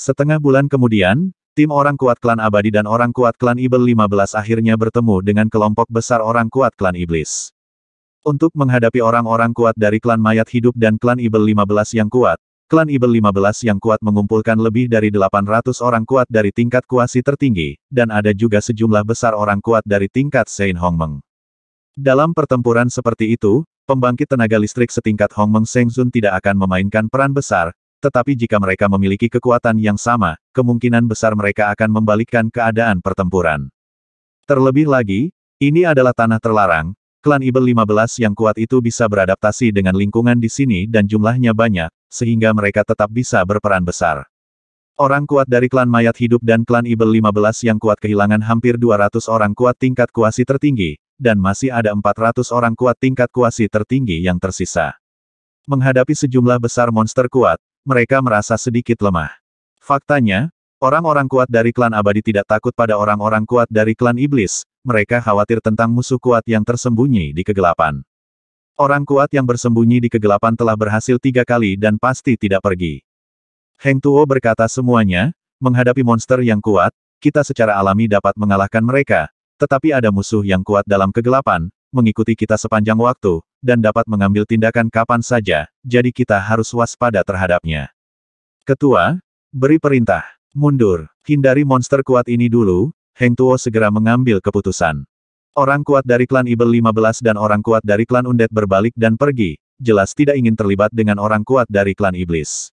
Setengah bulan kemudian, tim orang kuat klan abadi dan orang kuat klan Ibel 15 akhirnya bertemu dengan kelompok besar orang kuat klan iblis. Untuk menghadapi orang-orang kuat dari klan mayat hidup dan klan Ibel 15 yang kuat, klan Ibel 15 yang kuat mengumpulkan lebih dari 800 orang kuat dari tingkat kuasi tertinggi, dan ada juga sejumlah besar orang kuat dari tingkat Sein Hongmeng. Dalam pertempuran seperti itu, pembangkit tenaga listrik setingkat Hongmeng Sengzun tidak akan memainkan peran besar, tetapi jika mereka memiliki kekuatan yang sama, kemungkinan besar mereka akan membalikkan keadaan pertempuran. Terlebih lagi, ini adalah tanah terlarang, klan Ibel 15 yang kuat itu bisa beradaptasi dengan lingkungan di sini dan jumlahnya banyak, sehingga mereka tetap bisa berperan besar. Orang kuat dari klan mayat hidup dan klan Ibel 15 yang kuat kehilangan hampir 200 orang kuat tingkat kuasi tertinggi, dan masih ada 400 orang kuat tingkat kuasi tertinggi yang tersisa. Menghadapi sejumlah besar monster kuat, mereka merasa sedikit lemah. Faktanya, orang-orang kuat dari klan abadi tidak takut pada orang-orang kuat dari klan iblis, mereka khawatir tentang musuh kuat yang tersembunyi di kegelapan. Orang kuat yang bersembunyi di kegelapan telah berhasil tiga kali dan pasti tidak pergi. Heng Tuo berkata semuanya, menghadapi monster yang kuat, kita secara alami dapat mengalahkan mereka, tetapi ada musuh yang kuat dalam kegelapan, mengikuti kita sepanjang waktu, dan dapat mengambil tindakan kapan saja, jadi kita harus waspada terhadapnya. Ketua, beri perintah. Mundur, hindari monster kuat ini dulu, Heng Tuo segera mengambil keputusan. Orang kuat dari klan Ibel 15 dan orang kuat dari klan Undet berbalik dan pergi, jelas tidak ingin terlibat dengan orang kuat dari klan Iblis.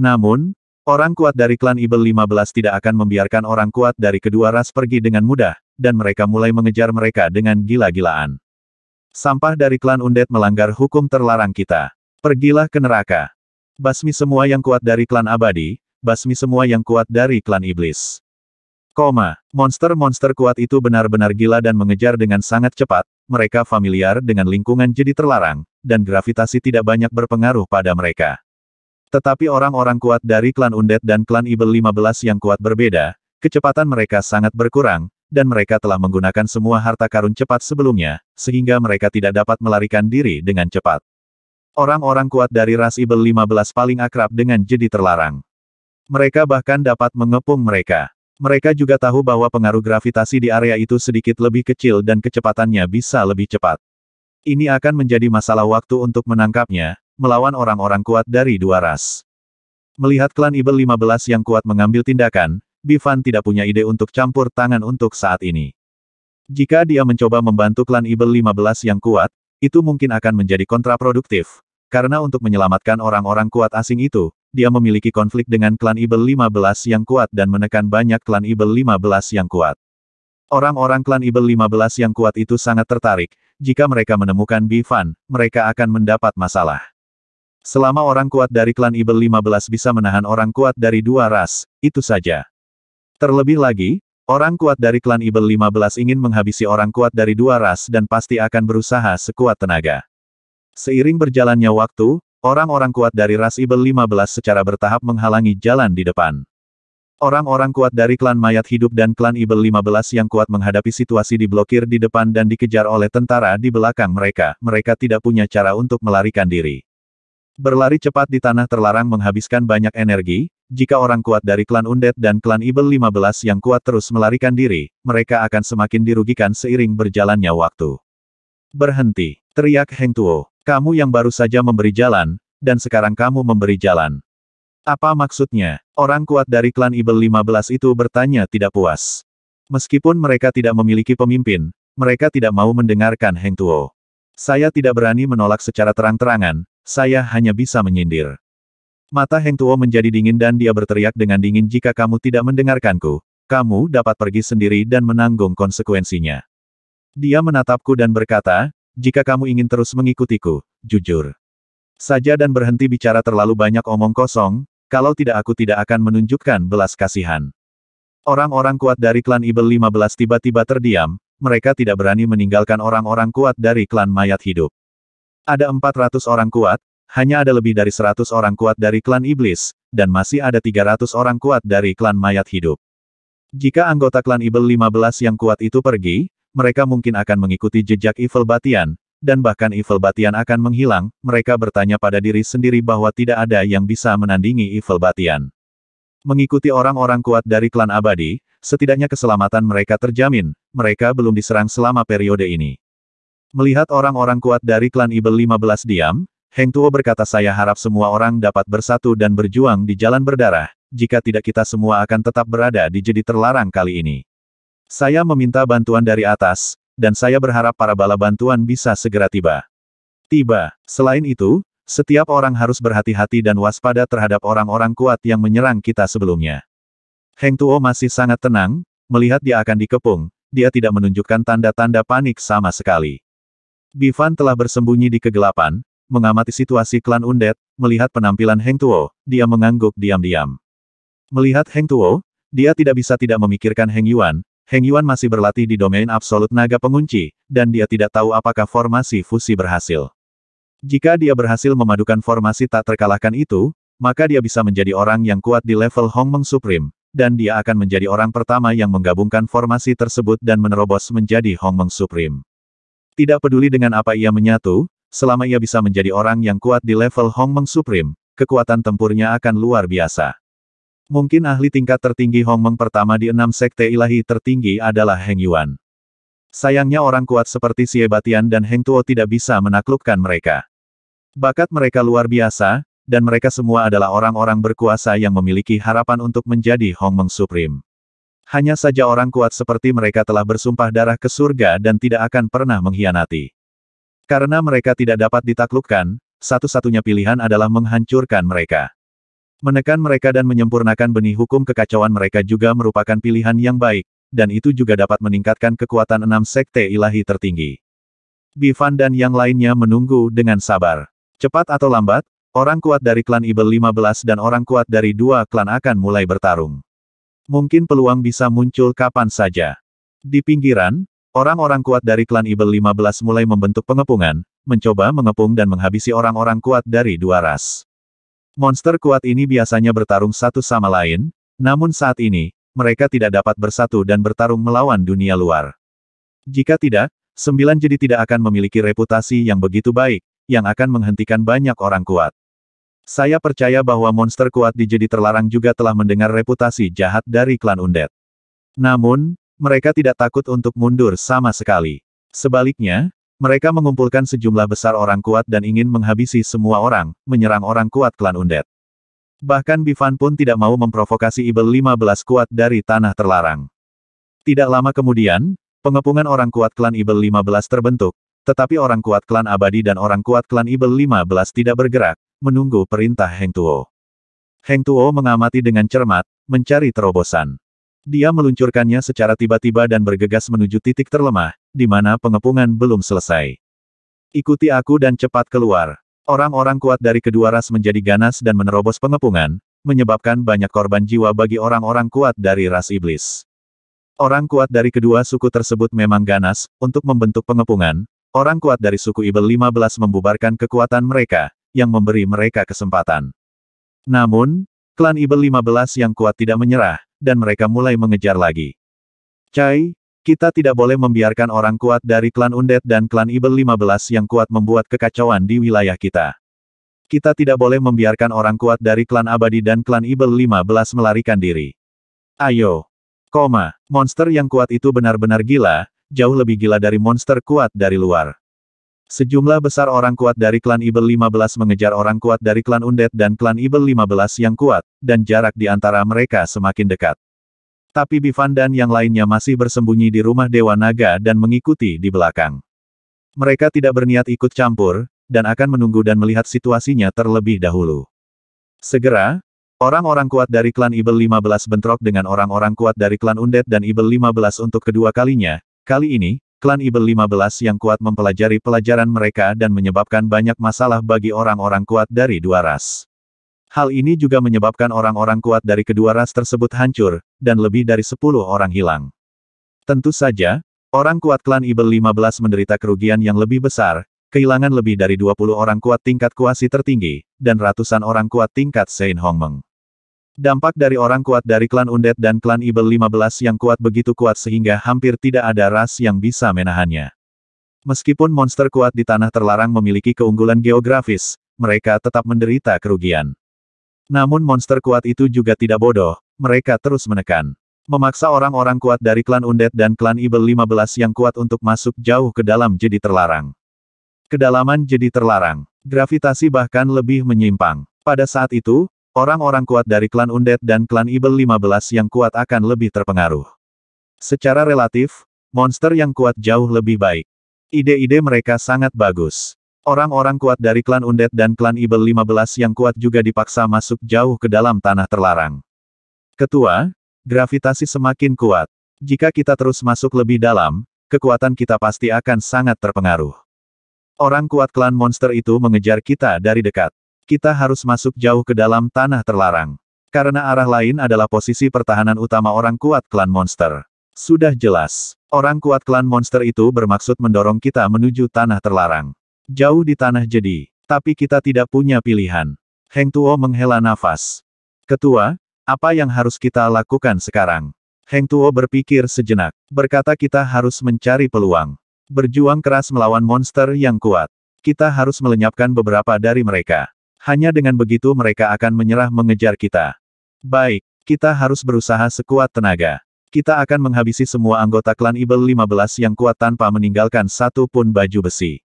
Namun, orang kuat dari klan Ibel 15 tidak akan membiarkan orang kuat dari kedua ras pergi dengan mudah, dan mereka mulai mengejar mereka dengan gila-gilaan. Sampah dari klan Undet melanggar hukum terlarang kita. Pergilah ke neraka. Basmi semua yang kuat dari klan abadi, basmi semua yang kuat dari klan iblis. Koma, monster-monster kuat itu benar-benar gila dan mengejar dengan sangat cepat, mereka familiar dengan lingkungan jadi terlarang, dan gravitasi tidak banyak berpengaruh pada mereka. Tetapi orang-orang kuat dari klan Undet dan klan Ibel 15 yang kuat berbeda, kecepatan mereka sangat berkurang, dan mereka telah menggunakan semua harta karun cepat sebelumnya, sehingga mereka tidak dapat melarikan diri dengan cepat. Orang-orang kuat dari ras Ibel 15 paling akrab dengan jadi terlarang. Mereka bahkan dapat mengepung mereka. Mereka juga tahu bahwa pengaruh gravitasi di area itu sedikit lebih kecil dan kecepatannya bisa lebih cepat. Ini akan menjadi masalah waktu untuk menangkapnya, melawan orang-orang kuat dari dua ras. Melihat klan Ibel 15 yang kuat mengambil tindakan, Bivan tidak punya ide untuk campur tangan untuk saat ini. Jika dia mencoba membantu klan Ibel 15 yang kuat, itu mungkin akan menjadi kontraproduktif. Karena untuk menyelamatkan orang-orang kuat asing itu, dia memiliki konflik dengan klan Ibel 15 yang kuat dan menekan banyak klan Ibel 15 yang kuat. Orang-orang klan Ibel 15 yang kuat itu sangat tertarik. Jika mereka menemukan Bivan, mereka akan mendapat masalah. Selama orang kuat dari klan Ibel 15 bisa menahan orang kuat dari dua ras, itu saja. Terlebih lagi, orang kuat dari klan Ibel 15 ingin menghabisi orang kuat dari dua ras dan pasti akan berusaha sekuat tenaga. Seiring berjalannya waktu, orang-orang kuat dari ras Ibel 15 secara bertahap menghalangi jalan di depan. Orang-orang kuat dari klan mayat hidup dan klan Ibel 15 yang kuat menghadapi situasi diblokir di depan dan dikejar oleh tentara di belakang mereka, mereka tidak punya cara untuk melarikan diri. Berlari cepat di tanah terlarang menghabiskan banyak energi, jika orang kuat dari klan Undead dan klan Ibel 15 yang kuat terus melarikan diri, mereka akan semakin dirugikan seiring berjalannya waktu. Berhenti, teriak Heng Tuo. Kamu yang baru saja memberi jalan, dan sekarang kamu memberi jalan. Apa maksudnya? Orang kuat dari klan Ibel 15 itu bertanya tidak puas. Meskipun mereka tidak memiliki pemimpin, mereka tidak mau mendengarkan Heng Tuo. Saya tidak berani menolak secara terang-terangan, saya hanya bisa menyindir. Mata Heng Tuo menjadi dingin dan dia berteriak dengan dingin jika kamu tidak mendengarkanku. Kamu dapat pergi sendiri dan menanggung konsekuensinya. Dia menatapku dan berkata, jika kamu ingin terus mengikutiku, jujur. Saja dan berhenti bicara terlalu banyak omong kosong, kalau tidak aku tidak akan menunjukkan belas kasihan. Orang-orang kuat dari klan Ibel 15 tiba-tiba terdiam, mereka tidak berani meninggalkan orang-orang kuat dari klan mayat hidup. Ada 400 orang kuat, hanya ada lebih dari 100 orang kuat dari klan iblis, dan masih ada 300 orang kuat dari klan mayat hidup. Jika anggota klan Ibel 15 yang kuat itu pergi, mereka mungkin akan mengikuti jejak Evil Batian, dan bahkan Evil Batian akan menghilang, mereka bertanya pada diri sendiri bahwa tidak ada yang bisa menandingi Evil Batian. Mengikuti orang-orang kuat dari klan abadi, setidaknya keselamatan mereka terjamin, mereka belum diserang selama periode ini. Melihat orang-orang kuat dari klan Ibel 15 diam, Heng Tuo berkata saya harap semua orang dapat bersatu dan berjuang di jalan berdarah, jika tidak kita semua akan tetap berada di jadi terlarang kali ini. Saya meminta bantuan dari atas, dan saya berharap para bala bantuan bisa segera tiba. Tiba. Selain itu, setiap orang harus berhati-hati dan waspada terhadap orang-orang kuat yang menyerang kita sebelumnya. Heng Tuo masih sangat tenang, melihat dia akan dikepung, dia tidak menunjukkan tanda-tanda panik sama sekali. Bifan telah bersembunyi di kegelapan, mengamati situasi klan Undet, melihat penampilan Heng Tuo, dia mengangguk diam-diam. Melihat Heng Tuo, dia tidak bisa tidak memikirkan Heng Yuan, Heng Yuan masih berlatih di domain absolut naga pengunci, dan dia tidak tahu apakah formasi fusi berhasil. Jika dia berhasil memadukan formasi tak terkalahkan itu, maka dia bisa menjadi orang yang kuat di level Hong Meng Supreme, dan dia akan menjadi orang pertama yang menggabungkan formasi tersebut dan menerobos menjadi Hong Meng Supreme. Tidak peduli dengan apa ia menyatu, selama ia bisa menjadi orang yang kuat di level Hong Meng Supreme, kekuatan tempurnya akan luar biasa. Mungkin ahli tingkat tertinggi Hong Meng pertama di enam sekte ilahi tertinggi adalah Heng Yuan. Sayangnya orang kuat seperti Xie Batian dan Heng Tuo tidak bisa menaklukkan mereka. Bakat mereka luar biasa, dan mereka semua adalah orang-orang berkuasa yang memiliki harapan untuk menjadi Hong Meng Supreme. Hanya saja orang kuat seperti mereka telah bersumpah darah ke surga dan tidak akan pernah mengkhianati. Karena mereka tidak dapat ditaklukkan, satu-satunya pilihan adalah menghancurkan mereka. Menekan mereka dan menyempurnakan benih hukum kekacauan mereka juga merupakan pilihan yang baik, dan itu juga dapat meningkatkan kekuatan enam sekte ilahi tertinggi. Bifan dan yang lainnya menunggu dengan sabar. Cepat atau lambat, orang kuat dari klan Ibel 15 dan orang kuat dari dua klan akan mulai bertarung. Mungkin peluang bisa muncul kapan saja. Di pinggiran, Orang-orang kuat dari klan Ibel 15 mulai membentuk pengepungan, mencoba mengepung dan menghabisi orang-orang kuat dari dua ras. Monster kuat ini biasanya bertarung satu sama lain, namun saat ini, mereka tidak dapat bersatu dan bertarung melawan dunia luar. Jika tidak, sembilan jadi tidak akan memiliki reputasi yang begitu baik, yang akan menghentikan banyak orang kuat. Saya percaya bahwa monster kuat di Jadi terlarang juga telah mendengar reputasi jahat dari klan Undead. Namun, mereka tidak takut untuk mundur sama sekali. Sebaliknya, mereka mengumpulkan sejumlah besar orang kuat dan ingin menghabisi semua orang, menyerang orang kuat klan Undet. Bahkan Bifan pun tidak mau memprovokasi Ibel 15 kuat dari tanah terlarang. Tidak lama kemudian, pengepungan orang kuat klan Ibel 15 terbentuk, tetapi orang kuat klan abadi dan orang kuat klan Ibel 15 tidak bergerak, menunggu perintah Heng Tuo. Heng Tuo mengamati dengan cermat, mencari terobosan. Dia meluncurkannya secara tiba-tiba dan bergegas menuju titik terlemah, di mana pengepungan belum selesai. Ikuti aku dan cepat keluar. Orang-orang kuat dari kedua ras menjadi ganas dan menerobos pengepungan, menyebabkan banyak korban jiwa bagi orang-orang kuat dari ras iblis. Orang kuat dari kedua suku tersebut memang ganas, untuk membentuk pengepungan, orang kuat dari suku Ibel 15 membubarkan kekuatan mereka, yang memberi mereka kesempatan. Namun, klan Ibel 15 yang kuat tidak menyerah, dan mereka mulai mengejar lagi. Cai, kita tidak boleh membiarkan orang kuat dari klan Undet dan klan Ibel 15 yang kuat membuat kekacauan di wilayah kita. Kita tidak boleh membiarkan orang kuat dari klan Abadi dan klan Ibel 15 melarikan diri. Ayo. Koma, monster yang kuat itu benar-benar gila, jauh lebih gila dari monster kuat dari luar. Sejumlah besar orang kuat dari klan Ibel 15 mengejar orang kuat dari klan Undet dan klan Ibel 15 yang kuat, dan jarak di antara mereka semakin dekat. Tapi Bivan dan yang lainnya masih bersembunyi di rumah Dewa Naga dan mengikuti di belakang. Mereka tidak berniat ikut campur, dan akan menunggu dan melihat situasinya terlebih dahulu. Segera, orang-orang kuat dari klan Ibel 15 bentrok dengan orang-orang kuat dari klan Undet dan Ibel 15 untuk kedua kalinya, kali ini, klan Ibel 15 yang kuat mempelajari pelajaran mereka dan menyebabkan banyak masalah bagi orang-orang kuat dari dua ras. Hal ini juga menyebabkan orang-orang kuat dari kedua ras tersebut hancur, dan lebih dari 10 orang hilang. Tentu saja, orang kuat klan Ibel 15 menderita kerugian yang lebih besar, kehilangan lebih dari 20 orang kuat tingkat kuasi tertinggi, dan ratusan orang kuat tingkat Sein Hongmeng. Dampak dari orang kuat dari klan Undead dan klan Ibel 15 yang kuat begitu kuat sehingga hampir tidak ada ras yang bisa menahannya. Meskipun monster kuat di tanah terlarang memiliki keunggulan geografis, mereka tetap menderita kerugian. Namun monster kuat itu juga tidak bodoh, mereka terus menekan. Memaksa orang-orang kuat dari klan Undead dan klan Ibel 15 yang kuat untuk masuk jauh ke dalam jadi terlarang. Kedalaman jadi terlarang. Gravitasi bahkan lebih menyimpang. Pada saat itu, Orang-orang kuat dari klan Undead dan klan Ibel 15 yang kuat akan lebih terpengaruh. Secara relatif, monster yang kuat jauh lebih baik. Ide-ide mereka sangat bagus. Orang-orang kuat dari klan Undead dan klan Ibel 15 yang kuat juga dipaksa masuk jauh ke dalam tanah terlarang. Ketua, gravitasi semakin kuat. Jika kita terus masuk lebih dalam, kekuatan kita pasti akan sangat terpengaruh. Orang kuat klan monster itu mengejar kita dari dekat. Kita harus masuk jauh ke dalam tanah terlarang. Karena arah lain adalah posisi pertahanan utama orang kuat klan monster. Sudah jelas, orang kuat klan monster itu bermaksud mendorong kita menuju tanah terlarang. Jauh di tanah jadi, tapi kita tidak punya pilihan. Heng Tuo menghela nafas. Ketua, apa yang harus kita lakukan sekarang? Heng Tuo berpikir sejenak, berkata kita harus mencari peluang. Berjuang keras melawan monster yang kuat. Kita harus melenyapkan beberapa dari mereka. Hanya dengan begitu mereka akan menyerah mengejar kita. Baik, kita harus berusaha sekuat tenaga. Kita akan menghabisi semua anggota klan Ibel 15 yang kuat tanpa meninggalkan satu pun baju besi.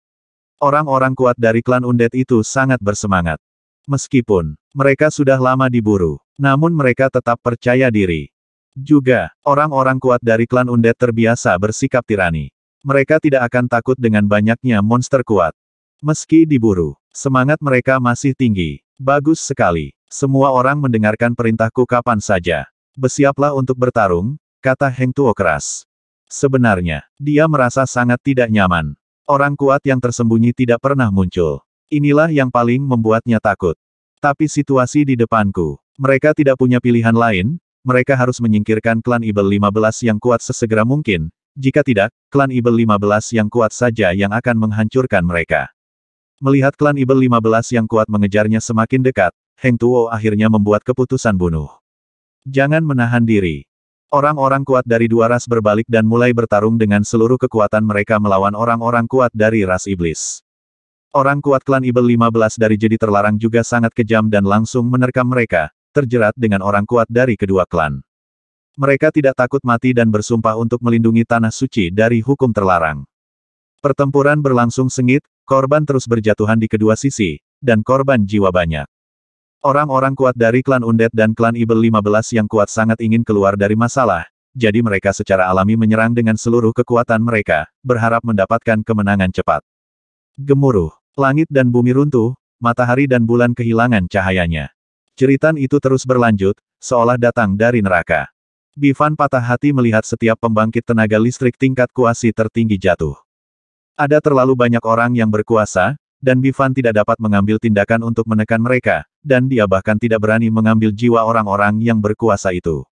Orang-orang kuat dari klan Undead itu sangat bersemangat. Meskipun mereka sudah lama diburu, namun mereka tetap percaya diri. Juga, orang-orang kuat dari klan Undead terbiasa bersikap tirani. Mereka tidak akan takut dengan banyaknya monster kuat. Meski diburu, semangat mereka masih tinggi. Bagus sekali. Semua orang mendengarkan perintahku kapan saja. Bersiaplah untuk bertarung, kata Heng Tuo keras. Sebenarnya, dia merasa sangat tidak nyaman. Orang kuat yang tersembunyi tidak pernah muncul. Inilah yang paling membuatnya takut. Tapi situasi di depanku. Mereka tidak punya pilihan lain, mereka harus menyingkirkan klan Ibel 15 yang kuat sesegera mungkin, jika tidak, klan Ibel 15 yang kuat saja yang akan menghancurkan mereka. Melihat klan Ibel 15 yang kuat mengejarnya semakin dekat, Heng Tuo akhirnya membuat keputusan bunuh. Jangan menahan diri. Orang-orang kuat dari dua ras berbalik dan mulai bertarung dengan seluruh kekuatan mereka melawan orang-orang kuat dari ras iblis. Orang kuat klan Ibel 15 dari Jadi terlarang juga sangat kejam dan langsung menerkam mereka, terjerat dengan orang kuat dari kedua klan. Mereka tidak takut mati dan bersumpah untuk melindungi tanah suci dari hukum terlarang. Pertempuran berlangsung sengit, Korban terus berjatuhan di kedua sisi, dan korban jiwa banyak. Orang-orang kuat dari klan Undet dan klan Ibel 15 yang kuat sangat ingin keluar dari masalah, jadi mereka secara alami menyerang dengan seluruh kekuatan mereka, berharap mendapatkan kemenangan cepat. Gemuruh, langit dan bumi runtuh, matahari dan bulan kehilangan cahayanya. Ceritan itu terus berlanjut, seolah datang dari neraka. Bivan patah hati melihat setiap pembangkit tenaga listrik tingkat kuasi tertinggi jatuh. Ada terlalu banyak orang yang berkuasa, dan Bifan tidak dapat mengambil tindakan untuk menekan mereka, dan dia bahkan tidak berani mengambil jiwa orang-orang yang berkuasa itu.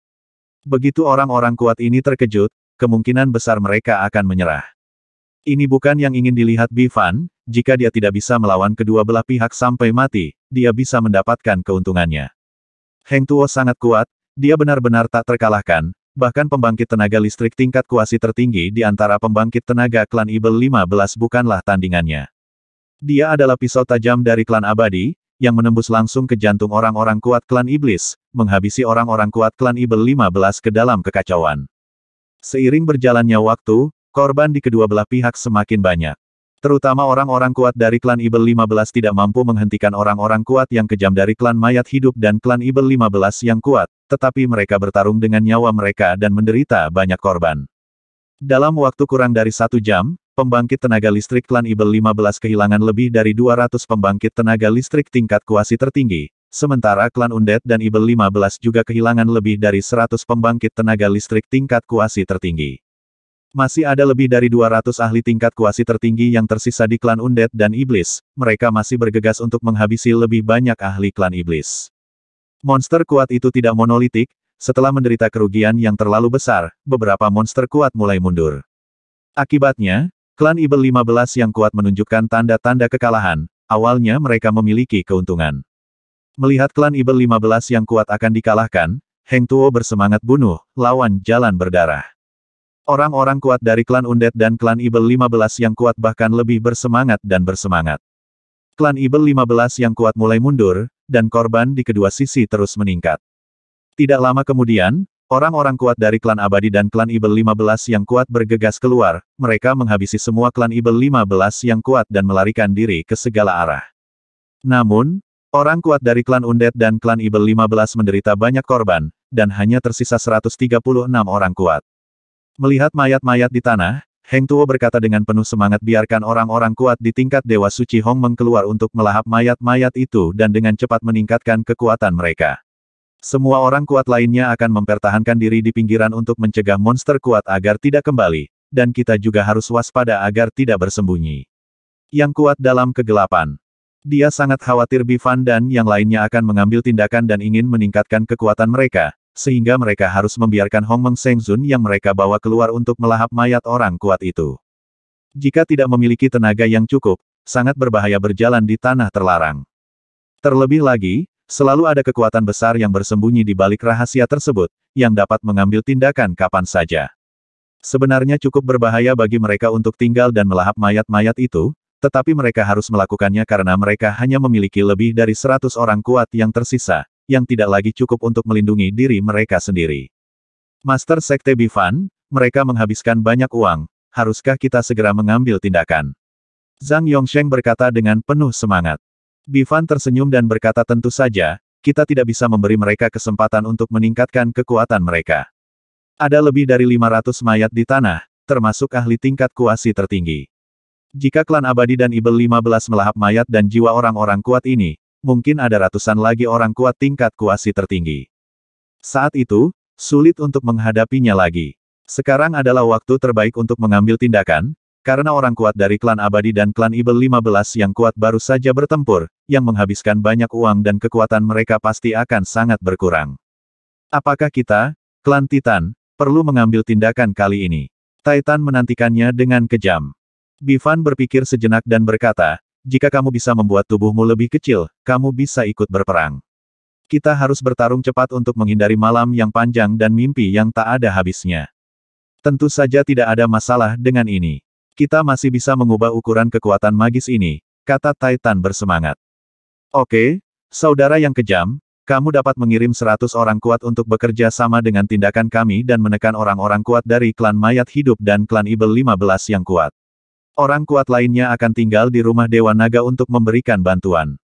Begitu orang-orang kuat ini terkejut, kemungkinan besar mereka akan menyerah. Ini bukan yang ingin dilihat Bifan, jika dia tidak bisa melawan kedua belah pihak sampai mati, dia bisa mendapatkan keuntungannya. Heng Tuo sangat kuat, dia benar-benar tak terkalahkan, Bahkan pembangkit tenaga listrik tingkat kuasi tertinggi di antara pembangkit tenaga klan Ibel 15 bukanlah tandingannya. Dia adalah pisau tajam dari klan abadi, yang menembus langsung ke jantung orang-orang kuat klan iblis, menghabisi orang-orang kuat klan Ibel 15 ke dalam kekacauan. Seiring berjalannya waktu, korban di kedua belah pihak semakin banyak. Terutama orang-orang kuat dari klan Ibel 15 tidak mampu menghentikan orang-orang kuat yang kejam dari klan mayat hidup dan klan Ibel 15 yang kuat, tetapi mereka bertarung dengan nyawa mereka dan menderita banyak korban. Dalam waktu kurang dari satu jam, pembangkit tenaga listrik klan Ibel 15 kehilangan lebih dari 200 pembangkit tenaga listrik tingkat kuasi tertinggi, Sementara klan Undead dan Ibel 15 juga kehilangan lebih dari 100 pembangkit tenaga listrik tingkat kuasi tertinggi. Masih ada lebih dari 200 ahli tingkat kuasi tertinggi yang tersisa di klan Undead dan Iblis, mereka masih bergegas untuk menghabisi lebih banyak ahli klan Iblis. Monster kuat itu tidak monolitik, setelah menderita kerugian yang terlalu besar, beberapa monster kuat mulai mundur. Akibatnya, klan Ibel 15 yang kuat menunjukkan tanda-tanda kekalahan, awalnya mereka memiliki keuntungan. Melihat klan Ibel 15 yang kuat akan dikalahkan, Heng Tuo bersemangat bunuh, lawan jalan berdarah. Orang-orang kuat dari klan Undead dan klan Ibel 15 yang kuat bahkan lebih bersemangat dan bersemangat. Klan Ibel 15 yang kuat mulai mundur, dan korban di kedua sisi terus meningkat. Tidak lama kemudian, orang-orang kuat dari klan Abadi dan klan Ibel 15 yang kuat bergegas keluar, mereka menghabisi semua klan Ibel 15 yang kuat dan melarikan diri ke segala arah. Namun, orang kuat dari klan Undead dan klan Ibel 15 menderita banyak korban, dan hanya tersisa 136 orang kuat. Melihat mayat-mayat di tanah, Heng Tuo berkata dengan penuh semangat biarkan orang-orang kuat di tingkat Dewa Suci Hong Meng keluar untuk melahap mayat-mayat itu dan dengan cepat meningkatkan kekuatan mereka. Semua orang kuat lainnya akan mempertahankan diri di pinggiran untuk mencegah monster kuat agar tidak kembali, dan kita juga harus waspada agar tidak bersembunyi. Yang kuat dalam kegelapan. Dia sangat khawatir Bifan dan yang lainnya akan mengambil tindakan dan ingin meningkatkan kekuatan mereka, sehingga mereka harus membiarkan Hong Meng Seng Zun yang mereka bawa keluar untuk melahap mayat orang kuat itu. Jika tidak memiliki tenaga yang cukup, sangat berbahaya berjalan di tanah terlarang. Terlebih lagi, selalu ada kekuatan besar yang bersembunyi di balik rahasia tersebut, yang dapat mengambil tindakan kapan saja. Sebenarnya cukup berbahaya bagi mereka untuk tinggal dan melahap mayat-mayat itu, tetapi mereka harus melakukannya karena mereka hanya memiliki lebih dari 100 orang kuat yang tersisa, yang tidak lagi cukup untuk melindungi diri mereka sendiri. Master Sekte Bifan, mereka menghabiskan banyak uang, haruskah kita segera mengambil tindakan? Zhang Yongsheng berkata dengan penuh semangat. Bifan tersenyum dan berkata tentu saja, kita tidak bisa memberi mereka kesempatan untuk meningkatkan kekuatan mereka. Ada lebih dari 500 mayat di tanah, termasuk ahli tingkat kuasi tertinggi. Jika klan abadi dan Ibel 15 melahap mayat dan jiwa orang-orang kuat ini, mungkin ada ratusan lagi orang kuat tingkat kuasi tertinggi. Saat itu, sulit untuk menghadapinya lagi. Sekarang adalah waktu terbaik untuk mengambil tindakan, karena orang kuat dari klan abadi dan klan Ibel 15 yang kuat baru saja bertempur, yang menghabiskan banyak uang dan kekuatan mereka pasti akan sangat berkurang. Apakah kita, klan Titan, perlu mengambil tindakan kali ini? Titan menantikannya dengan kejam. Bivan berpikir sejenak dan berkata, jika kamu bisa membuat tubuhmu lebih kecil, kamu bisa ikut berperang. Kita harus bertarung cepat untuk menghindari malam yang panjang dan mimpi yang tak ada habisnya. Tentu saja tidak ada masalah dengan ini. Kita masih bisa mengubah ukuran kekuatan magis ini, kata Titan bersemangat. Oke, saudara yang kejam, kamu dapat mengirim seratus orang kuat untuk bekerja sama dengan tindakan kami dan menekan orang-orang kuat dari klan mayat hidup dan klan Ibel 15 yang kuat. Orang kuat lainnya akan tinggal di rumah Dewa Naga untuk memberikan bantuan.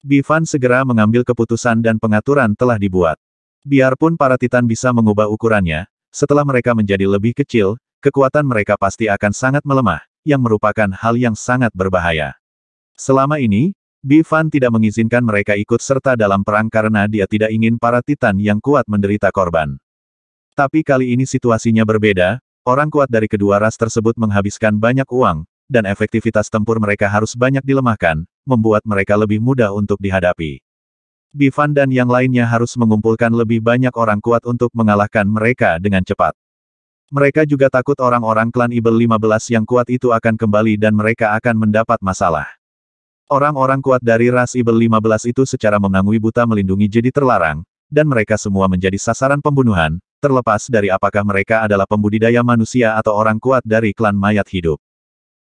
Bivan segera mengambil keputusan dan pengaturan telah dibuat. Biarpun para Titan bisa mengubah ukurannya, setelah mereka menjadi lebih kecil, kekuatan mereka pasti akan sangat melemah, yang merupakan hal yang sangat berbahaya. Selama ini, Bivan tidak mengizinkan mereka ikut serta dalam perang karena dia tidak ingin para Titan yang kuat menderita korban. Tapi kali ini situasinya berbeda, Orang kuat dari kedua ras tersebut menghabiskan banyak uang, dan efektivitas tempur mereka harus banyak dilemahkan, membuat mereka lebih mudah untuk dihadapi. Bifan dan yang lainnya harus mengumpulkan lebih banyak orang kuat untuk mengalahkan mereka dengan cepat. Mereka juga takut orang-orang klan Ibel 15 yang kuat itu akan kembali dan mereka akan mendapat masalah. Orang-orang kuat dari ras Ibel 15 itu secara mengangui buta melindungi jadi terlarang, dan mereka semua menjadi sasaran pembunuhan, terlepas dari apakah mereka adalah pembudidaya manusia atau orang kuat dari klan mayat hidup.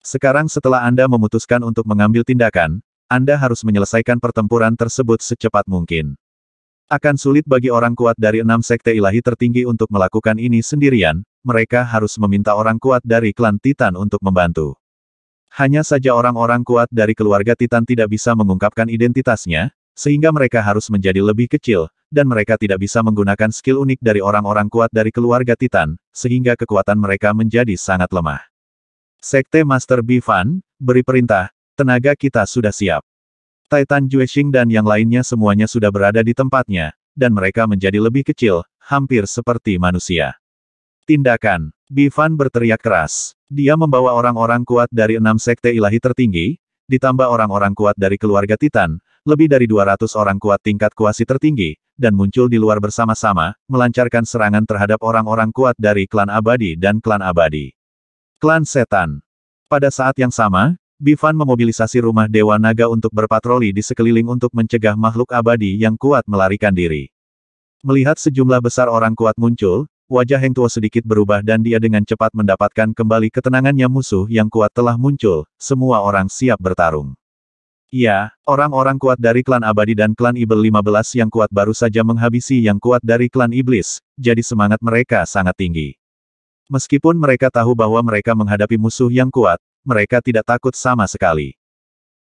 Sekarang setelah Anda memutuskan untuk mengambil tindakan, Anda harus menyelesaikan pertempuran tersebut secepat mungkin. Akan sulit bagi orang kuat dari enam sekte ilahi tertinggi untuk melakukan ini sendirian, mereka harus meminta orang kuat dari klan Titan untuk membantu. Hanya saja orang-orang kuat dari keluarga Titan tidak bisa mengungkapkan identitasnya, sehingga mereka harus menjadi lebih kecil, dan mereka tidak bisa menggunakan skill unik dari orang-orang kuat dari keluarga Titan, sehingga kekuatan mereka menjadi sangat lemah. Sekte Master Bifan, beri perintah, tenaga kita sudah siap. Titan Juexing dan yang lainnya semuanya sudah berada di tempatnya, dan mereka menjadi lebih kecil, hampir seperti manusia. Tindakan, Bifan berteriak keras. Dia membawa orang-orang kuat dari enam sekte ilahi tertinggi, ditambah orang-orang kuat dari keluarga Titan, lebih dari 200 orang kuat tingkat kuasi tertinggi, dan muncul di luar bersama-sama, melancarkan serangan terhadap orang-orang kuat dari klan abadi dan klan abadi. Klan Setan Pada saat yang sama, Bivan memobilisasi rumah Dewa Naga untuk berpatroli di sekeliling untuk mencegah makhluk abadi yang kuat melarikan diri. Melihat sejumlah besar orang kuat muncul, Wajah Heng Tuo sedikit berubah dan dia dengan cepat mendapatkan kembali ketenangannya musuh yang kuat telah muncul, semua orang siap bertarung. Ya, orang-orang kuat dari klan abadi dan klan Ibel 15 yang kuat baru saja menghabisi yang kuat dari klan iblis, jadi semangat mereka sangat tinggi. Meskipun mereka tahu bahwa mereka menghadapi musuh yang kuat, mereka tidak takut sama sekali.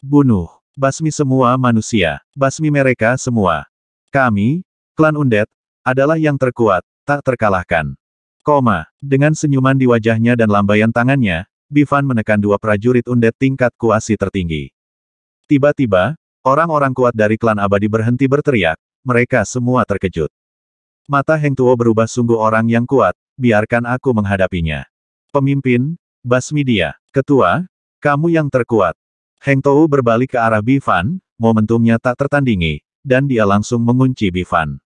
Bunuh, basmi semua manusia, basmi mereka semua. Kami, klan Undet, adalah yang terkuat, tak terkalahkan. Koma, dengan senyuman di wajahnya dan lambaian tangannya, Bivan menekan dua prajurit undet tingkat kuasi tertinggi. Tiba-tiba, orang-orang kuat dari klan abadi berhenti berteriak, mereka semua terkejut. Mata Heng Tuo berubah sungguh orang yang kuat, biarkan aku menghadapinya. Pemimpin, basmi dia. Ketua, kamu yang terkuat. Heng Tuo berbalik ke arah Bifan, momentumnya tak tertandingi, dan dia langsung mengunci Bifan.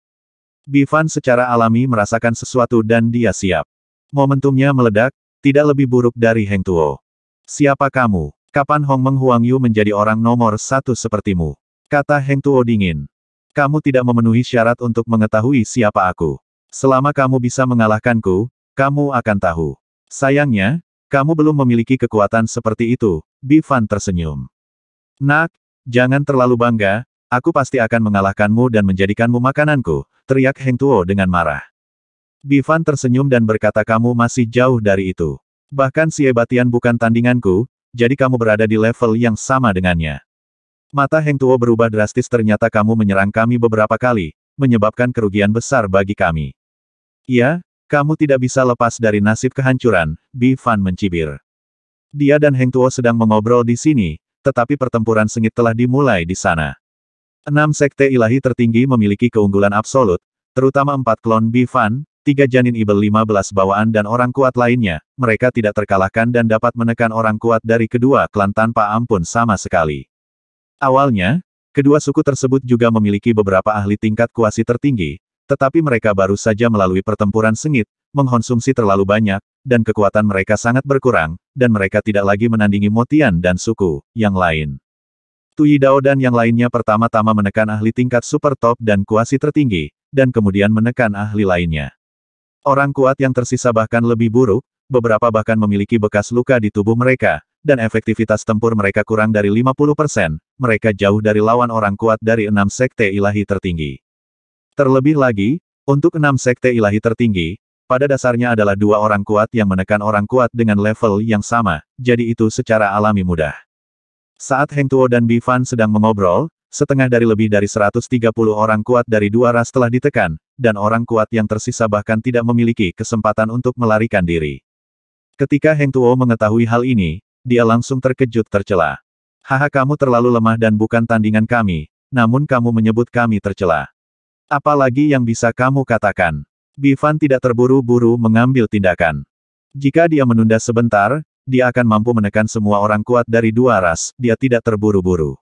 Bifan secara alami merasakan sesuatu dan dia siap. Momentumnya meledak, tidak lebih buruk dari Heng Tuo. Siapa kamu? Kapan Hong Meng Huang Yu menjadi orang nomor satu sepertimu? Kata Heng Tuo dingin. Kamu tidak memenuhi syarat untuk mengetahui siapa aku. Selama kamu bisa mengalahkanku, kamu akan tahu. Sayangnya, kamu belum memiliki kekuatan seperti itu, Bifan tersenyum. Nak, jangan terlalu bangga, aku pasti akan mengalahkanmu dan menjadikanmu makananku, teriak Heng Tuo dengan marah. Bifan tersenyum dan berkata kamu masih jauh dari itu. Bahkan si Ebatian bukan tandinganku, jadi kamu berada di level yang sama dengannya. Mata Heng Tuo berubah drastis ternyata kamu menyerang kami beberapa kali, menyebabkan kerugian besar bagi kami. Iya, kamu tidak bisa lepas dari nasib kehancuran, Bifan mencibir. Dia dan Heng Tuo sedang mengobrol di sini, tetapi pertempuran sengit telah dimulai di sana. Enam sekte ilahi tertinggi memiliki keunggulan absolut, terutama empat klon Bifan, tiga janin ibel belas bawaan dan orang kuat lainnya, mereka tidak terkalahkan dan dapat menekan orang kuat dari kedua klan tanpa ampun sama sekali. Awalnya, kedua suku tersebut juga memiliki beberapa ahli tingkat kuasi tertinggi, tetapi mereka baru saja melalui pertempuran sengit, mengkonsumsi terlalu banyak, dan kekuatan mereka sangat berkurang, dan mereka tidak lagi menandingi Motian dan suku yang lain. Dao dan yang lainnya pertama-tama menekan ahli tingkat super top dan kuasi tertinggi, dan kemudian menekan ahli lainnya. Orang kuat yang tersisa bahkan lebih buruk, beberapa bahkan memiliki bekas luka di tubuh mereka, dan efektivitas tempur mereka kurang dari 50%, mereka jauh dari lawan orang kuat dari enam sekte ilahi tertinggi. Terlebih lagi, untuk enam sekte ilahi tertinggi, pada dasarnya adalah dua orang kuat yang menekan orang kuat dengan level yang sama, jadi itu secara alami mudah. Saat Heng Tuo dan Bi Fan sedang mengobrol, setengah dari lebih dari 130 orang kuat dari dua ras telah ditekan, dan orang kuat yang tersisa bahkan tidak memiliki kesempatan untuk melarikan diri. Ketika Heng Tuo mengetahui hal ini, dia langsung terkejut tercela. Haha kamu terlalu lemah dan bukan tandingan kami, namun kamu menyebut kami tercela. Apalagi yang bisa kamu katakan? Bifan tidak terburu-buru mengambil tindakan. Jika dia menunda sebentar, dia akan mampu menekan semua orang kuat dari dua ras, dia tidak terburu-buru.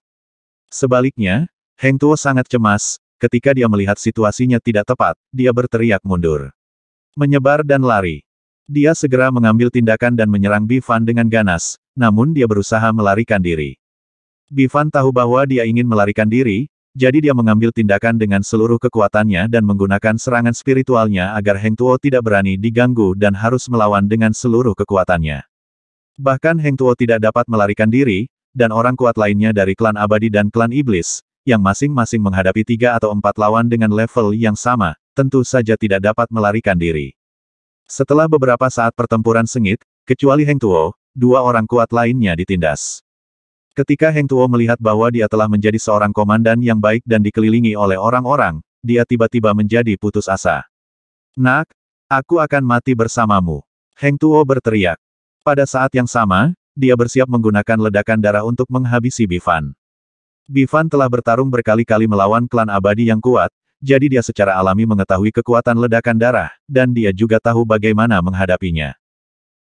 Sebaliknya, Heng Tuo sangat cemas, ketika dia melihat situasinya tidak tepat, dia berteriak mundur. Menyebar dan lari. Dia segera mengambil tindakan dan menyerang Bifan dengan ganas, namun dia berusaha melarikan diri. Bifan tahu bahwa dia ingin melarikan diri, jadi dia mengambil tindakan dengan seluruh kekuatannya dan menggunakan serangan spiritualnya agar Heng Tuo tidak berani diganggu dan harus melawan dengan seluruh kekuatannya. Bahkan Heng Tuo tidak dapat melarikan diri, dan orang kuat lainnya dari klan abadi dan klan iblis, yang masing-masing menghadapi tiga atau empat lawan dengan level yang sama, tentu saja tidak dapat melarikan diri. Setelah beberapa saat pertempuran sengit, kecuali Heng Tuo, dua orang kuat lainnya ditindas. Ketika Heng Tuo melihat bahwa dia telah menjadi seorang komandan yang baik dan dikelilingi oleh orang-orang, dia tiba-tiba menjadi putus asa. Nak, aku akan mati bersamamu. Heng Tuo berteriak. Pada saat yang sama, dia bersiap menggunakan ledakan darah untuk menghabisi Bifan. Bifan telah bertarung berkali-kali melawan klan abadi yang kuat, jadi dia secara alami mengetahui kekuatan ledakan darah, dan dia juga tahu bagaimana menghadapinya.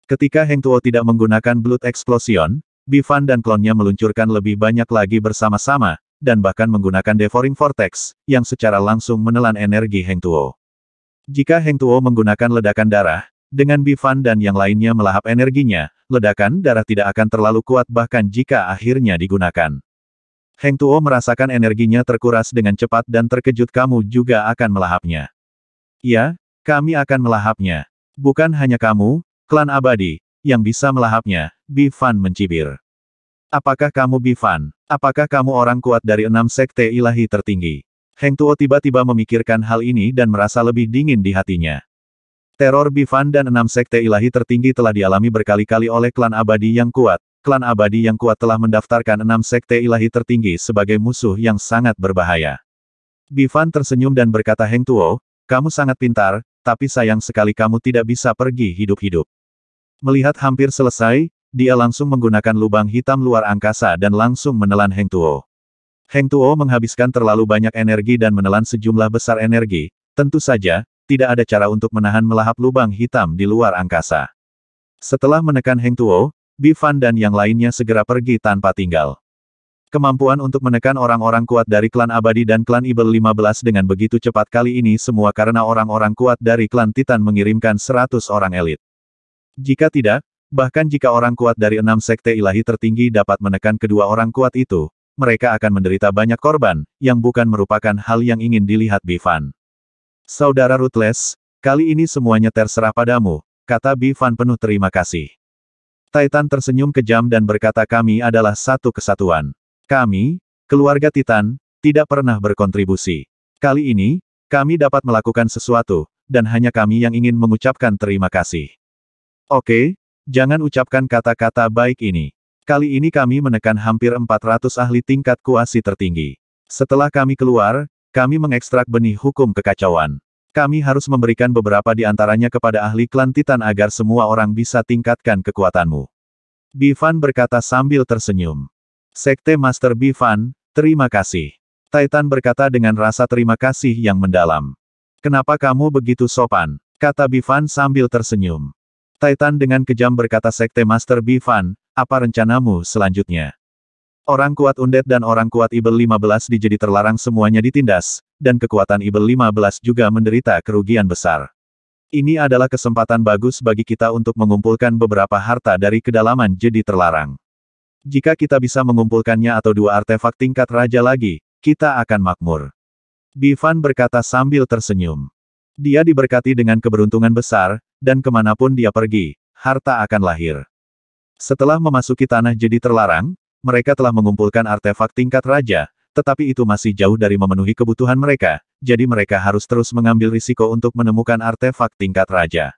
Ketika Heng Tuo tidak menggunakan Blood Explosion, Bifan dan klonnya meluncurkan lebih banyak lagi bersama-sama, dan bahkan menggunakan Devouring Vortex, yang secara langsung menelan energi Heng Tuo. Jika Heng Tuo menggunakan ledakan darah, dengan Bifan dan yang lainnya melahap energinya, ledakan darah tidak akan terlalu kuat bahkan jika akhirnya digunakan. Heng Tuo merasakan energinya terkuras dengan cepat dan terkejut kamu juga akan melahapnya. Ya, kami akan melahapnya. Bukan hanya kamu, klan abadi, yang bisa melahapnya, Bifan mencibir. Apakah kamu Bifan? Apakah kamu orang kuat dari enam sekte ilahi tertinggi? Heng Tuo tiba-tiba memikirkan hal ini dan merasa lebih dingin di hatinya. Teror Bifan dan enam sekte ilahi tertinggi telah dialami berkali-kali oleh klan abadi yang kuat. Klan abadi yang kuat telah mendaftarkan enam sekte ilahi tertinggi sebagai musuh yang sangat berbahaya. Bifan tersenyum dan berkata Heng Tuo, kamu sangat pintar, tapi sayang sekali kamu tidak bisa pergi hidup-hidup. Melihat hampir selesai, dia langsung menggunakan lubang hitam luar angkasa dan langsung menelan Heng Tuo. Heng Tuo menghabiskan terlalu banyak energi dan menelan sejumlah besar energi, tentu saja, tidak ada cara untuk menahan melahap lubang hitam di luar angkasa. Setelah menekan Heng Tuo, Bifan dan yang lainnya segera pergi tanpa tinggal. Kemampuan untuk menekan orang-orang kuat dari klan abadi dan klan Ibel 15 dengan begitu cepat kali ini semua karena orang-orang kuat dari klan Titan mengirimkan 100 orang elit. Jika tidak, bahkan jika orang kuat dari enam sekte ilahi tertinggi dapat menekan kedua orang kuat itu, mereka akan menderita banyak korban, yang bukan merupakan hal yang ingin dilihat Bifan. Saudara ruthless, kali ini semuanya terserah padamu, kata Bifan penuh terima kasih. Titan tersenyum kejam dan berkata kami adalah satu kesatuan. Kami, keluarga Titan, tidak pernah berkontribusi. Kali ini, kami dapat melakukan sesuatu, dan hanya kami yang ingin mengucapkan terima kasih. Oke, jangan ucapkan kata-kata baik ini. Kali ini kami menekan hampir 400 ahli tingkat kuasi tertinggi. Setelah kami keluar, kami mengekstrak benih hukum kekacauan. Kami harus memberikan beberapa di antaranya kepada ahli klan Titan agar semua orang bisa tingkatkan kekuatanmu. Bifan berkata sambil tersenyum. Sekte Master Bifan, terima kasih. Titan berkata dengan rasa terima kasih yang mendalam. Kenapa kamu begitu sopan? Kata Bifan sambil tersenyum. Titan dengan kejam berkata Sekte Master Bifan, apa rencanamu selanjutnya? Orang kuat undet dan orang kuat Ibel 15 dijadi terlarang semuanya ditindas, dan kekuatan Ibel 15 juga menderita kerugian besar. Ini adalah kesempatan bagus bagi kita untuk mengumpulkan beberapa harta dari kedalaman jadi terlarang. Jika kita bisa mengumpulkannya atau dua artefak tingkat raja lagi, kita akan makmur. Bivan berkata sambil tersenyum. Dia diberkati dengan keberuntungan besar, dan kemanapun dia pergi, harta akan lahir. Setelah memasuki tanah jadi terlarang, mereka telah mengumpulkan artefak tingkat raja, tetapi itu masih jauh dari memenuhi kebutuhan mereka, jadi mereka harus terus mengambil risiko untuk menemukan artefak tingkat raja.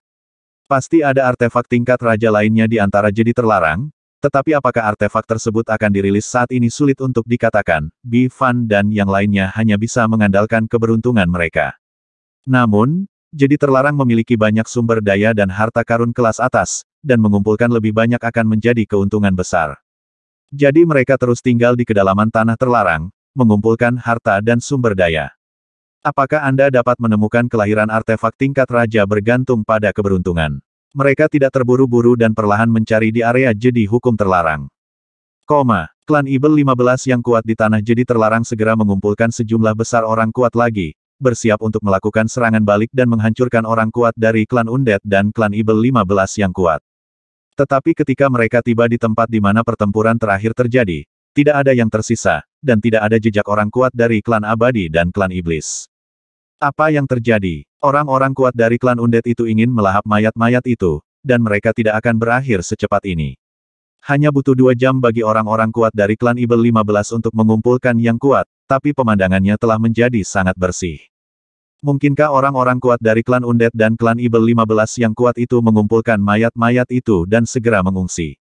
Pasti ada artefak tingkat raja lainnya di antara jadi terlarang, tetapi apakah artefak tersebut akan dirilis saat ini sulit untuk dikatakan, Bifan Fan dan yang lainnya hanya bisa mengandalkan keberuntungan mereka. Namun, jadi terlarang memiliki banyak sumber daya dan harta karun kelas atas, dan mengumpulkan lebih banyak akan menjadi keuntungan besar. Jadi mereka terus tinggal di kedalaman tanah terlarang, mengumpulkan harta dan sumber daya. Apakah Anda dapat menemukan kelahiran artefak tingkat raja bergantung pada keberuntungan? Mereka tidak terburu-buru dan perlahan mencari di area jadi hukum terlarang. Koma, klan Ibel 15 yang kuat di tanah jadi terlarang segera mengumpulkan sejumlah besar orang kuat lagi, bersiap untuk melakukan serangan balik dan menghancurkan orang kuat dari klan Undead dan klan Ibel 15 yang kuat. Tetapi ketika mereka tiba di tempat di mana pertempuran terakhir terjadi, tidak ada yang tersisa, dan tidak ada jejak orang kuat dari klan abadi dan klan iblis. Apa yang terjadi? Orang-orang kuat dari klan undet itu ingin melahap mayat-mayat itu, dan mereka tidak akan berakhir secepat ini. Hanya butuh dua jam bagi orang-orang kuat dari klan Ibel 15 untuk mengumpulkan yang kuat, tapi pemandangannya telah menjadi sangat bersih. Mungkinkah orang-orang kuat dari klan Undead dan klan Ibel 15 yang kuat itu mengumpulkan mayat-mayat itu dan segera mengungsi?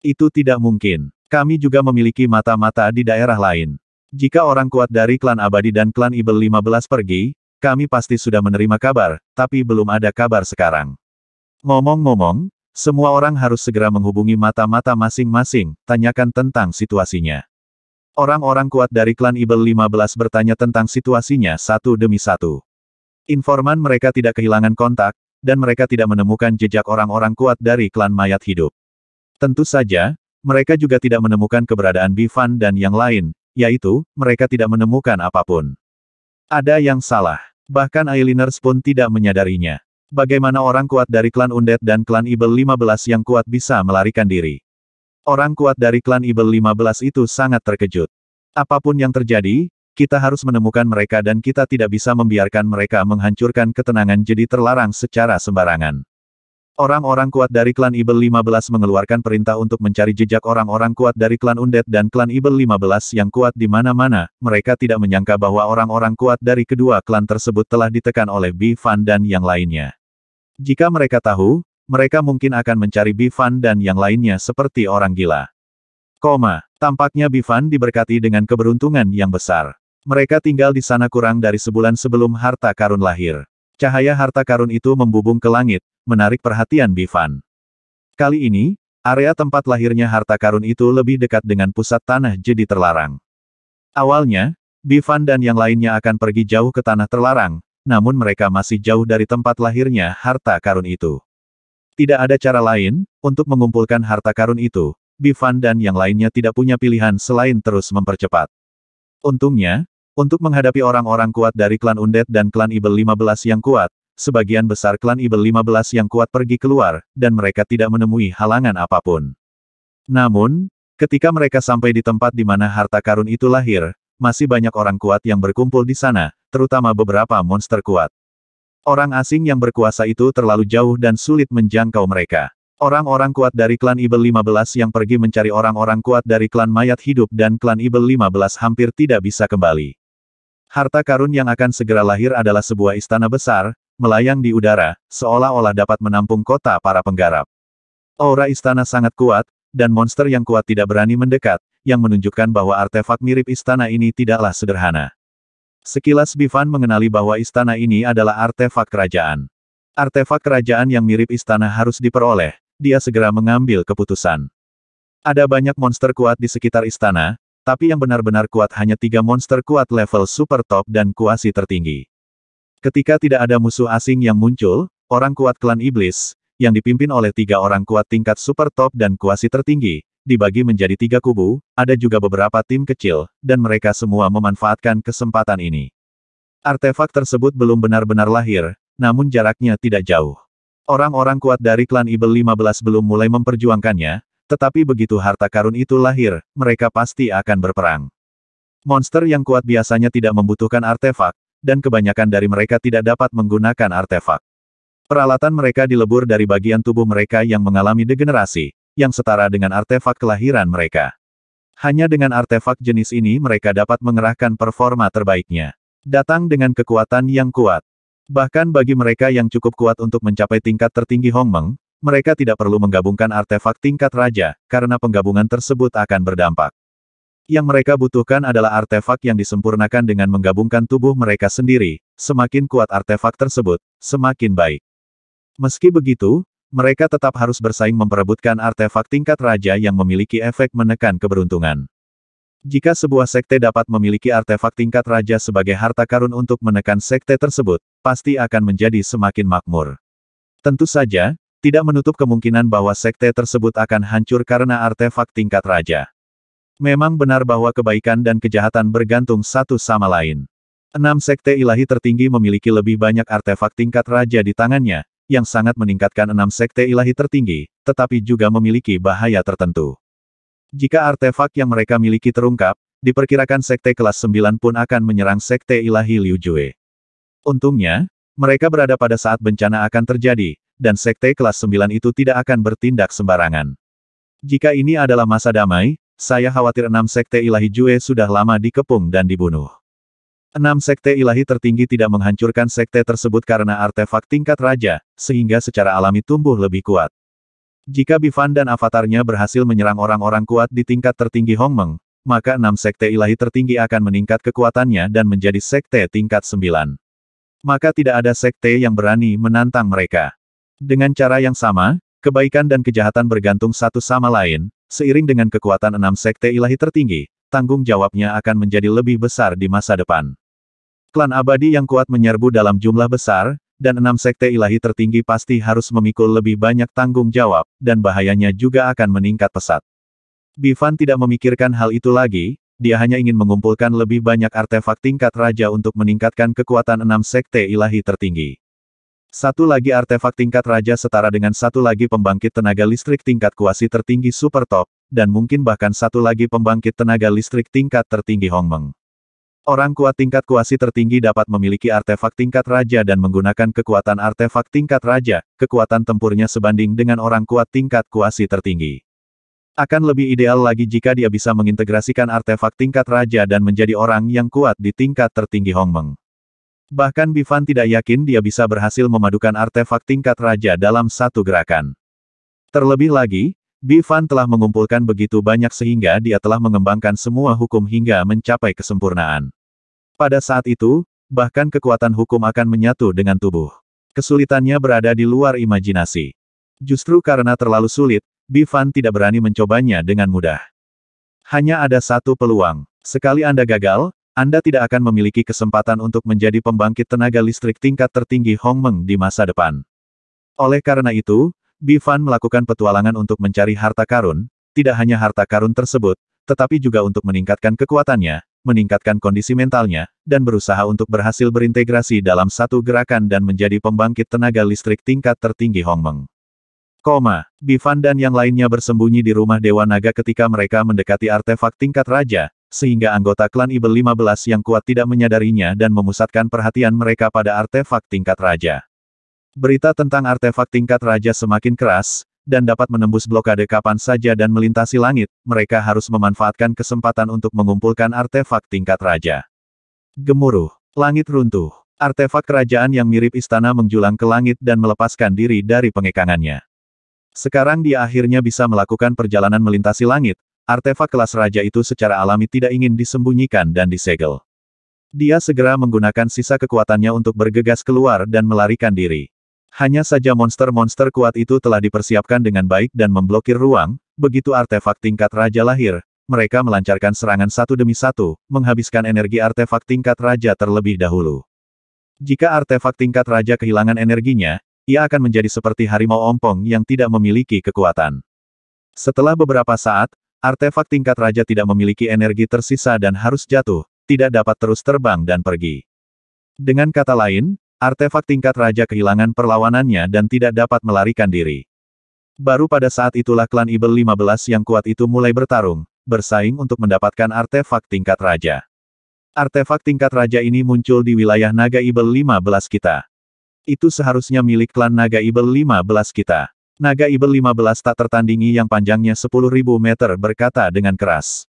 Itu tidak mungkin. Kami juga memiliki mata-mata di daerah lain. Jika orang kuat dari klan Abadi dan klan Ibel 15 pergi, kami pasti sudah menerima kabar, tapi belum ada kabar sekarang. Ngomong-ngomong, semua orang harus segera menghubungi mata-mata masing-masing, tanyakan tentang situasinya. Orang-orang kuat dari klan Ibel 15 bertanya tentang situasinya satu demi satu. Informan mereka tidak kehilangan kontak, dan mereka tidak menemukan jejak orang-orang kuat dari klan mayat hidup. Tentu saja, mereka juga tidak menemukan keberadaan Bifan dan yang lain, yaitu, mereka tidak menemukan apapun. Ada yang salah. Bahkan Eyeliners pun tidak menyadarinya. Bagaimana orang kuat dari klan Undead dan klan Ibel 15 yang kuat bisa melarikan diri? Orang kuat dari klan Ibel 15 itu sangat terkejut. Apapun yang terjadi, kita harus menemukan mereka dan kita tidak bisa membiarkan mereka menghancurkan ketenangan jadi terlarang secara sembarangan. Orang-orang kuat dari klan Ibel 15 mengeluarkan perintah untuk mencari jejak orang-orang kuat dari klan Undet dan klan Ibel 15 yang kuat di mana-mana. Mereka tidak menyangka bahwa orang-orang kuat dari kedua klan tersebut telah ditekan oleh Bi Fan dan yang lainnya. Jika mereka tahu, mereka mungkin akan mencari Bifan dan yang lainnya seperti orang gila. Koma, tampaknya Bifan diberkati dengan keberuntungan yang besar. Mereka tinggal di sana kurang dari sebulan sebelum harta karun lahir. Cahaya harta karun itu membubung ke langit, menarik perhatian Bifan. Kali ini, area tempat lahirnya harta karun itu lebih dekat dengan pusat tanah jadi terlarang. Awalnya, Bifan dan yang lainnya akan pergi jauh ke tanah terlarang, namun mereka masih jauh dari tempat lahirnya harta karun itu. Tidak ada cara lain, untuk mengumpulkan harta karun itu, Bifan dan yang lainnya tidak punya pilihan selain terus mempercepat. Untungnya, untuk menghadapi orang-orang kuat dari klan Undet dan klan Ibel 15 yang kuat, sebagian besar klan Ibel 15 yang kuat pergi keluar, dan mereka tidak menemui halangan apapun. Namun, ketika mereka sampai di tempat di mana harta karun itu lahir, masih banyak orang kuat yang berkumpul di sana, terutama beberapa monster kuat. Orang asing yang berkuasa itu terlalu jauh dan sulit menjangkau mereka. Orang-orang kuat dari klan Ibel 15 yang pergi mencari orang-orang kuat dari klan mayat hidup dan klan Ibel 15 hampir tidak bisa kembali. Harta karun yang akan segera lahir adalah sebuah istana besar, melayang di udara, seolah-olah dapat menampung kota para penggarap. Aura istana sangat kuat, dan monster yang kuat tidak berani mendekat, yang menunjukkan bahwa artefak mirip istana ini tidaklah sederhana. Sekilas Bivan mengenali bahwa istana ini adalah artefak kerajaan. Artefak kerajaan yang mirip istana harus diperoleh, dia segera mengambil keputusan. Ada banyak monster kuat di sekitar istana, tapi yang benar-benar kuat hanya tiga monster kuat level super top dan kuasi tertinggi. Ketika tidak ada musuh asing yang muncul, orang kuat klan iblis, yang dipimpin oleh tiga orang kuat tingkat super top dan kuasi tertinggi, dibagi menjadi tiga kubu, ada juga beberapa tim kecil, dan mereka semua memanfaatkan kesempatan ini. Artefak tersebut belum benar-benar lahir, namun jaraknya tidak jauh. Orang-orang kuat dari klan Ibel 15 belum mulai memperjuangkannya, tetapi begitu harta karun itu lahir, mereka pasti akan berperang. Monster yang kuat biasanya tidak membutuhkan artefak, dan kebanyakan dari mereka tidak dapat menggunakan artefak. Peralatan mereka dilebur dari bagian tubuh mereka yang mengalami degenerasi, yang setara dengan artefak kelahiran mereka. Hanya dengan artefak jenis ini mereka dapat mengerahkan performa terbaiknya. Datang dengan kekuatan yang kuat. Bahkan bagi mereka yang cukup kuat untuk mencapai tingkat tertinggi Hongmeng, mereka tidak perlu menggabungkan artefak tingkat raja, karena penggabungan tersebut akan berdampak. Yang mereka butuhkan adalah artefak yang disempurnakan dengan menggabungkan tubuh mereka sendiri, semakin kuat artefak tersebut, semakin baik. Meski begitu, mereka tetap harus bersaing memperebutkan artefak tingkat raja yang memiliki efek menekan keberuntungan. Jika sebuah sekte dapat memiliki artefak tingkat raja sebagai harta karun untuk menekan sekte tersebut, pasti akan menjadi semakin makmur. Tentu saja, tidak menutup kemungkinan bahwa sekte tersebut akan hancur karena artefak tingkat raja. Memang benar bahwa kebaikan dan kejahatan bergantung satu sama lain. Enam sekte ilahi tertinggi memiliki lebih banyak artefak tingkat raja di tangannya, yang sangat meningkatkan enam sekte ilahi tertinggi, tetapi juga memiliki bahaya tertentu. Jika artefak yang mereka miliki terungkap, diperkirakan sekte kelas 9 pun akan menyerang sekte ilahi Liu Jue. Untungnya, mereka berada pada saat bencana akan terjadi, dan sekte kelas 9 itu tidak akan bertindak sembarangan. Jika ini adalah masa damai, saya khawatir enam sekte ilahi Jue sudah lama dikepung dan dibunuh. Enam sekte ilahi tertinggi tidak menghancurkan sekte tersebut karena artefak tingkat raja, sehingga secara alami tumbuh lebih kuat. Jika Bifan dan avatarnya berhasil menyerang orang-orang kuat di tingkat tertinggi Hongmeng, maka enam sekte ilahi tertinggi akan meningkat kekuatannya dan menjadi sekte tingkat sembilan. Maka tidak ada sekte yang berani menantang mereka. Dengan cara yang sama, kebaikan dan kejahatan bergantung satu sama lain, seiring dengan kekuatan enam sekte ilahi tertinggi, tanggung jawabnya akan menjadi lebih besar di masa depan. Klan abadi yang kuat menyerbu dalam jumlah besar, dan enam sekte ilahi tertinggi pasti harus memikul lebih banyak tanggung jawab, dan bahayanya juga akan meningkat pesat. Bivan tidak memikirkan hal itu lagi, dia hanya ingin mengumpulkan lebih banyak artefak tingkat raja untuk meningkatkan kekuatan enam sekte ilahi tertinggi. Satu lagi artefak tingkat raja setara dengan satu lagi pembangkit tenaga listrik tingkat kuasi tertinggi super top, dan mungkin bahkan satu lagi pembangkit tenaga listrik tingkat tertinggi Hongmeng. Orang kuat tingkat kuasi tertinggi dapat memiliki artefak tingkat raja dan menggunakan kekuatan artefak tingkat raja, kekuatan tempurnya sebanding dengan orang kuat tingkat kuasi tertinggi. Akan lebih ideal lagi jika dia bisa mengintegrasikan artefak tingkat raja dan menjadi orang yang kuat di tingkat tertinggi Hongmeng. Bahkan Bifan tidak yakin dia bisa berhasil memadukan artefak tingkat raja dalam satu gerakan. Terlebih lagi, Bifan telah mengumpulkan begitu banyak sehingga dia telah mengembangkan semua hukum hingga mencapai kesempurnaan. Pada saat itu, bahkan kekuatan hukum akan menyatu dengan tubuh. Kesulitannya berada di luar imajinasi. Justru karena terlalu sulit, Bifan tidak berani mencobanya dengan mudah. Hanya ada satu peluang. Sekali Anda gagal, Anda tidak akan memiliki kesempatan untuk menjadi pembangkit tenaga listrik tingkat tertinggi Hongmeng di masa depan. Oleh karena itu, Bifan melakukan petualangan untuk mencari harta karun, tidak hanya harta karun tersebut, tetapi juga untuk meningkatkan kekuatannya, meningkatkan kondisi mentalnya, dan berusaha untuk berhasil berintegrasi dalam satu gerakan dan menjadi pembangkit tenaga listrik tingkat tertinggi Hongmeng. Koma, Bifan dan yang lainnya bersembunyi di rumah Dewa Naga ketika mereka mendekati artefak tingkat raja, sehingga anggota klan Ibel 15 yang kuat tidak menyadarinya dan memusatkan perhatian mereka pada artefak tingkat raja. Berita tentang artefak tingkat raja semakin keras, dan dapat menembus blokade kapan saja dan melintasi langit, mereka harus memanfaatkan kesempatan untuk mengumpulkan artefak tingkat raja. Gemuruh. Langit runtuh. Artefak kerajaan yang mirip istana menjulang ke langit dan melepaskan diri dari pengekangannya. Sekarang dia akhirnya bisa melakukan perjalanan melintasi langit, artefak kelas raja itu secara alami tidak ingin disembunyikan dan disegel. Dia segera menggunakan sisa kekuatannya untuk bergegas keluar dan melarikan diri. Hanya saja monster-monster kuat itu telah dipersiapkan dengan baik dan memblokir ruang, begitu artefak tingkat raja lahir, mereka melancarkan serangan satu demi satu, menghabiskan energi artefak tingkat raja terlebih dahulu. Jika artefak tingkat raja kehilangan energinya, ia akan menjadi seperti harimau ompong yang tidak memiliki kekuatan. Setelah beberapa saat, artefak tingkat raja tidak memiliki energi tersisa dan harus jatuh, tidak dapat terus terbang dan pergi. Dengan kata lain, Artefak tingkat raja kehilangan perlawanannya dan tidak dapat melarikan diri. Baru pada saat itulah klan Ibel 15 yang kuat itu mulai bertarung, bersaing untuk mendapatkan artefak tingkat raja. Artefak tingkat raja ini muncul di wilayah Naga Ibel 15 kita. Itu seharusnya milik klan Naga Ibel 15 kita. Naga Ibel 15 tak tertandingi yang panjangnya 10.000 meter berkata dengan keras.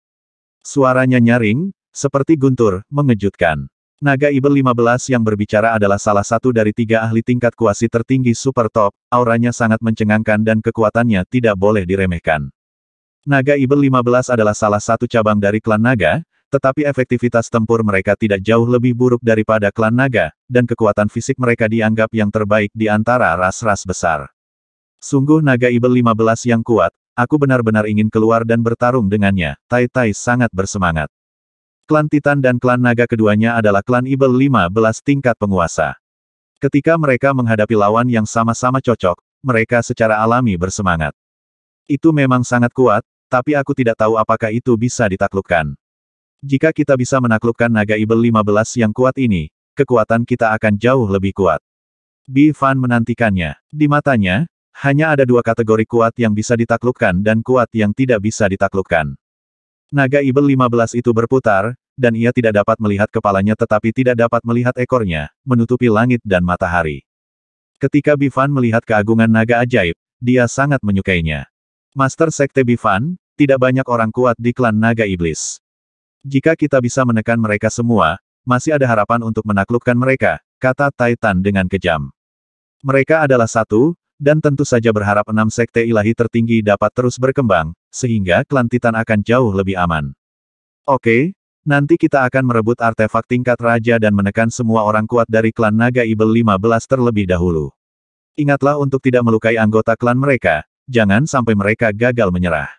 Suaranya nyaring, seperti guntur, mengejutkan. Naga Ibel 15 yang berbicara adalah salah satu dari tiga ahli tingkat kuasi tertinggi super top, auranya sangat mencengangkan dan kekuatannya tidak boleh diremehkan. Naga Ibel 15 adalah salah satu cabang dari klan naga, tetapi efektivitas tempur mereka tidak jauh lebih buruk daripada klan naga, dan kekuatan fisik mereka dianggap yang terbaik di antara ras-ras besar. Sungguh Naga Ibel 15 yang kuat, aku benar-benar ingin keluar dan bertarung dengannya, Tai Tai sangat bersemangat. Klan Titan dan klan Naga keduanya adalah klan Ibel 15 tingkat penguasa. Ketika mereka menghadapi lawan yang sama-sama cocok, mereka secara alami bersemangat. Itu memang sangat kuat, tapi aku tidak tahu apakah itu bisa ditaklukkan. Jika kita bisa menaklukkan Naga Ibel 15 yang kuat ini, kekuatan kita akan jauh lebih kuat. Bi Fan menantikannya. Di matanya, hanya ada dua kategori kuat yang bisa ditaklukkan dan kuat yang tidak bisa ditaklukkan. Naga Ibel 15 itu berputar, dan ia tidak dapat melihat kepalanya tetapi tidak dapat melihat ekornya, menutupi langit dan matahari. Ketika Bifan melihat keagungan naga ajaib, dia sangat menyukainya. Master Sekte Bifan, tidak banyak orang kuat di klan naga iblis. Jika kita bisa menekan mereka semua, masih ada harapan untuk menaklukkan mereka, kata Titan dengan kejam. Mereka adalah satu, dan tentu saja berharap enam sekte ilahi tertinggi dapat terus berkembang, sehingga klan Titan akan jauh lebih aman. Oke, nanti kita akan merebut artefak tingkat raja dan menekan semua orang kuat dari klan Naga Ibel 15 terlebih dahulu. Ingatlah untuk tidak melukai anggota klan mereka, jangan sampai mereka gagal menyerah.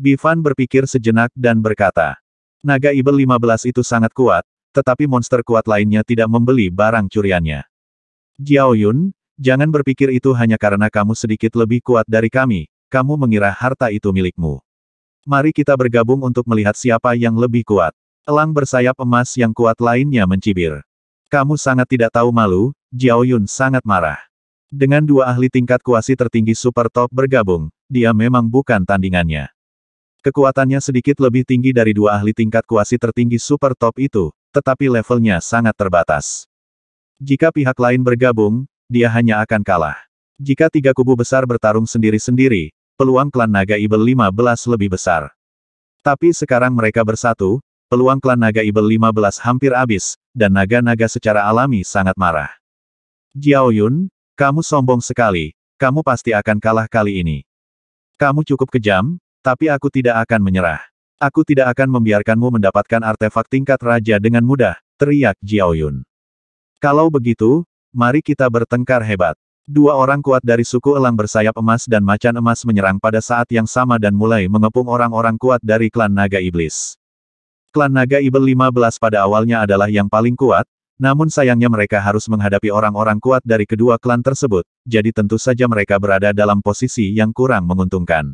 Bifan berpikir sejenak dan berkata, Naga Ibel 15 itu sangat kuat, tetapi monster kuat lainnya tidak membeli barang curiannya. Jiao Yun, Jangan berpikir itu hanya karena kamu sedikit lebih kuat dari kami, kamu mengira harta itu milikmu. Mari kita bergabung untuk melihat siapa yang lebih kuat. Elang bersayap emas yang kuat lainnya mencibir. Kamu sangat tidak tahu malu, Jiao Yun sangat marah. Dengan dua ahli tingkat kuasi tertinggi super top bergabung, dia memang bukan tandingannya. Kekuatannya sedikit lebih tinggi dari dua ahli tingkat kuasi tertinggi super top itu, tetapi levelnya sangat terbatas. Jika pihak lain bergabung, dia hanya akan kalah. Jika tiga kubu besar bertarung sendiri-sendiri, peluang klan Naga Ibel 15 lebih besar. Tapi sekarang mereka bersatu, peluang klan Naga Ibel 15 hampir habis, dan naga-naga secara alami sangat marah. Jiao Yun, kamu sombong sekali, kamu pasti akan kalah kali ini. Kamu cukup kejam, tapi aku tidak akan menyerah. Aku tidak akan membiarkanmu mendapatkan artefak tingkat raja dengan mudah, teriak Jiao Yun. Kalau begitu, Mari kita bertengkar hebat. Dua orang kuat dari suku elang bersayap emas dan macan emas menyerang pada saat yang sama dan mulai mengepung orang-orang kuat dari klan naga iblis. Klan naga iblis 15 pada awalnya adalah yang paling kuat, namun sayangnya mereka harus menghadapi orang-orang kuat dari kedua klan tersebut, jadi tentu saja mereka berada dalam posisi yang kurang menguntungkan.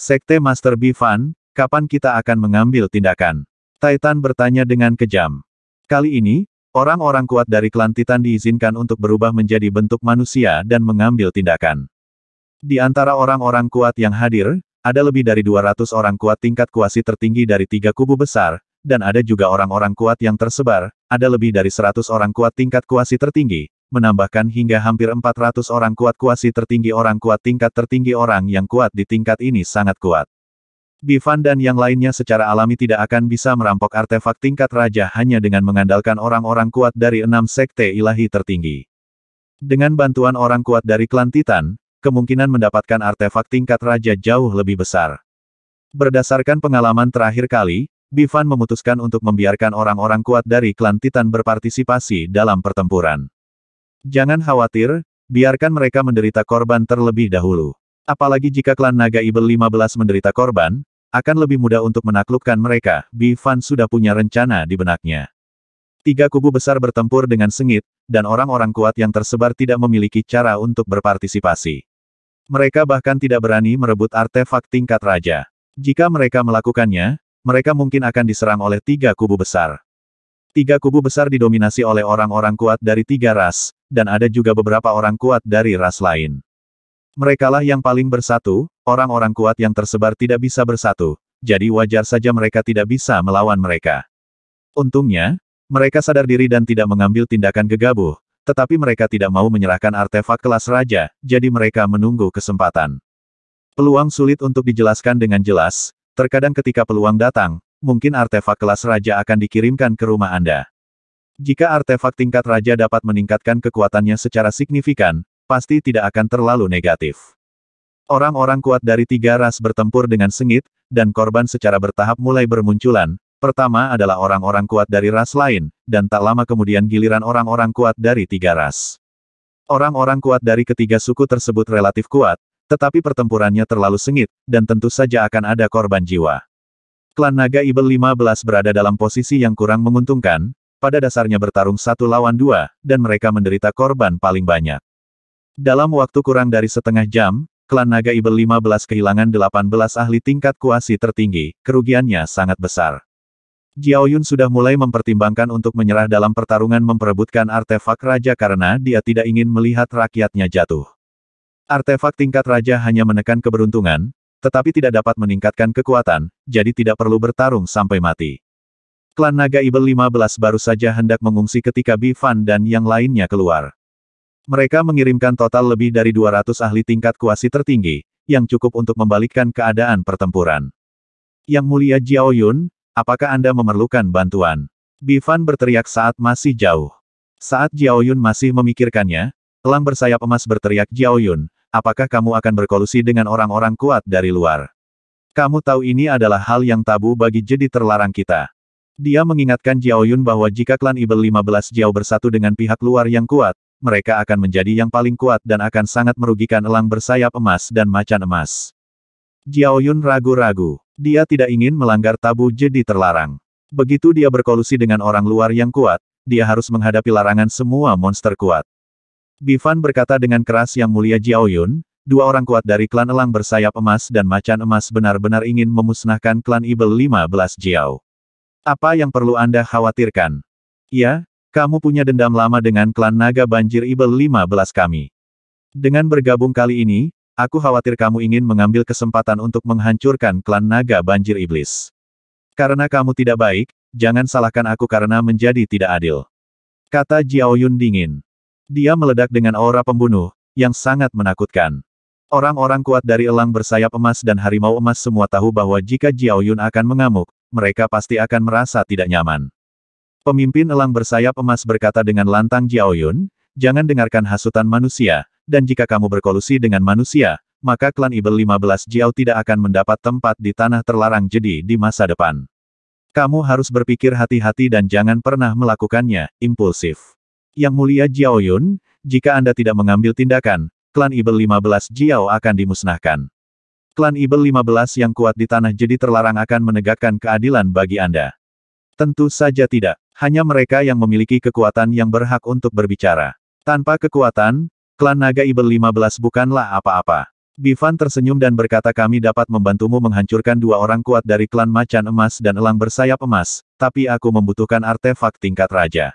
Sekte Master Bifan, kapan kita akan mengambil tindakan? Titan bertanya dengan kejam. Kali ini, Orang-orang kuat dari klan Titan diizinkan untuk berubah menjadi bentuk manusia dan mengambil tindakan. Di antara orang-orang kuat yang hadir, ada lebih dari 200 orang kuat tingkat kuasi tertinggi dari tiga kubu besar, dan ada juga orang-orang kuat yang tersebar, ada lebih dari 100 orang kuat tingkat kuasi tertinggi, menambahkan hingga hampir 400 orang kuat kuasi tertinggi orang kuat tingkat tertinggi orang yang kuat di tingkat ini sangat kuat. Bivan dan yang lainnya secara alami tidak akan bisa merampok artefak tingkat raja hanya dengan mengandalkan orang-orang kuat dari enam sekte ilahi tertinggi. Dengan bantuan orang kuat dari klan Titan, kemungkinan mendapatkan artefak tingkat raja jauh lebih besar. Berdasarkan pengalaman terakhir kali, Bivan memutuskan untuk membiarkan orang-orang kuat dari klan Titan berpartisipasi dalam pertempuran. Jangan khawatir, biarkan mereka menderita korban terlebih dahulu. Apalagi jika klan Naga Ibel 15 menderita korban, akan lebih mudah untuk menaklukkan mereka, Bi Fan sudah punya rencana di benaknya. Tiga kubu besar bertempur dengan sengit, dan orang-orang kuat yang tersebar tidak memiliki cara untuk berpartisipasi. Mereka bahkan tidak berani merebut artefak tingkat raja. Jika mereka melakukannya, mereka mungkin akan diserang oleh tiga kubu besar. Tiga kubu besar didominasi oleh orang-orang kuat dari tiga ras, dan ada juga beberapa orang kuat dari ras lain. Merekalah yang paling bersatu, Orang-orang kuat yang tersebar tidak bisa bersatu, jadi wajar saja mereka tidak bisa melawan mereka. Untungnya, mereka sadar diri dan tidak mengambil tindakan gegabah, tetapi mereka tidak mau menyerahkan artefak kelas raja, jadi mereka menunggu kesempatan. Peluang sulit untuk dijelaskan dengan jelas, terkadang ketika peluang datang, mungkin artefak kelas raja akan dikirimkan ke rumah Anda. Jika artefak tingkat raja dapat meningkatkan kekuatannya secara signifikan, pasti tidak akan terlalu negatif. Orang-orang kuat dari tiga ras bertempur dengan sengit, dan korban secara bertahap mulai bermunculan. Pertama adalah orang-orang kuat dari ras lain, dan tak lama kemudian giliran orang-orang kuat dari tiga ras. Orang-orang kuat dari ketiga suku tersebut relatif kuat, tetapi pertempurannya terlalu sengit, dan tentu saja akan ada korban jiwa. Klan Naga Ibel 15 berada dalam posisi yang kurang menguntungkan, pada dasarnya bertarung satu lawan dua, dan mereka menderita korban paling banyak. Dalam waktu kurang dari setengah jam, klan naga Ibel 15 kehilangan 18 ahli tingkat kuasi tertinggi, kerugiannya sangat besar. Jiao Yun sudah mulai mempertimbangkan untuk menyerah dalam pertarungan memperebutkan artefak raja karena dia tidak ingin melihat rakyatnya jatuh. Artefak tingkat raja hanya menekan keberuntungan, tetapi tidak dapat meningkatkan kekuatan, jadi tidak perlu bertarung sampai mati. Klan Naga Ibel 15 baru saja hendak mengungsi ketika Bifan dan yang lainnya keluar. Mereka mengirimkan total lebih dari 200 ahli tingkat kuasi tertinggi, yang cukup untuk membalikkan keadaan pertempuran. Yang mulia Jiao Yun, apakah Anda memerlukan bantuan? Bifan berteriak saat masih jauh. Saat Jiao Yun masih memikirkannya, elang bersayap emas berteriak Jiao Yun, apakah kamu akan berkolusi dengan orang-orang kuat dari luar? Kamu tahu ini adalah hal yang tabu bagi jadi terlarang kita. Dia mengingatkan Jiao Yun bahwa jika klan Ibel 15 jauh bersatu dengan pihak luar yang kuat, mereka akan menjadi yang paling kuat dan akan sangat merugikan elang bersayap emas dan macan emas. Jiao Yun ragu-ragu. Dia tidak ingin melanggar tabu jadi terlarang. Begitu dia berkolusi dengan orang luar yang kuat, dia harus menghadapi larangan semua monster kuat. Bifan berkata dengan keras yang mulia Jiao Yun, dua orang kuat dari klan elang bersayap emas dan macan emas benar-benar ingin memusnahkan klan Ibel 15 Jiao. Apa yang perlu Anda khawatirkan? Ya, kamu punya dendam lama dengan klan naga banjir Ibel 15 kami. Dengan bergabung kali ini, aku khawatir kamu ingin mengambil kesempatan untuk menghancurkan klan naga banjir iblis. Karena kamu tidak baik, jangan salahkan aku karena menjadi tidak adil. Kata Jiao Yun dingin. Dia meledak dengan aura pembunuh, yang sangat menakutkan. Orang-orang kuat dari elang bersayap emas dan harimau emas semua tahu bahwa jika Jiao Yun akan mengamuk, mereka pasti akan merasa tidak nyaman. Pemimpin elang bersayap emas berkata dengan lantang Jiaoyun, jangan dengarkan hasutan manusia, dan jika kamu berkolusi dengan manusia, maka klan Ibel 15 Jiao tidak akan mendapat tempat di tanah terlarang jadi di masa depan. Kamu harus berpikir hati-hati dan jangan pernah melakukannya, impulsif. Yang mulia Jiaoyun, jika Anda tidak mengambil tindakan, klan Ibel 15 Jiao akan dimusnahkan. Klan Ibel 15 yang kuat di tanah jadi terlarang akan menegakkan keadilan bagi Anda. Tentu saja tidak hanya mereka yang memiliki kekuatan yang berhak untuk berbicara. Tanpa kekuatan, klan Naga Ibel 15 bukanlah apa-apa. Bivan tersenyum dan berkata kami dapat membantumu menghancurkan dua orang kuat dari klan Macan Emas dan Elang Bersayap Emas, tapi aku membutuhkan artefak tingkat raja.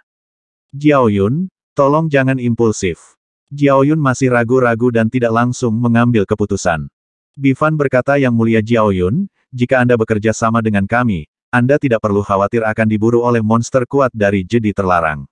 Jiaoyun, tolong jangan impulsif. Jiaoyun masih ragu-ragu dan tidak langsung mengambil keputusan. Bivan berkata yang mulia Jiaoyun, jika Anda bekerja sama dengan kami, anda tidak perlu khawatir akan diburu oleh monster kuat dari jedi terlarang.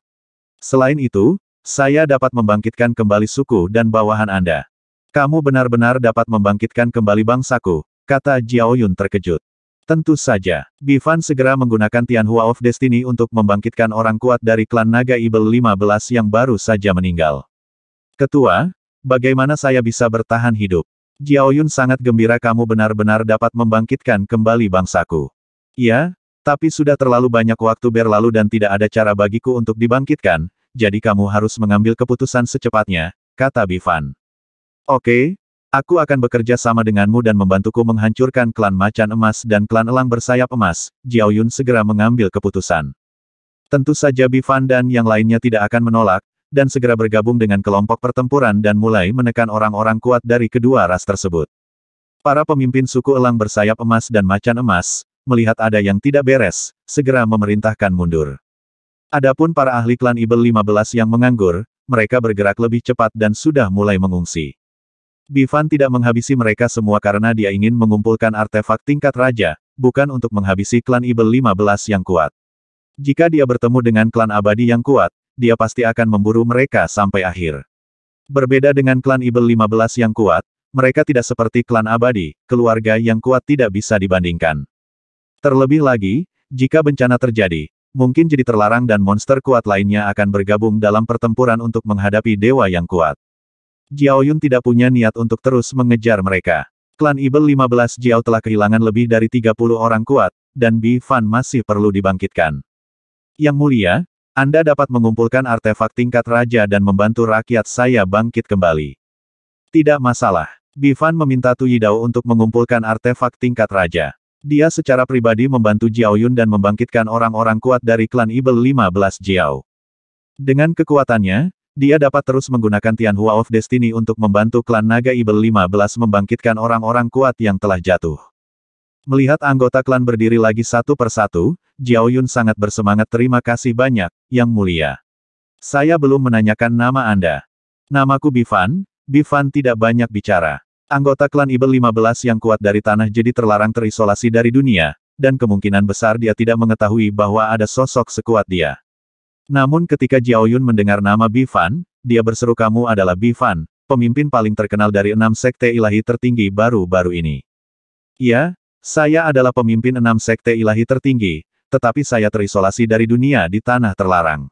Selain itu, saya dapat membangkitkan kembali suku dan bawahan Anda. Kamu benar-benar dapat membangkitkan kembali bangsaku, kata Jiao Yun terkejut. Tentu saja, Bifan segera menggunakan Tianhua of Destiny untuk membangkitkan orang kuat dari klan Naga Ibel 15 yang baru saja meninggal. Ketua, bagaimana saya bisa bertahan hidup? Jiao Yun sangat gembira kamu benar-benar dapat membangkitkan kembali bangsaku. Iya, tapi sudah terlalu banyak waktu berlalu dan tidak ada cara bagiku untuk dibangkitkan, jadi kamu harus mengambil keputusan secepatnya, kata Bifan. Oke, aku akan bekerja sama denganmu dan membantuku menghancurkan klan macan emas dan klan elang bersayap emas, Jiao Yun segera mengambil keputusan. Tentu saja Bifan dan yang lainnya tidak akan menolak, dan segera bergabung dengan kelompok pertempuran dan mulai menekan orang-orang kuat dari kedua ras tersebut. Para pemimpin suku elang bersayap emas dan macan emas, melihat ada yang tidak beres, segera memerintahkan mundur. Adapun para ahli klan Ibel 15 yang menganggur, mereka bergerak lebih cepat dan sudah mulai mengungsi. Bivan tidak menghabisi mereka semua karena dia ingin mengumpulkan artefak tingkat raja, bukan untuk menghabisi klan Ibel 15 yang kuat. Jika dia bertemu dengan klan abadi yang kuat, dia pasti akan memburu mereka sampai akhir. Berbeda dengan klan Ibel 15 yang kuat, mereka tidak seperti klan abadi, keluarga yang kuat tidak bisa dibandingkan. Terlebih lagi, jika bencana terjadi, mungkin jadi terlarang dan monster kuat lainnya akan bergabung dalam pertempuran untuk menghadapi dewa yang kuat. Jiao Yun tidak punya niat untuk terus mengejar mereka. Klan Ibel 15 Jiao telah kehilangan lebih dari 30 orang kuat, dan Bi Fan masih perlu dibangkitkan. Yang mulia, Anda dapat mengumpulkan artefak tingkat raja dan membantu rakyat saya bangkit kembali. Tidak masalah. Bi Fan meminta Tu Yidao untuk mengumpulkan artefak tingkat raja. Dia secara pribadi membantu Jiao Yun dan membangkitkan orang-orang kuat dari klan Ibel 15 Jiao. Dengan kekuatannya, dia dapat terus menggunakan Tianhua of Destiny untuk membantu klan Naga Ibel 15 membangkitkan orang-orang kuat yang telah jatuh. Melihat anggota klan berdiri lagi satu persatu, Jiao Yun sangat bersemangat terima kasih banyak, Yang Mulia. Saya belum menanyakan nama Anda. Namaku Bifan, Bifan tidak banyak bicara. Anggota klan Ibel 15 yang kuat dari tanah jadi terlarang terisolasi dari dunia, dan kemungkinan besar dia tidak mengetahui bahwa ada sosok sekuat dia. Namun ketika Jiao Yun mendengar nama Bifan, dia berseru kamu adalah Bifan, pemimpin paling terkenal dari enam sekte ilahi tertinggi baru-baru ini. Ya, saya adalah pemimpin enam sekte ilahi tertinggi, tetapi saya terisolasi dari dunia di tanah terlarang.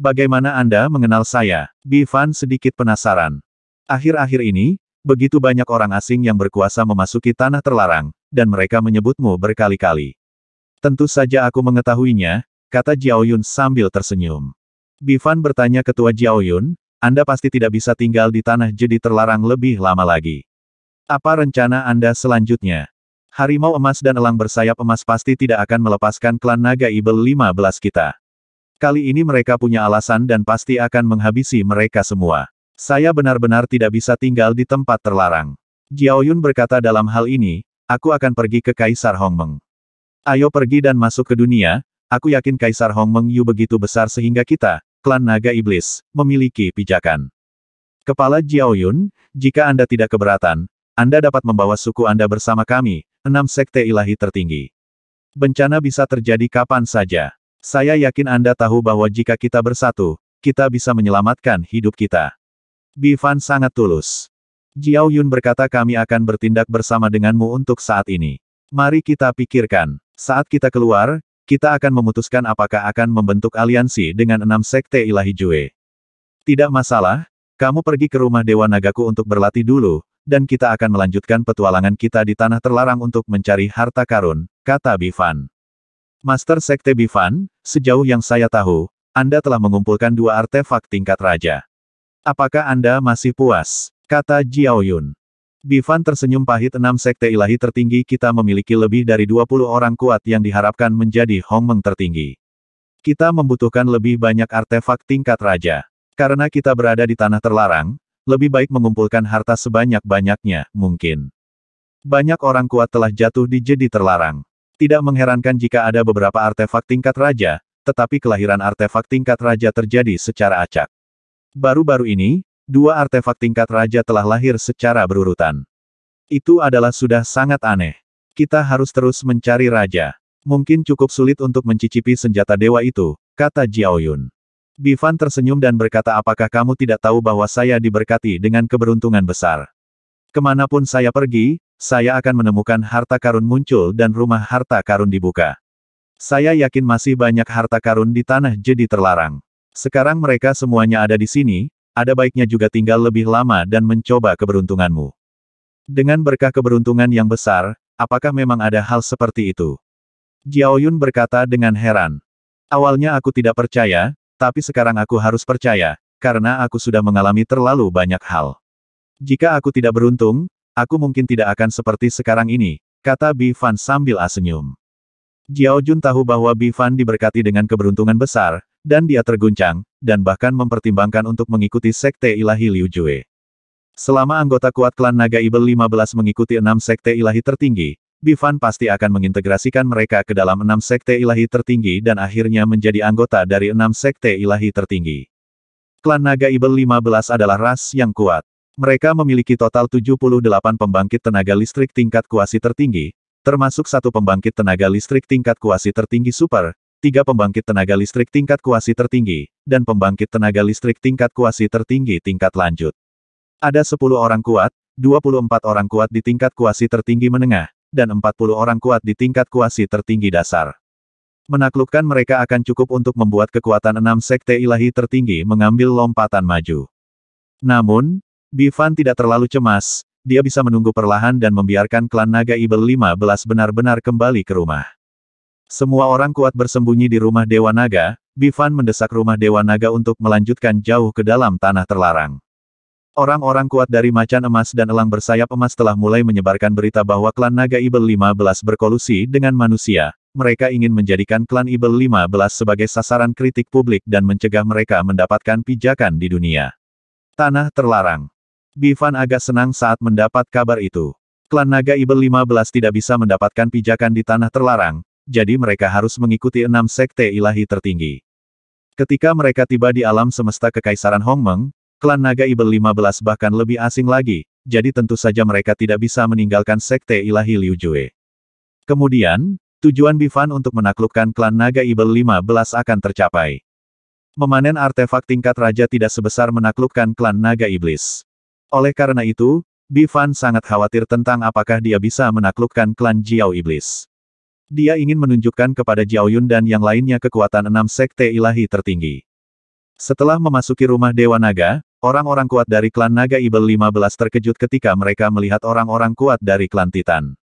Bagaimana Anda mengenal saya? Bifan sedikit penasaran. Akhir-akhir ini, begitu banyak orang asing yang berkuasa memasuki tanah terlarang, dan mereka menyebutmu berkali-kali. Tentu saja aku mengetahuinya, kata Jiaoyun sambil tersenyum. Bifan bertanya ketua Jiaoyun, Anda pasti tidak bisa tinggal di tanah jadi terlarang lebih lama lagi. Apa rencana Anda selanjutnya? Harimau emas dan elang bersayap emas pasti tidak akan melepaskan klan naga Ibel 15 kita. Kali ini mereka punya alasan dan pasti akan menghabisi mereka semua. Saya benar-benar tidak bisa tinggal di tempat terlarang. Jiaoyun berkata dalam hal ini, aku akan pergi ke Kaisar Hongmeng. Ayo pergi dan masuk ke dunia, aku yakin Kaisar Hongmeng Yu begitu besar sehingga kita, klan naga iblis, memiliki pijakan. Kepala Jiaoyun, jika Anda tidak keberatan, Anda dapat membawa suku Anda bersama kami, enam sekte ilahi tertinggi. Bencana bisa terjadi kapan saja. Saya yakin Anda tahu bahwa jika kita bersatu, kita bisa menyelamatkan hidup kita. Bifan sangat tulus. Jiao Yun berkata kami akan bertindak bersama denganmu untuk saat ini. Mari kita pikirkan. Saat kita keluar, kita akan memutuskan apakah akan membentuk aliansi dengan enam sekte ilahi Jue. Tidak masalah, kamu pergi ke rumah Dewa Nagaku untuk berlatih dulu, dan kita akan melanjutkan petualangan kita di Tanah Terlarang untuk mencari harta karun, kata Bifan. Master Sekte Bifan, sejauh yang saya tahu, Anda telah mengumpulkan dua artefak tingkat raja. Apakah Anda masih puas? Kata Jiao Yun. Bivan tersenyum pahit enam sekte ilahi tertinggi kita memiliki lebih dari 20 orang kuat yang diharapkan menjadi Hongmeng tertinggi. Kita membutuhkan lebih banyak artefak tingkat raja. Karena kita berada di tanah terlarang, lebih baik mengumpulkan harta sebanyak-banyaknya, mungkin. Banyak orang kuat telah jatuh di jedi terlarang. Tidak mengherankan jika ada beberapa artefak tingkat raja, tetapi kelahiran artefak tingkat raja terjadi secara acak. Baru-baru ini, dua artefak tingkat raja telah lahir secara berurutan. Itu adalah sudah sangat aneh. Kita harus terus mencari raja. Mungkin cukup sulit untuk mencicipi senjata dewa itu, kata Jiaoyun. Bifan tersenyum dan berkata apakah kamu tidak tahu bahwa saya diberkati dengan keberuntungan besar. Kemanapun saya pergi, saya akan menemukan harta karun muncul dan rumah harta karun dibuka. Saya yakin masih banyak harta karun di tanah jadi terlarang. Sekarang mereka semuanya ada di sini, ada baiknya juga tinggal lebih lama dan mencoba keberuntunganmu. Dengan berkah keberuntungan yang besar, apakah memang ada hal seperti itu? Jiaoyun berkata dengan heran. Awalnya aku tidak percaya, tapi sekarang aku harus percaya, karena aku sudah mengalami terlalu banyak hal. Jika aku tidak beruntung, aku mungkin tidak akan seperti sekarang ini, kata Bifan sambil asenyum. Jiao tahu bahwa Bifan diberkati dengan keberuntungan besar, dan dia terguncang, dan bahkan mempertimbangkan untuk mengikuti Sekte Ilahi Liu Jue. Selama anggota kuat klan Naga Ibel 15 mengikuti enam Sekte Ilahi tertinggi, Bifan pasti akan mengintegrasikan mereka ke dalam enam Sekte Ilahi tertinggi dan akhirnya menjadi anggota dari enam Sekte Ilahi tertinggi. Klan Naga Ibel 15 adalah ras yang kuat. Mereka memiliki total 78 pembangkit tenaga listrik tingkat kuasi tertinggi, termasuk satu pembangkit tenaga listrik tingkat kuasi tertinggi super, tiga pembangkit tenaga listrik tingkat kuasi tertinggi, dan pembangkit tenaga listrik tingkat kuasi tertinggi tingkat lanjut. Ada 10 orang kuat, 24 orang kuat di tingkat kuasi tertinggi menengah, dan 40 orang kuat di tingkat kuasi tertinggi dasar. Menaklukkan mereka akan cukup untuk membuat kekuatan enam sekte ilahi tertinggi mengambil lompatan maju. Namun, Bivan tidak terlalu cemas, dia bisa menunggu perlahan dan membiarkan klan naga Ibel 15 benar-benar kembali ke rumah. Semua orang kuat bersembunyi di rumah Dewa Naga, Bivan mendesak rumah Dewa Naga untuk melanjutkan jauh ke dalam tanah terlarang. Orang-orang kuat dari Macan Emas dan Elang Bersayap Emas telah mulai menyebarkan berita bahwa klan Naga Ibel 15 berkolusi dengan manusia. Mereka ingin menjadikan klan Ibel 15 sebagai sasaran kritik publik dan mencegah mereka mendapatkan pijakan di dunia. Tanah terlarang. Bivan agak senang saat mendapat kabar itu. Klan Naga Ibel 15 tidak bisa mendapatkan pijakan di tanah terlarang, jadi mereka harus mengikuti enam sekte ilahi tertinggi. Ketika mereka tiba di alam semesta Kekaisaran Hongmeng, klan naga Ibel 15 bahkan lebih asing lagi, jadi tentu saja mereka tidak bisa meninggalkan sekte ilahi Liu Jue. Kemudian, tujuan Bifan untuk menaklukkan klan naga Ibel 15 akan tercapai. Memanen artefak tingkat raja tidak sebesar menaklukkan klan naga iblis. Oleh karena itu, Bifan sangat khawatir tentang apakah dia bisa menaklukkan klan Jiao Iblis. Dia ingin menunjukkan kepada Jiao Yun dan yang lainnya kekuatan enam sekte ilahi tertinggi. Setelah memasuki rumah Dewa Naga, orang-orang kuat dari klan Naga Ibel 15 terkejut ketika mereka melihat orang-orang kuat dari klan Titan.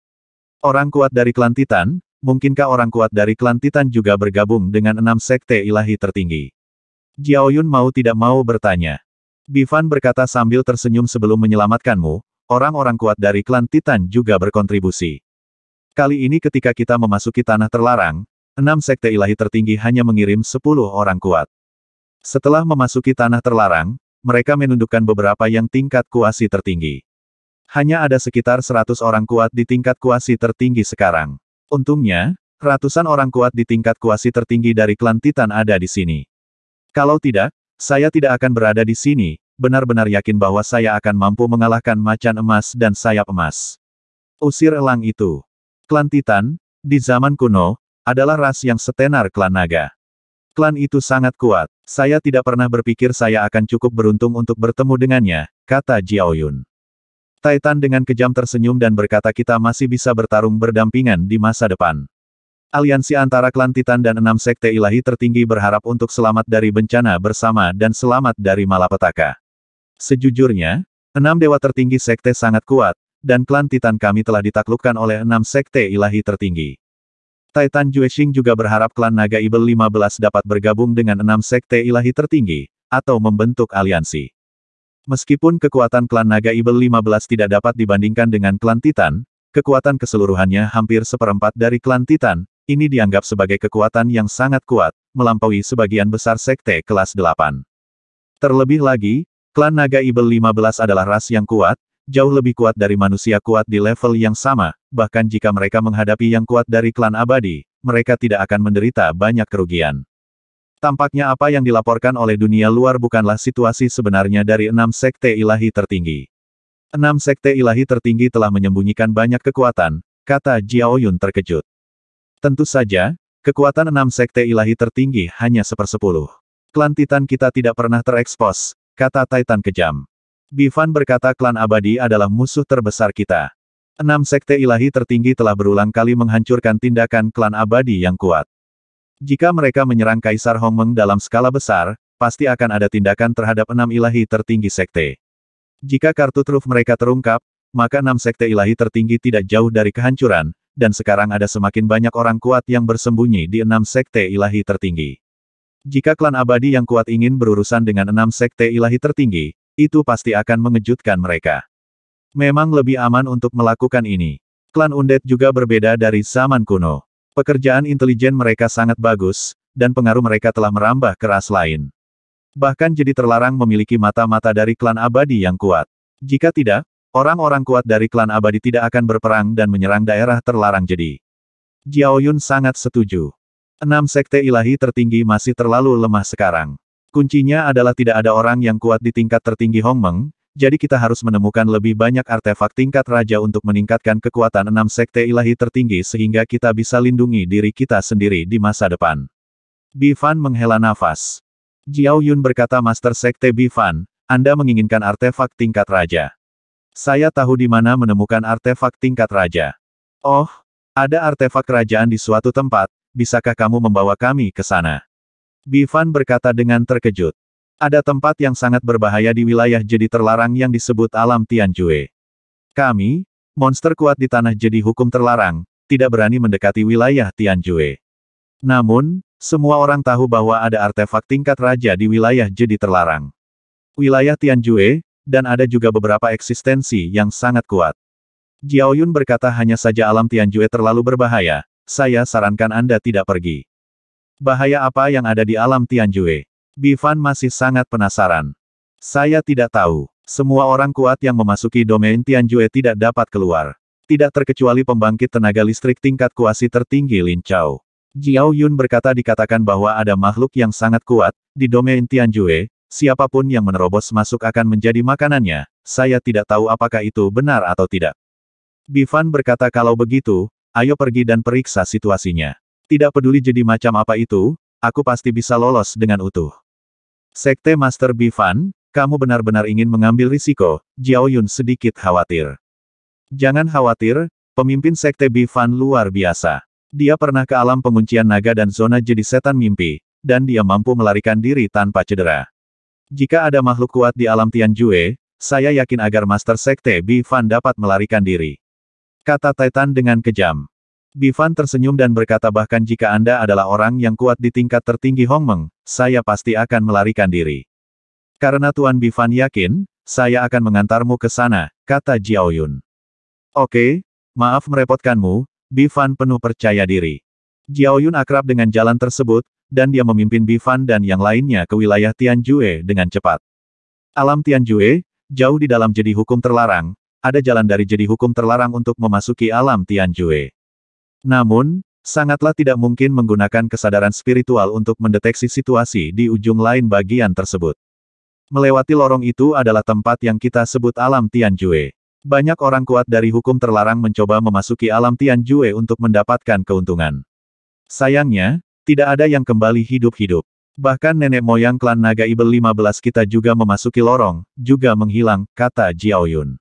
Orang kuat dari klan Titan, mungkinkah orang kuat dari klan Titan juga bergabung dengan enam sekte ilahi tertinggi? Jiao Yun mau tidak mau bertanya. Bifan berkata sambil tersenyum sebelum menyelamatkanmu, orang-orang kuat dari klan Titan juga berkontribusi. Kali ini ketika kita memasuki tanah terlarang, enam sekte ilahi tertinggi hanya mengirim sepuluh orang kuat. Setelah memasuki tanah terlarang, mereka menundukkan beberapa yang tingkat kuasi tertinggi. Hanya ada sekitar seratus orang kuat di tingkat kuasi tertinggi sekarang. Untungnya, ratusan orang kuat di tingkat kuasi tertinggi dari klan Titan ada di sini. Kalau tidak, saya tidak akan berada di sini, benar-benar yakin bahwa saya akan mampu mengalahkan macan emas dan sayap emas. Usir elang itu. Klan Titan, di zaman kuno, adalah ras yang setenar klan naga. Klan itu sangat kuat. Saya tidak pernah berpikir saya akan cukup beruntung untuk bertemu dengannya, kata Jiao Yun. Titan dengan kejam tersenyum dan berkata kita masih bisa bertarung berdampingan di masa depan. Aliansi antara klan Titan dan enam sekte ilahi tertinggi berharap untuk selamat dari bencana bersama dan selamat dari malapetaka. Sejujurnya, enam dewa tertinggi sekte sangat kuat, dan klan Titan kami telah ditaklukkan oleh enam sekte ilahi tertinggi. Titan Juexing juga berharap klan Naga Ibel 15 dapat bergabung dengan enam sekte ilahi tertinggi, atau membentuk aliansi. Meskipun kekuatan klan Naga Ibel 15 tidak dapat dibandingkan dengan klan Titan, kekuatan keseluruhannya hampir seperempat dari klan Titan, ini dianggap sebagai kekuatan yang sangat kuat, melampaui sebagian besar sekte kelas 8. Terlebih lagi, klan Naga Ibel 15 adalah ras yang kuat, jauh lebih kuat dari manusia kuat di level yang sama, bahkan jika mereka menghadapi yang kuat dari klan abadi, mereka tidak akan menderita banyak kerugian. Tampaknya apa yang dilaporkan oleh dunia luar bukanlah situasi sebenarnya dari enam sekte ilahi tertinggi. Enam sekte ilahi tertinggi telah menyembunyikan banyak kekuatan, kata Jiaoyun terkejut. Tentu saja, kekuatan enam sekte ilahi tertinggi hanya sepersepuluh. Klan Titan kita tidak pernah terekspos, kata Titan kejam. Bifan berkata klan abadi adalah musuh terbesar kita. Enam sekte ilahi tertinggi telah berulang kali menghancurkan tindakan klan abadi yang kuat. Jika mereka menyerang Kaisar Hongmeng dalam skala besar, pasti akan ada tindakan terhadap enam ilahi tertinggi sekte. Jika kartu truf mereka terungkap, maka enam sekte ilahi tertinggi tidak jauh dari kehancuran, dan sekarang ada semakin banyak orang kuat yang bersembunyi di enam sekte ilahi tertinggi. Jika klan abadi yang kuat ingin berurusan dengan enam sekte ilahi tertinggi, itu pasti akan mengejutkan mereka. Memang lebih aman untuk melakukan ini. Klan Undead juga berbeda dari zaman kuno. Pekerjaan intelijen mereka sangat bagus, dan pengaruh mereka telah merambah ke ras lain. Bahkan jadi terlarang memiliki mata-mata dari klan abadi yang kuat. Jika tidak, orang-orang kuat dari klan abadi tidak akan berperang dan menyerang daerah terlarang jadi. Jiao Yun sangat setuju. Enam sekte ilahi tertinggi masih terlalu lemah sekarang. Kuncinya adalah tidak ada orang yang kuat di tingkat tertinggi Hong Meng, jadi kita harus menemukan lebih banyak artefak tingkat raja untuk meningkatkan kekuatan enam sekte ilahi tertinggi sehingga kita bisa lindungi diri kita sendiri di masa depan. Bifan menghela nafas. Jiao Yun berkata Master Sekte Bifan, Anda menginginkan artefak tingkat raja. Saya tahu di mana menemukan artefak tingkat raja. Oh, ada artefak kerajaan di suatu tempat, bisakah kamu membawa kami ke sana? Bifan berkata dengan terkejut. Ada tempat yang sangat berbahaya di wilayah jadi terlarang yang disebut alam Tianjue. Kami, monster kuat di tanah jadi hukum terlarang, tidak berani mendekati wilayah Tianjue. Namun, semua orang tahu bahwa ada artefak tingkat raja di wilayah jadi terlarang. Wilayah Tianjue, dan ada juga beberapa eksistensi yang sangat kuat. Jiao berkata hanya saja alam Tianjue terlalu berbahaya, saya sarankan Anda tidak pergi. Bahaya apa yang ada di alam Tianjue? Bifan masih sangat penasaran. Saya tidak tahu. Semua orang kuat yang memasuki domain Tianjue tidak dapat keluar. Tidak terkecuali pembangkit tenaga listrik tingkat kuasi tertinggi Lin Chao. Jiao Yun berkata dikatakan bahwa ada makhluk yang sangat kuat, di domain Tianjue, siapapun yang menerobos masuk akan menjadi makanannya, saya tidak tahu apakah itu benar atau tidak. Bifan berkata kalau begitu, ayo pergi dan periksa situasinya. Tidak peduli jadi macam apa itu, aku pasti bisa lolos dengan utuh. Sekte Master Bifan, kamu benar-benar ingin mengambil risiko, Jiao Yun sedikit khawatir. Jangan khawatir, pemimpin Sekte Bifan luar biasa. Dia pernah ke alam penguncian naga dan zona jadi setan mimpi, dan dia mampu melarikan diri tanpa cedera. Jika ada makhluk kuat di alam Tianjue, saya yakin agar Master Sekte Bifan dapat melarikan diri. Kata Titan dengan kejam. Bifan tersenyum dan berkata bahkan jika Anda adalah orang yang kuat di tingkat tertinggi Hong Meng, saya pasti akan melarikan diri. Karena Tuan Bifan yakin, saya akan mengantarmu ke sana, kata Jiao Yun. Oke, maaf merepotkanmu, Bifan penuh percaya diri. Jiao Yun akrab dengan jalan tersebut, dan dia memimpin Bifan dan yang lainnya ke wilayah Tianjue dengan cepat. Alam Tianjue, jauh di dalam jadi hukum terlarang, ada jalan dari jadi hukum terlarang untuk memasuki alam Tianjue. Namun, sangatlah tidak mungkin menggunakan kesadaran spiritual untuk mendeteksi situasi di ujung lain bagian tersebut. Melewati lorong itu adalah tempat yang kita sebut alam Tianjue. Banyak orang kuat dari hukum terlarang mencoba memasuki alam Tianjue untuk mendapatkan keuntungan. Sayangnya, tidak ada yang kembali hidup-hidup. Bahkan nenek moyang klan naga Ibel 15 kita juga memasuki lorong, juga menghilang, kata Jiaoyun.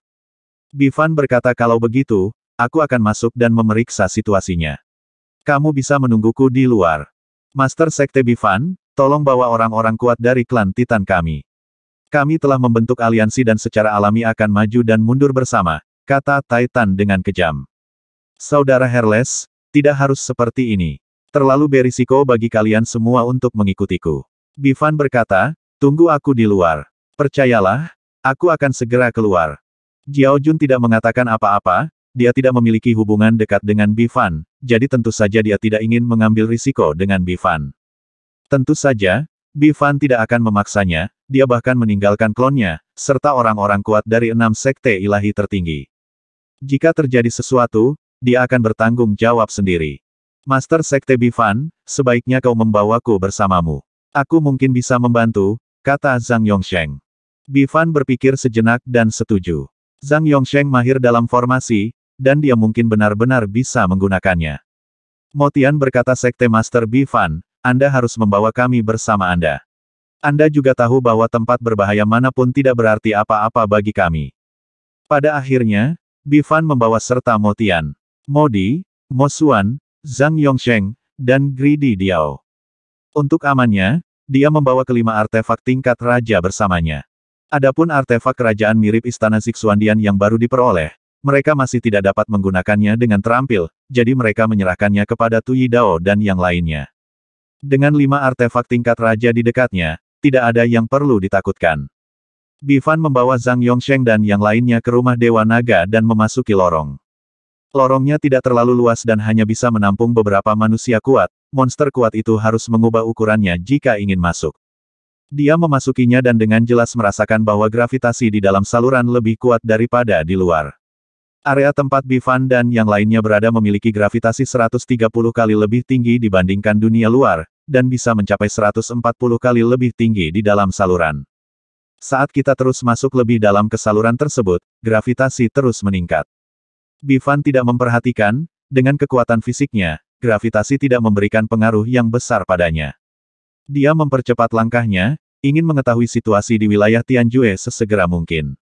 Bifan berkata kalau begitu, Aku akan masuk dan memeriksa situasinya. Kamu bisa menungguku di luar. Master Sekte Bifan, tolong bawa orang-orang kuat dari klan Titan kami. Kami telah membentuk aliansi dan secara alami akan maju dan mundur bersama, kata Titan dengan kejam. Saudara Herles, tidak harus seperti ini. Terlalu berisiko bagi kalian semua untuk mengikutiku. Bifan berkata, tunggu aku di luar. Percayalah, aku akan segera keluar. Jiao Jun tidak mengatakan apa-apa, dia tidak memiliki hubungan dekat dengan Bifan, jadi tentu saja dia tidak ingin mengambil risiko dengan Bifan. Tentu saja, Bifan tidak akan memaksanya, dia bahkan meninggalkan klonnya, serta orang-orang kuat dari enam sekte ilahi tertinggi. Jika terjadi sesuatu, dia akan bertanggung jawab sendiri. Master Sekte Bifan, sebaiknya kau membawaku bersamamu. Aku mungkin bisa membantu, kata Zhang Yongsheng. Bifan berpikir sejenak dan setuju. Zhang Yongsheng mahir dalam formasi, dan dia mungkin benar-benar bisa menggunakannya. Motian berkata Sekte Master Bifan, Anda harus membawa kami bersama Anda. Anda juga tahu bahwa tempat berbahaya manapun tidak berarti apa-apa bagi kami. Pada akhirnya, Bifan membawa serta Motian, Modi, Mosuan, Zhang Yongsheng, dan Gridi Diao. Untuk amannya, dia membawa kelima artefak tingkat raja bersamanya. Adapun artefak kerajaan mirip Istana Zixuandian yang baru diperoleh, mereka masih tidak dapat menggunakannya dengan terampil, jadi mereka menyerahkannya kepada Tuyi Dao dan yang lainnya. Dengan lima artefak tingkat raja di dekatnya, tidak ada yang perlu ditakutkan. Bifan membawa Zhang Yongsheng dan yang lainnya ke rumah Dewa Naga dan memasuki lorong. Lorongnya tidak terlalu luas dan hanya bisa menampung beberapa manusia kuat, monster kuat itu harus mengubah ukurannya jika ingin masuk. Dia memasukinya dan dengan jelas merasakan bahwa gravitasi di dalam saluran lebih kuat daripada di luar. Area tempat Bifan dan yang lainnya berada memiliki gravitasi 130 kali lebih tinggi dibandingkan dunia luar, dan bisa mencapai 140 kali lebih tinggi di dalam saluran. Saat kita terus masuk lebih dalam ke saluran tersebut, gravitasi terus meningkat. Bifan tidak memperhatikan, dengan kekuatan fisiknya, gravitasi tidak memberikan pengaruh yang besar padanya. Dia mempercepat langkahnya, ingin mengetahui situasi di wilayah Tianjue sesegera mungkin.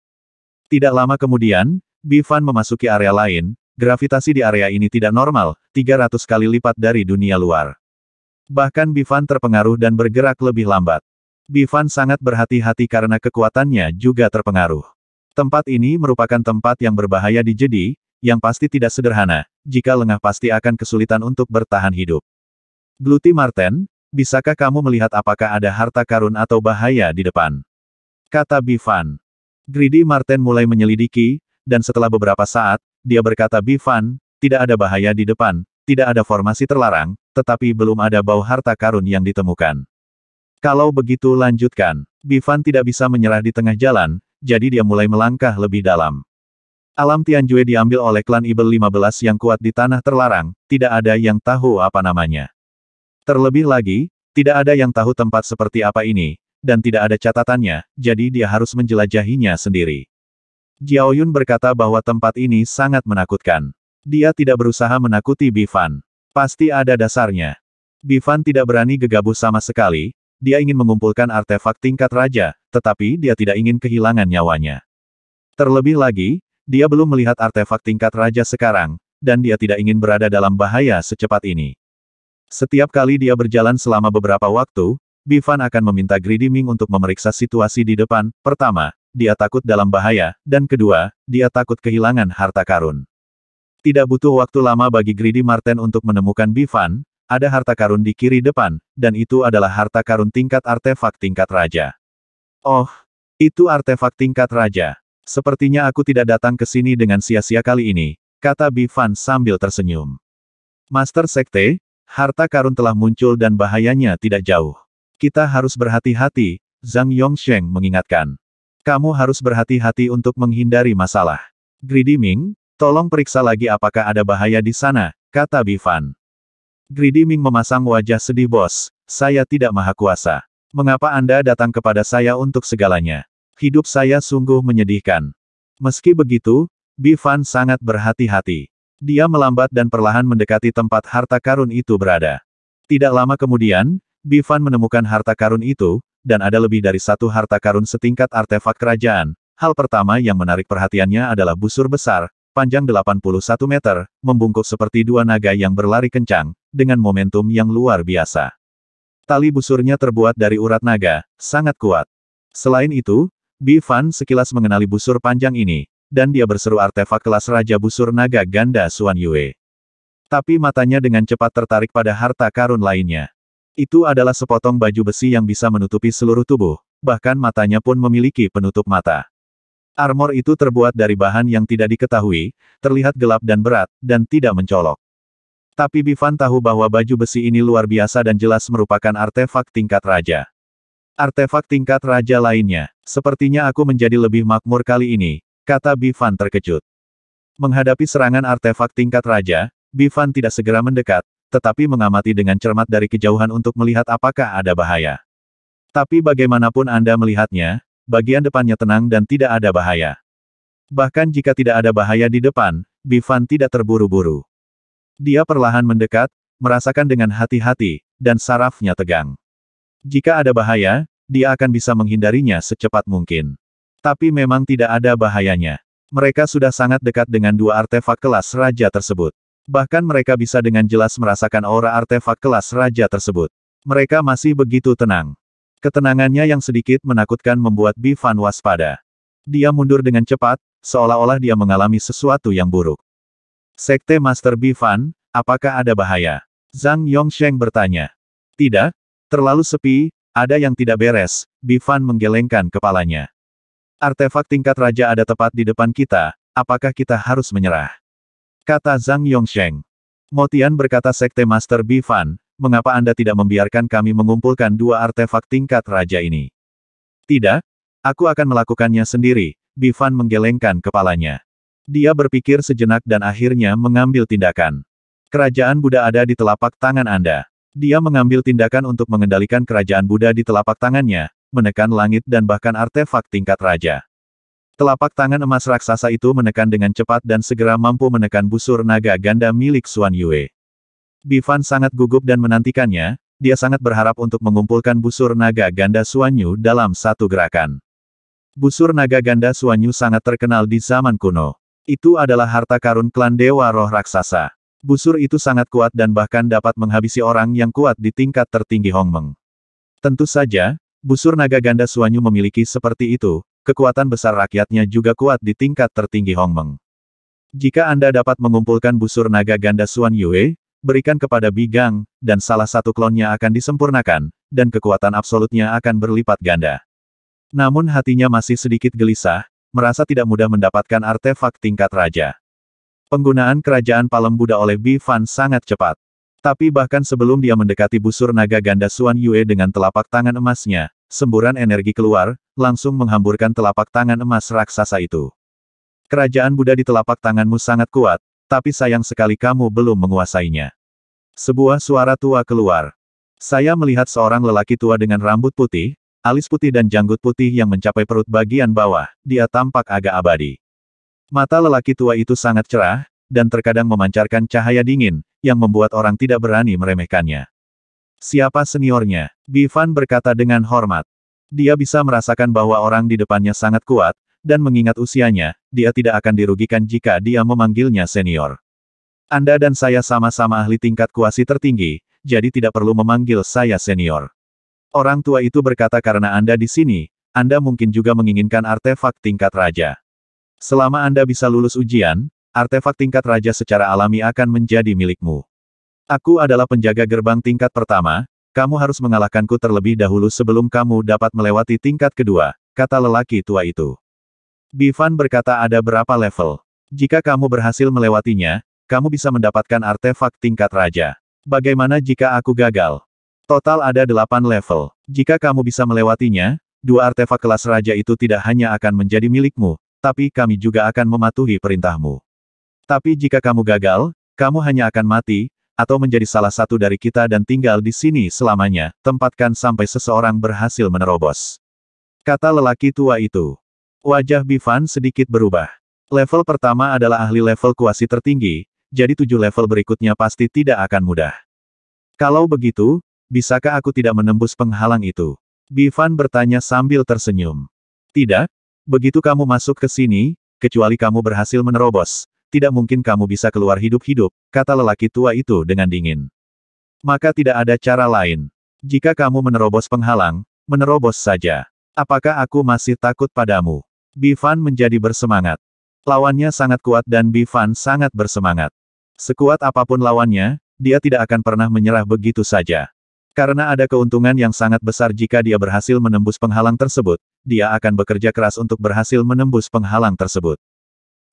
Tidak lama kemudian, Bifan memasuki area lain, gravitasi di area ini tidak normal, 300 kali lipat dari dunia luar. Bahkan Bifan terpengaruh dan bergerak lebih lambat. Bifan sangat berhati-hati karena kekuatannya juga terpengaruh. Tempat ini merupakan tempat yang berbahaya di Jedi, yang pasti tidak sederhana, jika lengah pasti akan kesulitan untuk bertahan hidup. Gluti Marten, bisakah kamu melihat apakah ada harta karun atau bahaya di depan? Kata Bifan. Gridi Marten mulai menyelidiki, dan setelah beberapa saat, dia berkata Bifan, tidak ada bahaya di depan, tidak ada formasi terlarang, tetapi belum ada bau harta karun yang ditemukan. Kalau begitu lanjutkan, Bifan tidak bisa menyerah di tengah jalan, jadi dia mulai melangkah lebih dalam. Alam Tianjue diambil oleh klan Ibel 15 yang kuat di tanah terlarang, tidak ada yang tahu apa namanya. Terlebih lagi, tidak ada yang tahu tempat seperti apa ini, dan tidak ada catatannya, jadi dia harus menjelajahinya sendiri. Jiao Yun berkata bahwa tempat ini sangat menakutkan. Dia tidak berusaha menakuti Bifan. Pasti ada dasarnya. Bifan tidak berani gegabah sama sekali, dia ingin mengumpulkan artefak tingkat raja, tetapi dia tidak ingin kehilangan nyawanya. Terlebih lagi, dia belum melihat artefak tingkat raja sekarang, dan dia tidak ingin berada dalam bahaya secepat ini. Setiap kali dia berjalan selama beberapa waktu, Bifan akan meminta Greedy untuk memeriksa situasi di depan. Pertama, dia takut dalam bahaya, dan kedua, dia takut kehilangan harta karun. Tidak butuh waktu lama bagi Greedy Martin untuk menemukan Bifan, ada harta karun di kiri depan, dan itu adalah harta karun tingkat artefak tingkat raja. Oh, itu artefak tingkat raja. Sepertinya aku tidak datang ke sini dengan sia-sia kali ini, kata Bifan sambil tersenyum. Master Sekte, harta karun telah muncul dan bahayanya tidak jauh. Kita harus berhati-hati, Zhang Yongsheng mengingatkan. Kamu harus berhati-hati untuk menghindari masalah. Greedy Ming, tolong periksa lagi apakah ada bahaya di sana, kata Bifan. Greedy Ming memasang wajah sedih bos, saya tidak maha kuasa. Mengapa Anda datang kepada saya untuk segalanya? Hidup saya sungguh menyedihkan. Meski begitu, Bifan sangat berhati-hati. Dia melambat dan perlahan mendekati tempat harta karun itu berada. Tidak lama kemudian, Bifan menemukan harta karun itu, dan ada lebih dari satu harta karun setingkat artefak kerajaan. Hal pertama yang menarik perhatiannya adalah busur besar, panjang 81 meter, membungkuk seperti dua naga yang berlari kencang, dengan momentum yang luar biasa. Tali busurnya terbuat dari urat naga, sangat kuat. Selain itu, Bifan sekilas mengenali busur panjang ini, dan dia berseru artefak kelas Raja Busur Naga Ganda Suan Yue. Tapi matanya dengan cepat tertarik pada harta karun lainnya. Itu adalah sepotong baju besi yang bisa menutupi seluruh tubuh, bahkan matanya pun memiliki penutup mata. Armor itu terbuat dari bahan yang tidak diketahui, terlihat gelap dan berat, dan tidak mencolok. Tapi Bifan tahu bahwa baju besi ini luar biasa dan jelas merupakan artefak tingkat raja. Artefak tingkat raja lainnya, sepertinya aku menjadi lebih makmur kali ini, kata Bifan terkejut. Menghadapi serangan artefak tingkat raja, Bifan tidak segera mendekat, tetapi mengamati dengan cermat dari kejauhan untuk melihat apakah ada bahaya. Tapi bagaimanapun Anda melihatnya, bagian depannya tenang dan tidak ada bahaya. Bahkan jika tidak ada bahaya di depan, Bifan tidak terburu-buru. Dia perlahan mendekat, merasakan dengan hati-hati, dan sarafnya tegang. Jika ada bahaya, dia akan bisa menghindarinya secepat mungkin. Tapi memang tidak ada bahayanya. Mereka sudah sangat dekat dengan dua artefak kelas raja tersebut. Bahkan mereka bisa dengan jelas merasakan aura artefak kelas raja tersebut. Mereka masih begitu tenang. Ketenangannya yang sedikit menakutkan membuat Bifan waspada. Dia mundur dengan cepat, seolah-olah dia mengalami sesuatu yang buruk. Sekte Master Bifan, apakah ada bahaya? Zhang Yongsheng bertanya. Tidak, terlalu sepi, ada yang tidak beres, Bifan menggelengkan kepalanya. Artefak tingkat raja ada tepat di depan kita, apakah kita harus menyerah? Kata Zhang Yongsheng. Motian berkata Sekte Master Bifan, mengapa Anda tidak membiarkan kami mengumpulkan dua artefak tingkat raja ini? Tidak, aku akan melakukannya sendiri, Bifan menggelengkan kepalanya. Dia berpikir sejenak dan akhirnya mengambil tindakan. Kerajaan Buddha ada di telapak tangan Anda. Dia mengambil tindakan untuk mengendalikan kerajaan Buddha di telapak tangannya, menekan langit dan bahkan artefak tingkat raja. Telapak tangan emas raksasa itu menekan dengan cepat dan segera mampu menekan busur naga ganda milik Xuan Yue. Bifan sangat gugup dan menantikannya, dia sangat berharap untuk mengumpulkan busur naga ganda Xuan Yu dalam satu gerakan. Busur naga ganda Xuan Yu sangat terkenal di zaman kuno. Itu adalah harta karun klan Dewa Roh Raksasa. Busur itu sangat kuat dan bahkan dapat menghabisi orang yang kuat di tingkat tertinggi Hongmeng. Tentu saja, busur naga ganda Suanyu memiliki seperti itu, kekuatan besar rakyatnya juga kuat di tingkat tertinggi Hong Meng. Jika Anda dapat mengumpulkan busur naga ganda Suan Yue, berikan kepada Bigang, dan salah satu klonnya akan disempurnakan, dan kekuatan absolutnya akan berlipat ganda. Namun hatinya masih sedikit gelisah, merasa tidak mudah mendapatkan artefak tingkat raja. Penggunaan kerajaan palem Buddha oleh Bi Fan sangat cepat. Tapi bahkan sebelum dia mendekati busur naga ganda Suan Yue dengan telapak tangan emasnya, semburan energi keluar, langsung menghamburkan telapak tangan emas raksasa itu. Kerajaan Buddha di telapak tanganmu sangat kuat, tapi sayang sekali kamu belum menguasainya. Sebuah suara tua keluar. Saya melihat seorang lelaki tua dengan rambut putih, alis putih dan janggut putih yang mencapai perut bagian bawah, dia tampak agak abadi. Mata lelaki tua itu sangat cerah, dan terkadang memancarkan cahaya dingin, yang membuat orang tidak berani meremehkannya. Siapa seniornya? Bifan berkata dengan hormat. Dia bisa merasakan bahwa orang di depannya sangat kuat, dan mengingat usianya, dia tidak akan dirugikan jika dia memanggilnya senior. Anda dan saya sama-sama ahli tingkat kuasi tertinggi, jadi tidak perlu memanggil saya senior. Orang tua itu berkata karena Anda di sini, Anda mungkin juga menginginkan artefak tingkat raja. Selama Anda bisa lulus ujian, artefak tingkat raja secara alami akan menjadi milikmu. Aku adalah penjaga gerbang tingkat pertama, kamu harus mengalahkanku terlebih dahulu sebelum kamu dapat melewati tingkat kedua, kata lelaki tua itu. Bifan berkata ada berapa level. Jika kamu berhasil melewatinya, kamu bisa mendapatkan artefak tingkat raja. Bagaimana jika aku gagal? Total ada delapan level. Jika kamu bisa melewatinya, dua artefak kelas raja itu tidak hanya akan menjadi milikmu, tapi kami juga akan mematuhi perintahmu. Tapi jika kamu gagal, kamu hanya akan mati, atau menjadi salah satu dari kita dan tinggal di sini selamanya, tempatkan sampai seseorang berhasil menerobos. Kata lelaki tua itu. Wajah Bifan sedikit berubah. Level pertama adalah ahli level kuasi tertinggi, jadi tujuh level berikutnya pasti tidak akan mudah. Kalau begitu, bisakah aku tidak menembus penghalang itu? Bifan bertanya sambil tersenyum. Tidak, begitu kamu masuk ke sini, kecuali kamu berhasil menerobos, tidak mungkin kamu bisa keluar hidup-hidup, kata lelaki tua itu dengan dingin. Maka tidak ada cara lain. Jika kamu menerobos penghalang, menerobos saja. Apakah aku masih takut padamu? Bifan menjadi bersemangat. Lawannya sangat kuat dan Bifan sangat bersemangat. Sekuat apapun lawannya, dia tidak akan pernah menyerah begitu saja. Karena ada keuntungan yang sangat besar jika dia berhasil menembus penghalang tersebut, dia akan bekerja keras untuk berhasil menembus penghalang tersebut.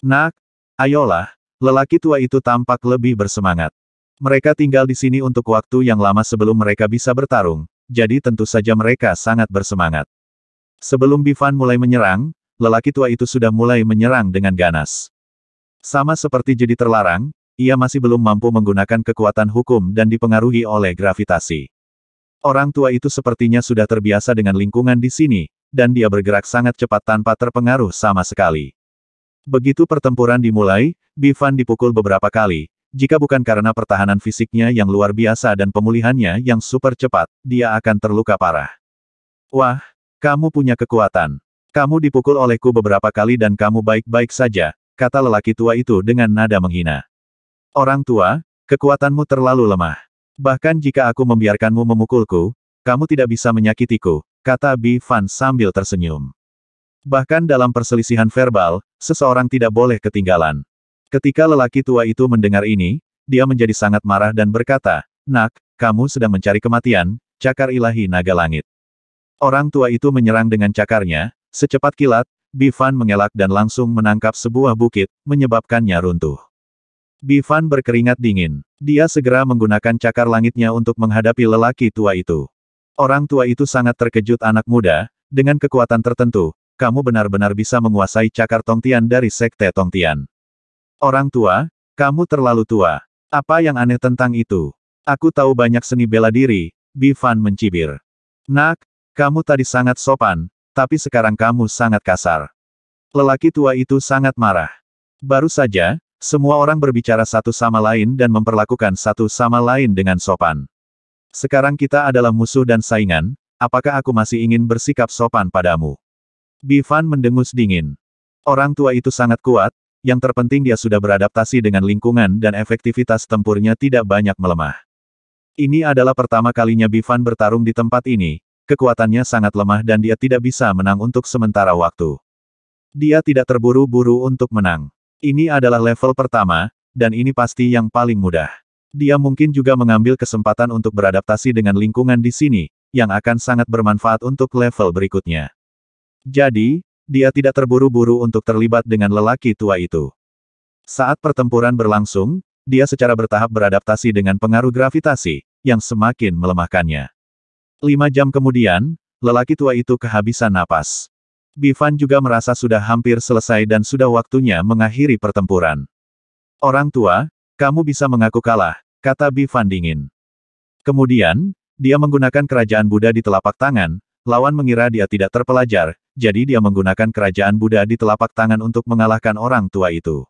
Nak, Ayolah, lelaki tua itu tampak lebih bersemangat. Mereka tinggal di sini untuk waktu yang lama sebelum mereka bisa bertarung, jadi tentu saja mereka sangat bersemangat. Sebelum Bivan mulai menyerang, lelaki tua itu sudah mulai menyerang dengan ganas. Sama seperti jadi terlarang, ia masih belum mampu menggunakan kekuatan hukum dan dipengaruhi oleh gravitasi. Orang tua itu sepertinya sudah terbiasa dengan lingkungan di sini, dan dia bergerak sangat cepat tanpa terpengaruh sama sekali. Begitu pertempuran dimulai, Bivan dipukul beberapa kali. Jika bukan karena pertahanan fisiknya yang luar biasa dan pemulihannya yang super cepat, dia akan terluka parah. Wah, kamu punya kekuatan. Kamu dipukul olehku beberapa kali dan kamu baik-baik saja, kata lelaki tua itu dengan nada menghina. Orang tua, kekuatanmu terlalu lemah. Bahkan jika aku membiarkanmu memukulku, kamu tidak bisa menyakitiku, kata Bi Fan sambil tersenyum. Bahkan dalam perselisihan verbal, seseorang tidak boleh ketinggalan. Ketika lelaki tua itu mendengar ini, dia menjadi sangat marah dan berkata, Nak, kamu sedang mencari kematian, cakar ilahi naga langit. Orang tua itu menyerang dengan cakarnya, secepat kilat, Bifan mengelak dan langsung menangkap sebuah bukit, menyebabkannya runtuh. Bifan berkeringat dingin. Dia segera menggunakan cakar langitnya untuk menghadapi lelaki tua itu. Orang tua itu sangat terkejut anak muda, dengan kekuatan tertentu, kamu benar-benar bisa menguasai cakar Tongtian dari Sekte Tongtian. Orang tua, kamu terlalu tua. Apa yang aneh tentang itu? Aku tahu banyak seni bela diri, Bifan mencibir. Nak, kamu tadi sangat sopan, tapi sekarang kamu sangat kasar. Lelaki tua itu sangat marah. Baru saja, semua orang berbicara satu sama lain dan memperlakukan satu sama lain dengan sopan. Sekarang kita adalah musuh dan saingan, apakah aku masih ingin bersikap sopan padamu? Bifan mendengus dingin. Orang tua itu sangat kuat, yang terpenting dia sudah beradaptasi dengan lingkungan dan efektivitas tempurnya tidak banyak melemah. Ini adalah pertama kalinya Bifan bertarung di tempat ini, kekuatannya sangat lemah dan dia tidak bisa menang untuk sementara waktu. Dia tidak terburu-buru untuk menang. Ini adalah level pertama, dan ini pasti yang paling mudah. Dia mungkin juga mengambil kesempatan untuk beradaptasi dengan lingkungan di sini, yang akan sangat bermanfaat untuk level berikutnya. Jadi, dia tidak terburu-buru untuk terlibat dengan lelaki tua itu. Saat pertempuran berlangsung, dia secara bertahap beradaptasi dengan pengaruh gravitasi, yang semakin melemahkannya. Lima jam kemudian, lelaki tua itu kehabisan napas. Bivan juga merasa sudah hampir selesai dan sudah waktunya mengakhiri pertempuran. Orang tua, kamu bisa mengaku kalah, kata Bivan dingin. Kemudian, dia menggunakan kerajaan Buddha di telapak tangan, lawan mengira dia tidak terpelajar, jadi dia menggunakan kerajaan Buddha di telapak tangan untuk mengalahkan orang tua itu.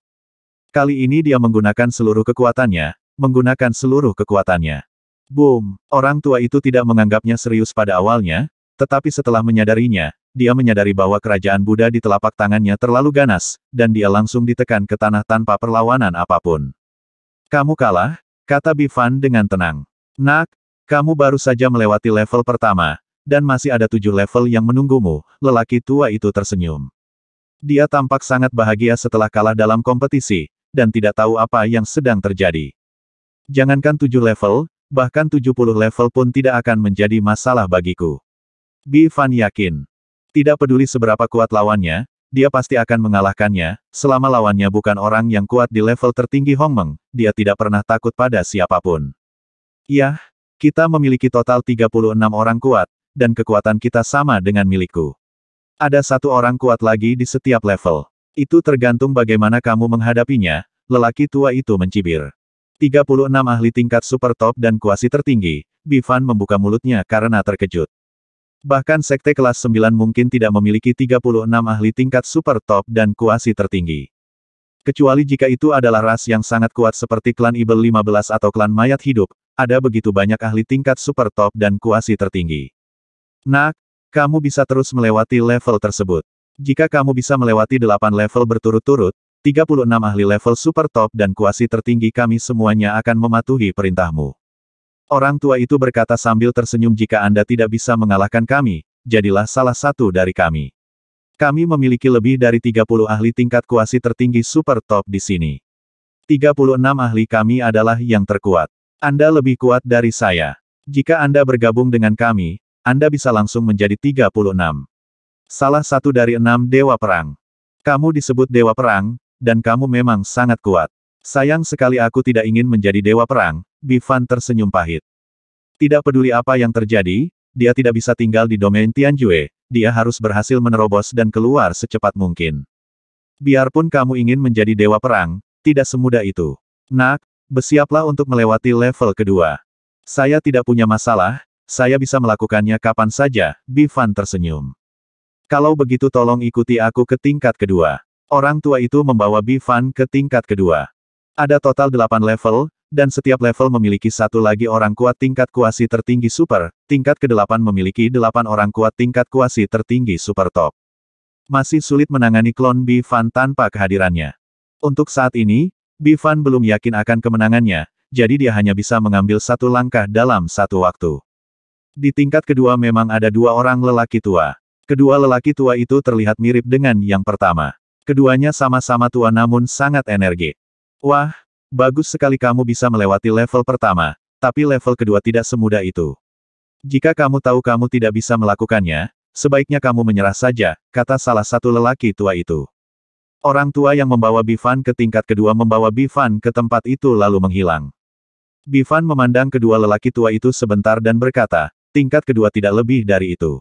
Kali ini dia menggunakan seluruh kekuatannya, menggunakan seluruh kekuatannya. Boom! Orang tua itu tidak menganggapnya serius pada awalnya, tetapi setelah menyadarinya, dia menyadari bahwa kerajaan Buddha di telapak tangannya terlalu ganas, dan dia langsung ditekan ke tanah tanpa perlawanan apapun. Kamu kalah, kata Bifan dengan tenang. Nak, kamu baru saja melewati level pertama, dan masih ada tujuh level yang menunggumu, lelaki tua itu tersenyum. Dia tampak sangat bahagia setelah kalah dalam kompetisi, dan tidak tahu apa yang sedang terjadi. Jangankan tujuh level, bahkan tujuh puluh level pun tidak akan menjadi masalah bagiku. Bi Fan yakin. Tidak peduli seberapa kuat lawannya, dia pasti akan mengalahkannya, selama lawannya bukan orang yang kuat di level tertinggi Hong Meng, dia tidak pernah takut pada siapapun. Yah, kita memiliki total 36 orang kuat, dan kekuatan kita sama dengan milikku. Ada satu orang kuat lagi di setiap level. Itu tergantung bagaimana kamu menghadapinya, lelaki tua itu mencibir. 36 ahli tingkat super top dan kuasi tertinggi, Bivan membuka mulutnya karena terkejut. Bahkan sekte kelas 9 mungkin tidak memiliki 36 ahli tingkat super top dan kuasi tertinggi. Kecuali jika itu adalah ras yang sangat kuat seperti klan Ibel 15 atau klan Mayat Hidup, ada begitu banyak ahli tingkat super top dan kuasi tertinggi. Nak, kamu bisa terus melewati level tersebut. Jika kamu bisa melewati 8 level berturut-turut, 36 ahli level super top dan kuasi tertinggi kami semuanya akan mematuhi perintahmu. Orang tua itu berkata sambil tersenyum jika Anda tidak bisa mengalahkan kami, jadilah salah satu dari kami. Kami memiliki lebih dari 30 ahli tingkat kuasi tertinggi super top di sini. 36 ahli kami adalah yang terkuat. Anda lebih kuat dari saya. Jika Anda bergabung dengan kami, anda bisa langsung menjadi 36. Salah satu dari enam dewa perang. Kamu disebut dewa perang, dan kamu memang sangat kuat. Sayang sekali aku tidak ingin menjadi dewa perang, Bifan tersenyum pahit. Tidak peduli apa yang terjadi, dia tidak bisa tinggal di domain Tianjue, dia harus berhasil menerobos dan keluar secepat mungkin. Biarpun kamu ingin menjadi dewa perang, tidak semudah itu. Nak, bersiaplah untuk melewati level kedua. Saya tidak punya masalah, saya bisa melakukannya kapan saja, Bifan tersenyum. Kalau begitu tolong ikuti aku ke tingkat kedua. Orang tua itu membawa Bifan ke tingkat kedua. Ada total delapan level, dan setiap level memiliki satu lagi orang kuat tingkat kuasi tertinggi super, tingkat ke-8 memiliki delapan orang kuat tingkat kuasi tertinggi super top. Masih sulit menangani klon Bifan tanpa kehadirannya. Untuk saat ini, Bifan belum yakin akan kemenangannya, jadi dia hanya bisa mengambil satu langkah dalam satu waktu. Di tingkat kedua memang ada dua orang lelaki tua. Kedua lelaki tua itu terlihat mirip dengan yang pertama. Keduanya sama-sama tua namun sangat energi. Wah, bagus sekali kamu bisa melewati level pertama, tapi level kedua tidak semudah itu. Jika kamu tahu kamu tidak bisa melakukannya, sebaiknya kamu menyerah saja, kata salah satu lelaki tua itu. Orang tua yang membawa Bifan ke tingkat kedua membawa Bifan ke tempat itu lalu menghilang. Bifan memandang kedua lelaki tua itu sebentar dan berkata, tingkat kedua tidak lebih dari itu.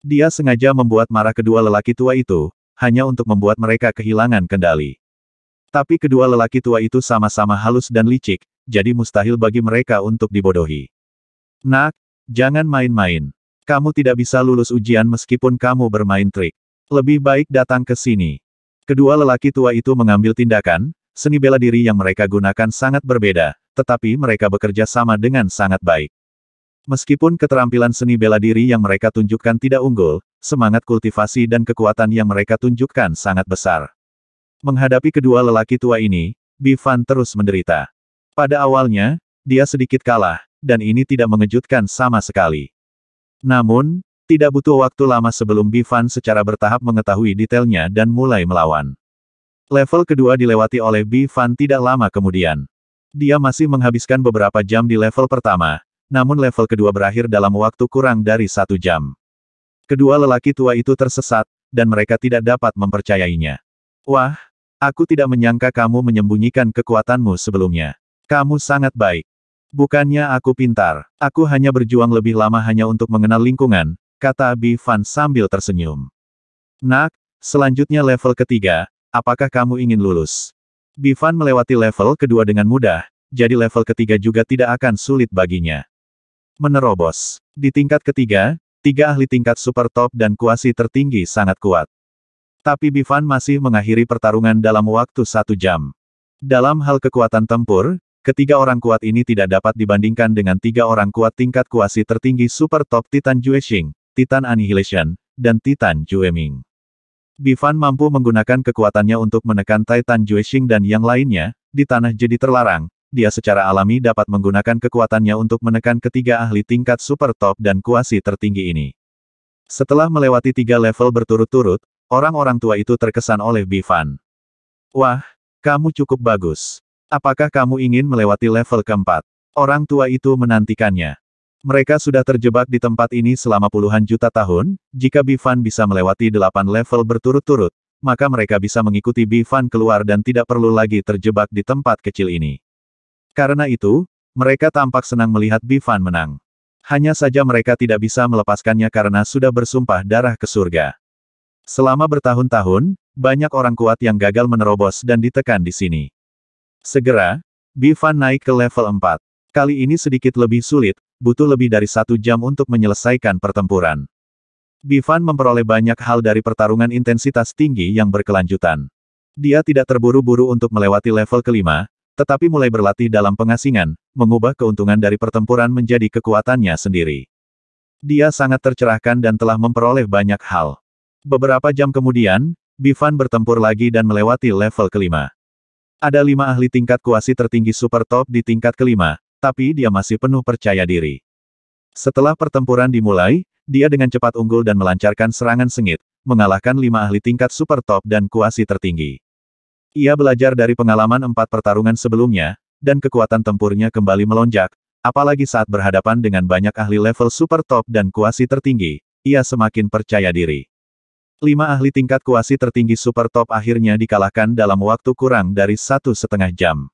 Dia sengaja membuat marah kedua lelaki tua itu, hanya untuk membuat mereka kehilangan kendali. Tapi kedua lelaki tua itu sama-sama halus dan licik, jadi mustahil bagi mereka untuk dibodohi. Nak, jangan main-main. Kamu tidak bisa lulus ujian meskipun kamu bermain trik. Lebih baik datang ke sini. Kedua lelaki tua itu mengambil tindakan, seni bela diri yang mereka gunakan sangat berbeda, tetapi mereka bekerja sama dengan sangat baik. Meskipun keterampilan seni bela diri yang mereka tunjukkan tidak unggul, semangat kultivasi dan kekuatan yang mereka tunjukkan sangat besar. Menghadapi kedua lelaki tua ini, Bifan terus menderita. Pada awalnya, dia sedikit kalah, dan ini tidak mengejutkan sama sekali. Namun, tidak butuh waktu lama sebelum Bifan secara bertahap mengetahui detailnya dan mulai melawan. Level kedua dilewati oleh Bifan tidak lama kemudian. Dia masih menghabiskan beberapa jam di level pertama, namun level kedua berakhir dalam waktu kurang dari satu jam. Kedua lelaki tua itu tersesat, dan mereka tidak dapat mempercayainya. Wah, aku tidak menyangka kamu menyembunyikan kekuatanmu sebelumnya. Kamu sangat baik. Bukannya aku pintar, aku hanya berjuang lebih lama hanya untuk mengenal lingkungan, kata Bi Fan sambil tersenyum. Nak, selanjutnya level ketiga, apakah kamu ingin lulus? Bifan melewati level kedua dengan mudah, jadi level ketiga juga tidak akan sulit baginya. Menerobos. Di tingkat ketiga, tiga ahli tingkat super top dan kuasi tertinggi sangat kuat. Tapi Bifan masih mengakhiri pertarungan dalam waktu satu jam. Dalam hal kekuatan tempur, ketiga orang kuat ini tidak dapat dibandingkan dengan tiga orang kuat tingkat kuasi tertinggi super top Titan Jueshing, Titan Annihilation, dan Titan Jueming. Bifan mampu menggunakan kekuatannya untuk menekan Titan Jueshing dan yang lainnya, di tanah jadi terlarang, dia secara alami dapat menggunakan kekuatannya untuk menekan ketiga ahli tingkat super top dan kuasi tertinggi ini. Setelah melewati tiga level berturut-turut, orang-orang tua itu terkesan oleh Bifan. Wah, kamu cukup bagus. Apakah kamu ingin melewati level keempat? Orang tua itu menantikannya. Mereka sudah terjebak di tempat ini selama puluhan juta tahun, jika Bifan bisa melewati delapan level berturut-turut, maka mereka bisa mengikuti Bifan keluar dan tidak perlu lagi terjebak di tempat kecil ini. Karena itu, mereka tampak senang melihat Bifan menang. Hanya saja mereka tidak bisa melepaskannya karena sudah bersumpah darah ke surga. Selama bertahun-tahun, banyak orang kuat yang gagal menerobos dan ditekan di sini. Segera, Bifan naik ke level 4. Kali ini sedikit lebih sulit, butuh lebih dari satu jam untuk menyelesaikan pertempuran. Bifan memperoleh banyak hal dari pertarungan intensitas tinggi yang berkelanjutan. Dia tidak terburu-buru untuk melewati level kelima, tetapi mulai berlatih dalam pengasingan, mengubah keuntungan dari pertempuran menjadi kekuatannya sendiri. Dia sangat tercerahkan dan telah memperoleh banyak hal. Beberapa jam kemudian, Bivan bertempur lagi dan melewati level kelima. Ada lima ahli tingkat kuasi tertinggi super top di tingkat kelima, tapi dia masih penuh percaya diri. Setelah pertempuran dimulai, dia dengan cepat unggul dan melancarkan serangan sengit, mengalahkan lima ahli tingkat super top dan kuasi tertinggi. Ia belajar dari pengalaman empat pertarungan sebelumnya, dan kekuatan tempurnya kembali melonjak, apalagi saat berhadapan dengan banyak ahli level super top dan kuasi tertinggi, ia semakin percaya diri. Lima ahli tingkat kuasi tertinggi super top akhirnya dikalahkan dalam waktu kurang dari satu setengah jam.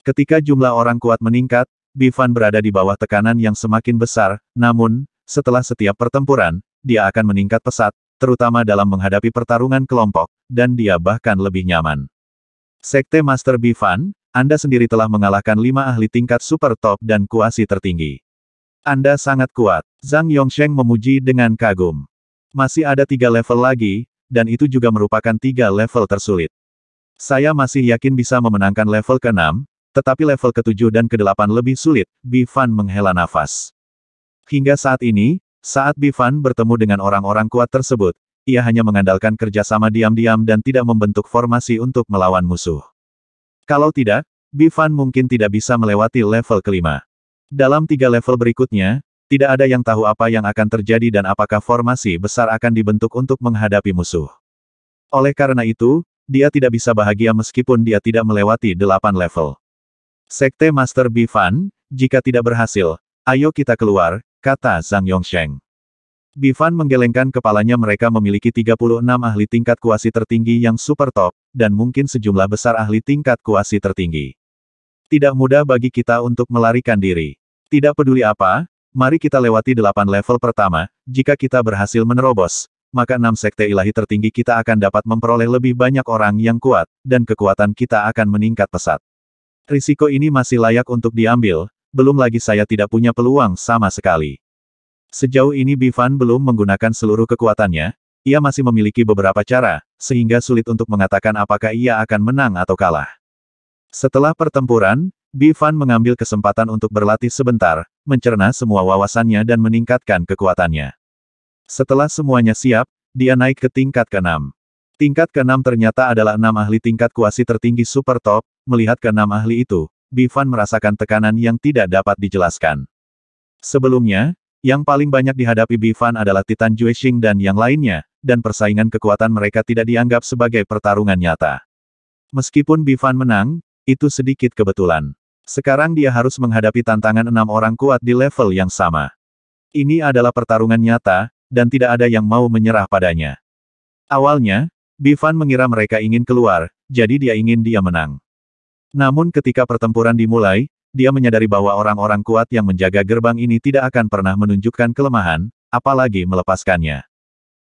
Ketika jumlah orang kuat meningkat, Bivan berada di bawah tekanan yang semakin besar, namun, setelah setiap pertempuran, dia akan meningkat pesat, terutama dalam menghadapi pertarungan kelompok, dan dia bahkan lebih nyaman. Sekte Master Bifan, Anda sendiri telah mengalahkan lima ahli tingkat super top dan kuasi tertinggi. Anda sangat kuat. Zhang Yongsheng memuji dengan kagum. Masih ada tiga level lagi, dan itu juga merupakan tiga level tersulit. Saya masih yakin bisa memenangkan level ke-6, tetapi level ke-7 dan ke-8 lebih sulit, Bifan menghela nafas. Hingga saat ini, saat Bifan bertemu dengan orang-orang kuat tersebut, ia hanya mengandalkan kerjasama diam-diam dan tidak membentuk formasi untuk melawan musuh. Kalau tidak, Bifan mungkin tidak bisa melewati level kelima. Dalam tiga level berikutnya, tidak ada yang tahu apa yang akan terjadi dan apakah formasi besar akan dibentuk untuk menghadapi musuh. Oleh karena itu, dia tidak bisa bahagia meskipun dia tidak melewati delapan level. Sekte Master Bifan, jika tidak berhasil, ayo kita keluar, kata Zhang Yongsheng. Bivan menggelengkan kepalanya mereka memiliki 36 ahli tingkat kuasi tertinggi yang super top, dan mungkin sejumlah besar ahli tingkat kuasi tertinggi. Tidak mudah bagi kita untuk melarikan diri. Tidak peduli apa, mari kita lewati delapan level pertama, jika kita berhasil menerobos, maka enam sekte ilahi tertinggi kita akan dapat memperoleh lebih banyak orang yang kuat, dan kekuatan kita akan meningkat pesat. Risiko ini masih layak untuk diambil, belum lagi saya tidak punya peluang sama sekali. Sejauh ini Bivan belum menggunakan seluruh kekuatannya, ia masih memiliki beberapa cara, sehingga sulit untuk mengatakan apakah ia akan menang atau kalah. Setelah pertempuran, Bivan mengambil kesempatan untuk berlatih sebentar, mencerna semua wawasannya dan meningkatkan kekuatannya. Setelah semuanya siap, dia naik ke tingkat ke-6. Tingkat ke-6 ternyata adalah enam ahli tingkat kuasi tertinggi super top, melihat ke-6 ahli itu, Bivan merasakan tekanan yang tidak dapat dijelaskan. Sebelumnya, yang paling banyak dihadapi Bifan adalah Titan Juexing dan yang lainnya, dan persaingan kekuatan mereka tidak dianggap sebagai pertarungan nyata. Meskipun Bifan menang, itu sedikit kebetulan. Sekarang dia harus menghadapi tantangan enam orang kuat di level yang sama. Ini adalah pertarungan nyata, dan tidak ada yang mau menyerah padanya. Awalnya, Bifan mengira mereka ingin keluar, jadi dia ingin dia menang. Namun ketika pertempuran dimulai, dia menyadari bahwa orang-orang kuat yang menjaga gerbang ini tidak akan pernah menunjukkan kelemahan, apalagi melepaskannya.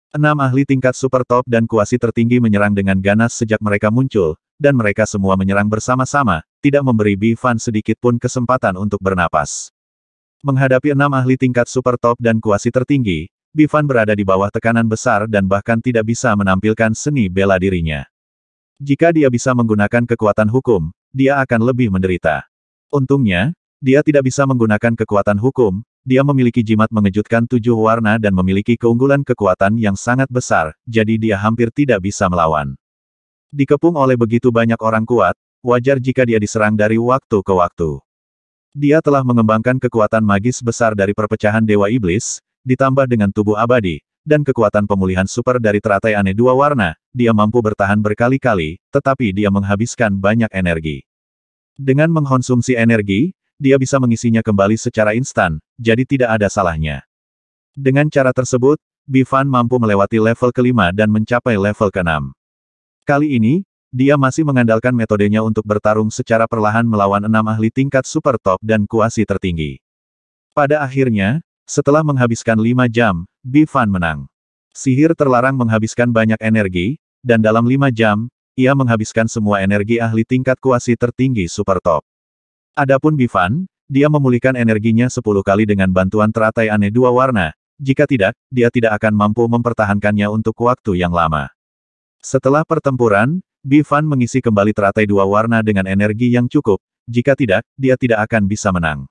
Enam ahli tingkat super top dan kuasi tertinggi menyerang dengan ganas sejak mereka muncul, dan mereka semua menyerang bersama-sama, tidak memberi Bifan sedikit pun kesempatan untuk bernapas. Menghadapi enam ahli tingkat super top dan kuasi tertinggi, Bifan berada di bawah tekanan besar dan bahkan tidak bisa menampilkan seni bela dirinya. Jika dia bisa menggunakan kekuatan hukum, dia akan lebih menderita. Untungnya, dia tidak bisa menggunakan kekuatan hukum, dia memiliki jimat mengejutkan tujuh warna dan memiliki keunggulan kekuatan yang sangat besar, jadi dia hampir tidak bisa melawan. Dikepung oleh begitu banyak orang kuat, wajar jika dia diserang dari waktu ke waktu. Dia telah mengembangkan kekuatan magis besar dari perpecahan Dewa Iblis, ditambah dengan tubuh abadi, dan kekuatan pemulihan super dari teratai aneh dua warna, dia mampu bertahan berkali-kali, tetapi dia menghabiskan banyak energi. Dengan mengkonsumsi energi, dia bisa mengisinya kembali secara instan, jadi tidak ada salahnya. Dengan cara tersebut, Bifan mampu melewati level kelima dan mencapai level keenam. Kali ini, dia masih mengandalkan metodenya untuk bertarung secara perlahan melawan enam ahli tingkat super top dan kuasi tertinggi. Pada akhirnya, setelah menghabiskan lima jam, Bifan menang. Sihir terlarang menghabiskan banyak energi, dan dalam lima jam, ia menghabiskan semua energi ahli tingkat kuasi tertinggi super top. Adapun Bifan, dia memulihkan energinya 10 kali dengan bantuan teratai aneh dua warna, jika tidak, dia tidak akan mampu mempertahankannya untuk waktu yang lama. Setelah pertempuran, Bifan mengisi kembali teratai dua warna dengan energi yang cukup, jika tidak, dia tidak akan bisa menang.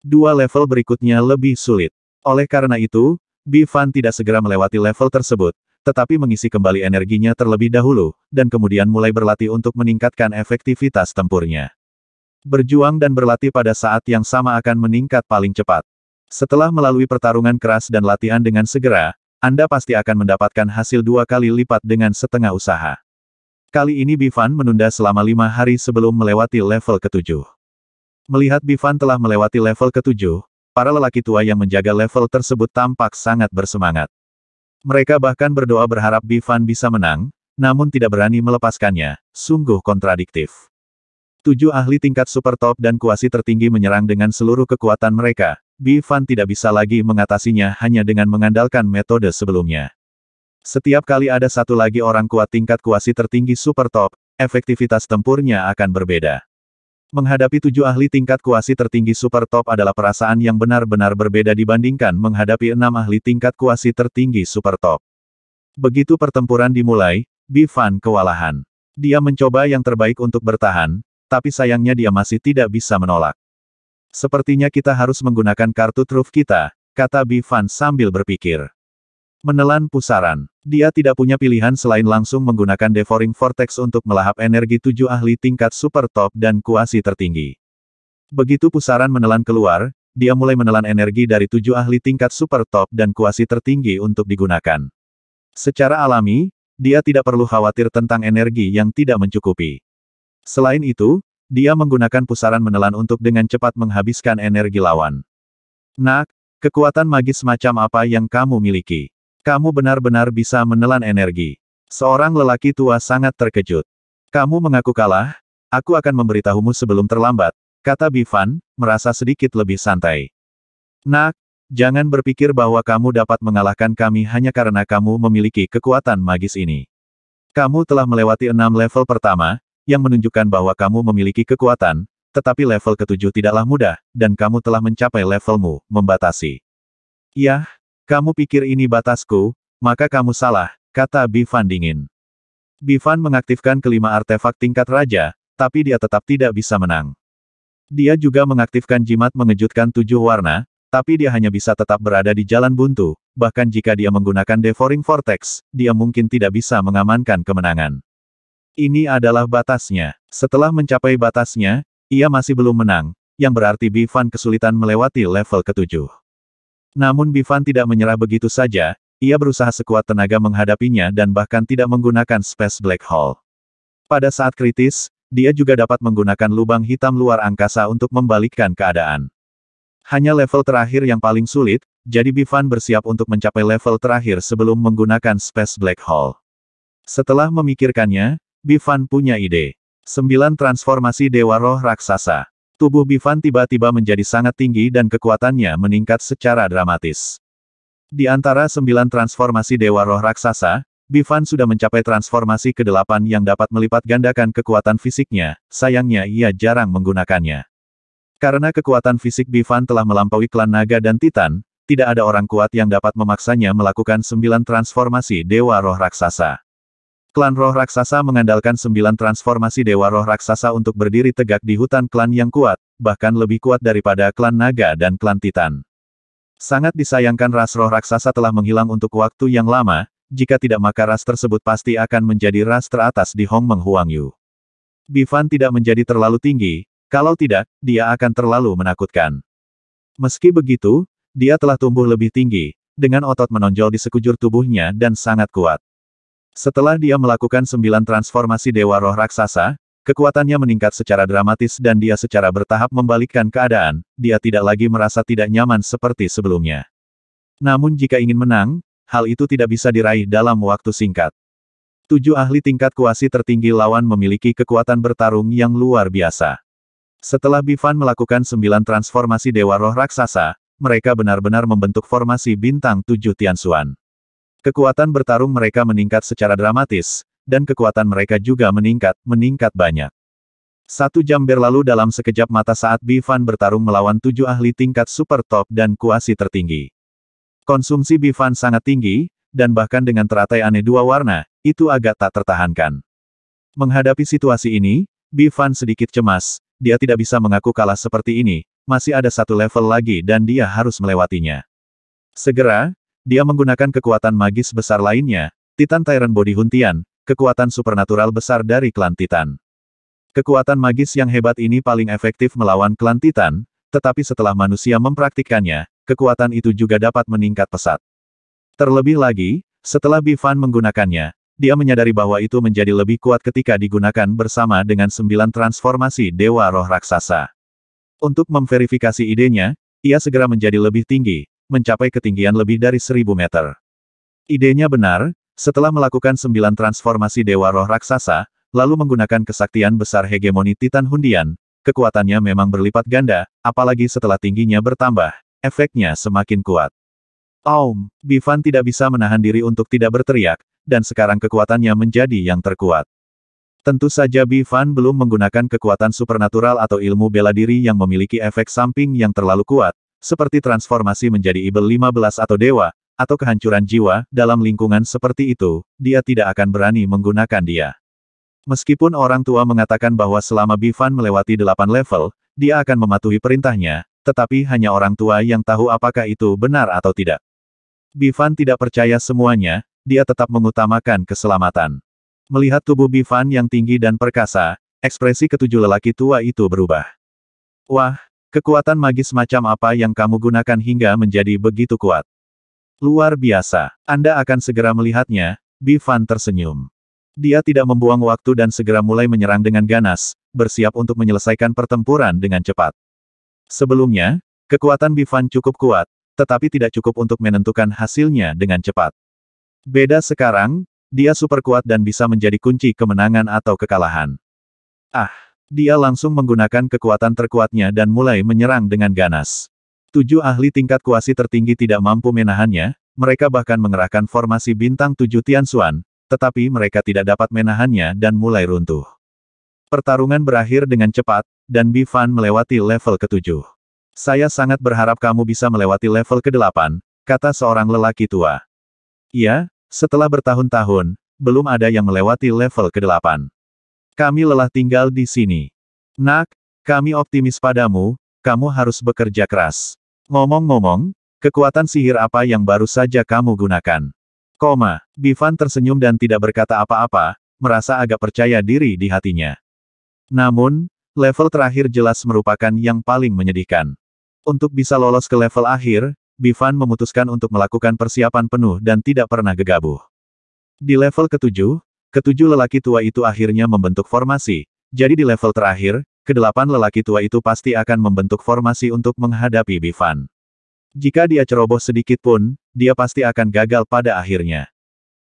Dua level berikutnya lebih sulit. Oleh karena itu, Bifan tidak segera melewati level tersebut, tetapi mengisi kembali energinya terlebih dahulu, dan kemudian mulai berlatih untuk meningkatkan efektivitas tempurnya. Berjuang dan berlatih pada saat yang sama akan meningkat paling cepat. Setelah melalui pertarungan keras dan latihan dengan segera, Anda pasti akan mendapatkan hasil dua kali lipat dengan setengah usaha. Kali ini Bifan menunda selama lima hari sebelum melewati level ketujuh. Melihat Bifan telah melewati level ketujuh, para lelaki tua yang menjaga level tersebut tampak sangat bersemangat. Mereka bahkan berdoa berharap Bifan bisa menang, namun tidak berani melepaskannya, sungguh kontradiktif. Tujuh ahli tingkat super top dan kuasi tertinggi menyerang dengan seluruh kekuatan mereka, Bifan tidak bisa lagi mengatasinya hanya dengan mengandalkan metode sebelumnya. Setiap kali ada satu lagi orang kuat tingkat kuasi tertinggi super top, efektivitas tempurnya akan berbeda. Menghadapi tujuh ahli tingkat kuasi tertinggi super top adalah perasaan yang benar-benar berbeda dibandingkan menghadapi enam ahli tingkat kuasi tertinggi super top. Begitu pertempuran dimulai, Bifan kewalahan. Dia mencoba yang terbaik untuk bertahan, tapi sayangnya dia masih tidak bisa menolak. Sepertinya kita harus menggunakan kartu truf kita, kata Bifan sambil berpikir. Menelan pusaran. Dia tidak punya pilihan selain langsung menggunakan Devouring Vortex untuk melahap energi tujuh ahli tingkat super top dan kuasi tertinggi. Begitu pusaran menelan keluar, dia mulai menelan energi dari tujuh ahli tingkat super top dan kuasi tertinggi untuk digunakan. Secara alami, dia tidak perlu khawatir tentang energi yang tidak mencukupi. Selain itu, dia menggunakan pusaran menelan untuk dengan cepat menghabiskan energi lawan. Nak, kekuatan magis macam apa yang kamu miliki? Kamu benar-benar bisa menelan energi. Seorang lelaki tua sangat terkejut. Kamu mengaku kalah, aku akan memberitahumu sebelum terlambat, kata Bifan, merasa sedikit lebih santai. Nak, jangan berpikir bahwa kamu dapat mengalahkan kami hanya karena kamu memiliki kekuatan magis ini. Kamu telah melewati enam level pertama, yang menunjukkan bahwa kamu memiliki kekuatan, tetapi level ketujuh tidaklah mudah, dan kamu telah mencapai levelmu, membatasi. Yah, kamu pikir ini batasku, maka kamu salah, kata Bifan dingin. Bifan mengaktifkan kelima artefak tingkat raja, tapi dia tetap tidak bisa menang. Dia juga mengaktifkan jimat mengejutkan tujuh warna, tapi dia hanya bisa tetap berada di jalan buntu, bahkan jika dia menggunakan Devouring Vortex, dia mungkin tidak bisa mengamankan kemenangan. Ini adalah batasnya. Setelah mencapai batasnya, ia masih belum menang, yang berarti Bifan kesulitan melewati level ketujuh. Namun Bifan tidak menyerah begitu saja, ia berusaha sekuat tenaga menghadapinya dan bahkan tidak menggunakan space black hole. Pada saat kritis, dia juga dapat menggunakan lubang hitam luar angkasa untuk membalikkan keadaan. Hanya level terakhir yang paling sulit, jadi Bifan bersiap untuk mencapai level terakhir sebelum menggunakan space black hole. Setelah memikirkannya, Bifan punya ide. 9 Transformasi Dewa Roh Raksasa Tubuh Bivan tiba-tiba menjadi sangat tinggi dan kekuatannya meningkat secara dramatis. Di antara sembilan transformasi Dewa Roh Raksasa, Bivan sudah mencapai transformasi ke delapan yang dapat melipat gandakan kekuatan fisiknya, sayangnya ia jarang menggunakannya. Karena kekuatan fisik Bivan telah melampaui klan naga dan titan, tidak ada orang kuat yang dapat memaksanya melakukan sembilan transformasi Dewa Roh Raksasa. Klan roh raksasa mengandalkan sembilan transformasi dewa roh raksasa untuk berdiri tegak di hutan klan yang kuat, bahkan lebih kuat daripada klan naga dan klan titan. Sangat disayangkan ras roh raksasa telah menghilang untuk waktu yang lama, jika tidak maka ras tersebut pasti akan menjadi ras teratas di Hong Meng Huang Yu. Bifan tidak menjadi terlalu tinggi, kalau tidak, dia akan terlalu menakutkan. Meski begitu, dia telah tumbuh lebih tinggi, dengan otot menonjol di sekujur tubuhnya dan sangat kuat. Setelah dia melakukan sembilan transformasi Dewa Roh Raksasa, kekuatannya meningkat secara dramatis dan dia secara bertahap membalikkan keadaan, dia tidak lagi merasa tidak nyaman seperti sebelumnya. Namun jika ingin menang, hal itu tidak bisa diraih dalam waktu singkat. Tujuh ahli tingkat kuasi tertinggi lawan memiliki kekuatan bertarung yang luar biasa. Setelah Bifan melakukan sembilan transformasi Dewa Roh Raksasa, mereka benar-benar membentuk formasi bintang tujuh Tian Xuan. Kekuatan bertarung mereka meningkat secara dramatis, dan kekuatan mereka juga meningkat, meningkat banyak. Satu jam berlalu dalam sekejap mata saat Bivan bertarung melawan tujuh ahli tingkat super top dan kuasi tertinggi. Konsumsi Bivan sangat tinggi, dan bahkan dengan teratai aneh dua warna, itu agak tak tertahankan. Menghadapi situasi ini, Bivan sedikit cemas, dia tidak bisa mengaku kalah seperti ini, masih ada satu level lagi dan dia harus melewatinya. Segera, dia menggunakan kekuatan magis besar lainnya, Titan Tyrant Body Huntian, kekuatan supernatural besar dari klan Titan. Kekuatan magis yang hebat ini paling efektif melawan klan Titan, tetapi setelah manusia mempraktikkannya, kekuatan itu juga dapat meningkat pesat. Terlebih lagi, setelah Bifan menggunakannya, dia menyadari bahwa itu menjadi lebih kuat ketika digunakan bersama dengan sembilan transformasi Dewa Roh Raksasa. Untuk memverifikasi idenya, ia segera menjadi lebih tinggi, mencapai ketinggian lebih dari seribu meter. Idenya benar, setelah melakukan sembilan transformasi Dewa Roh Raksasa, lalu menggunakan kesaktian besar hegemoni Titan Hundian, kekuatannya memang berlipat ganda, apalagi setelah tingginya bertambah, efeknya semakin kuat. Aum, Bifan tidak bisa menahan diri untuk tidak berteriak, dan sekarang kekuatannya menjadi yang terkuat. Tentu saja Bifan belum menggunakan kekuatan supernatural atau ilmu bela diri yang memiliki efek samping yang terlalu kuat, seperti transformasi menjadi Ibel 15 atau Dewa, atau kehancuran jiwa, dalam lingkungan seperti itu, dia tidak akan berani menggunakan dia. Meskipun orang tua mengatakan bahwa selama Bifan melewati delapan level, dia akan mematuhi perintahnya, tetapi hanya orang tua yang tahu apakah itu benar atau tidak. Bifan tidak percaya semuanya, dia tetap mengutamakan keselamatan. Melihat tubuh Bifan yang tinggi dan perkasa, ekspresi ketujuh lelaki tua itu berubah. Wah, Kekuatan magis macam apa yang kamu gunakan hingga menjadi begitu kuat? Luar biasa. Anda akan segera melihatnya, Bifan tersenyum. Dia tidak membuang waktu dan segera mulai menyerang dengan ganas, bersiap untuk menyelesaikan pertempuran dengan cepat. Sebelumnya, kekuatan Bifan cukup kuat, tetapi tidak cukup untuk menentukan hasilnya dengan cepat. Beda sekarang, dia super kuat dan bisa menjadi kunci kemenangan atau kekalahan. Ah! Dia langsung menggunakan kekuatan terkuatnya dan mulai menyerang dengan ganas. Tujuh ahli tingkat kuasi tertinggi tidak mampu menahannya, mereka bahkan mengerahkan formasi bintang tujuh Tian Xuan, tetapi mereka tidak dapat menahannya dan mulai runtuh. Pertarungan berakhir dengan cepat, dan Bi Fan melewati level ketujuh. Saya sangat berharap kamu bisa melewati level kedelapan, kata seorang lelaki tua. Iya, setelah bertahun-tahun, belum ada yang melewati level kedelapan. Kami lelah tinggal di sini. Nak, kami optimis padamu, kamu harus bekerja keras. Ngomong-ngomong, kekuatan sihir apa yang baru saja kamu gunakan? Koma, Bivan tersenyum dan tidak berkata apa-apa, merasa agak percaya diri di hatinya. Namun, level terakhir jelas merupakan yang paling menyedihkan. Untuk bisa lolos ke level akhir, Bivan memutuskan untuk melakukan persiapan penuh dan tidak pernah gegabah. Di level ketujuh, Ketujuh lelaki tua itu akhirnya membentuk formasi, jadi di level terakhir, kedelapan lelaki tua itu pasti akan membentuk formasi untuk menghadapi Bifan. Jika dia ceroboh sedikit pun, dia pasti akan gagal pada akhirnya.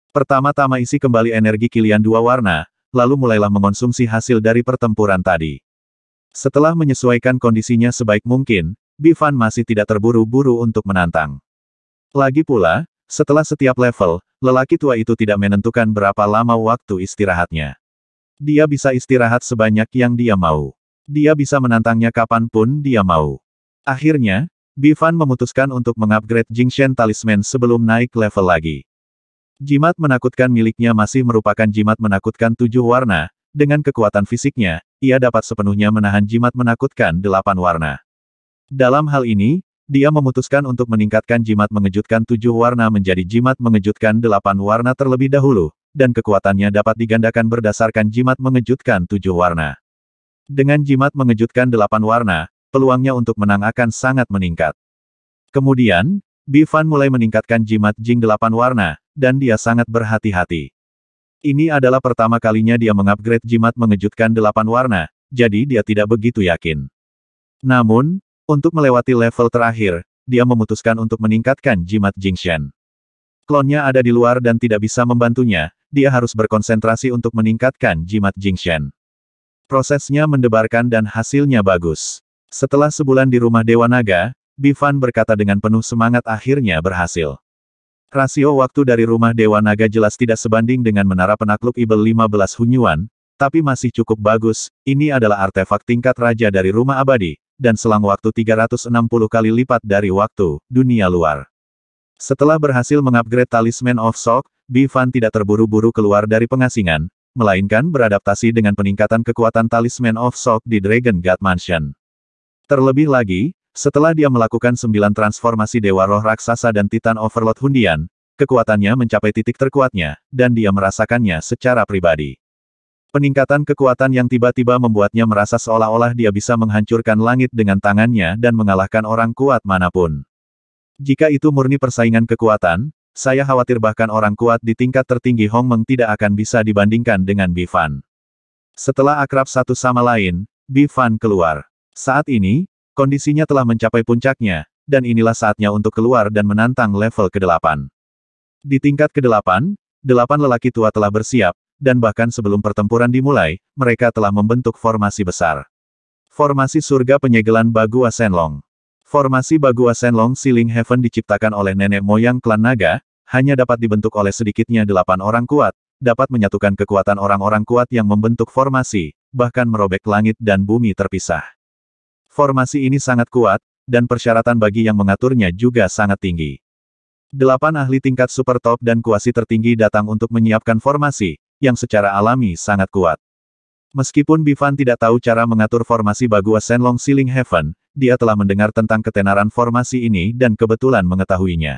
Pertama-tama isi kembali energi kilian dua warna, lalu mulailah mengonsumsi hasil dari pertempuran tadi. Setelah menyesuaikan kondisinya sebaik mungkin, Bifan masih tidak terburu-buru untuk menantang. Lagi pula, setelah setiap level, lelaki tua itu tidak menentukan berapa lama waktu istirahatnya. Dia bisa istirahat sebanyak yang dia mau. Dia bisa menantangnya kapanpun dia mau. Akhirnya, Bifan memutuskan untuk mengupgrade Jingshen Talisman sebelum naik level lagi. Jimat menakutkan miliknya masih merupakan jimat menakutkan tujuh warna, dengan kekuatan fisiknya, ia dapat sepenuhnya menahan jimat menakutkan delapan warna. Dalam hal ini, dia memutuskan untuk meningkatkan jimat mengejutkan tujuh warna menjadi jimat mengejutkan delapan warna terlebih dahulu, dan kekuatannya dapat digandakan berdasarkan jimat mengejutkan tujuh warna. Dengan jimat mengejutkan delapan warna, peluangnya untuk menang akan sangat meningkat. Kemudian, Bifan mulai meningkatkan jimat jing delapan warna, dan dia sangat berhati-hati. Ini adalah pertama kalinya dia mengupgrade jimat mengejutkan delapan warna, jadi dia tidak begitu yakin. Namun, untuk melewati level terakhir, dia memutuskan untuk meningkatkan jimat Jingxian. Klonnya ada di luar dan tidak bisa membantunya, dia harus berkonsentrasi untuk meningkatkan jimat Jingxian. Prosesnya mendebarkan dan hasilnya bagus. Setelah sebulan di rumah Dewa Naga, Bifan berkata dengan penuh semangat akhirnya berhasil. Rasio waktu dari rumah Dewa Naga jelas tidak sebanding dengan menara penakluk Ibel 15 Hunyuan, tapi masih cukup bagus, ini adalah artefak tingkat raja dari rumah abadi, dan selang waktu 360 kali lipat dari waktu, dunia luar. Setelah berhasil mengupgrade talisman of shock, Bivan tidak terburu-buru keluar dari pengasingan, melainkan beradaptasi dengan peningkatan kekuatan talisman of shock di Dragon God Mansion. Terlebih lagi, setelah dia melakukan sembilan transformasi Dewa Roh Raksasa dan Titan Overload Hundian, kekuatannya mencapai titik terkuatnya, dan dia merasakannya secara pribadi. Peningkatan kekuatan yang tiba-tiba membuatnya merasa seolah-olah dia bisa menghancurkan langit dengan tangannya dan mengalahkan orang kuat manapun. Jika itu murni persaingan kekuatan, saya khawatir bahkan orang kuat di tingkat tertinggi Hong Meng tidak akan bisa dibandingkan dengan Bifan. Setelah akrab satu sama lain, Bifan keluar. Saat ini, kondisinya telah mencapai puncaknya, dan inilah saatnya untuk keluar dan menantang level ke-8. Di tingkat ke-8, delapan lelaki tua telah bersiap, dan bahkan sebelum pertempuran dimulai, mereka telah membentuk formasi besar. Formasi Surga Penyegelan Bagua Senlong Formasi Bagua Senlong Siling Heaven diciptakan oleh nenek moyang klan naga, hanya dapat dibentuk oleh sedikitnya delapan orang kuat, dapat menyatukan kekuatan orang-orang kuat yang membentuk formasi, bahkan merobek langit dan bumi terpisah. Formasi ini sangat kuat, dan persyaratan bagi yang mengaturnya juga sangat tinggi. Delapan ahli tingkat super top dan kuasi tertinggi datang untuk menyiapkan formasi, yang secara alami sangat kuat. Meskipun Bifan tidak tahu cara mengatur formasi Bagua Senlong Ceiling Heaven, dia telah mendengar tentang ketenaran formasi ini dan kebetulan mengetahuinya.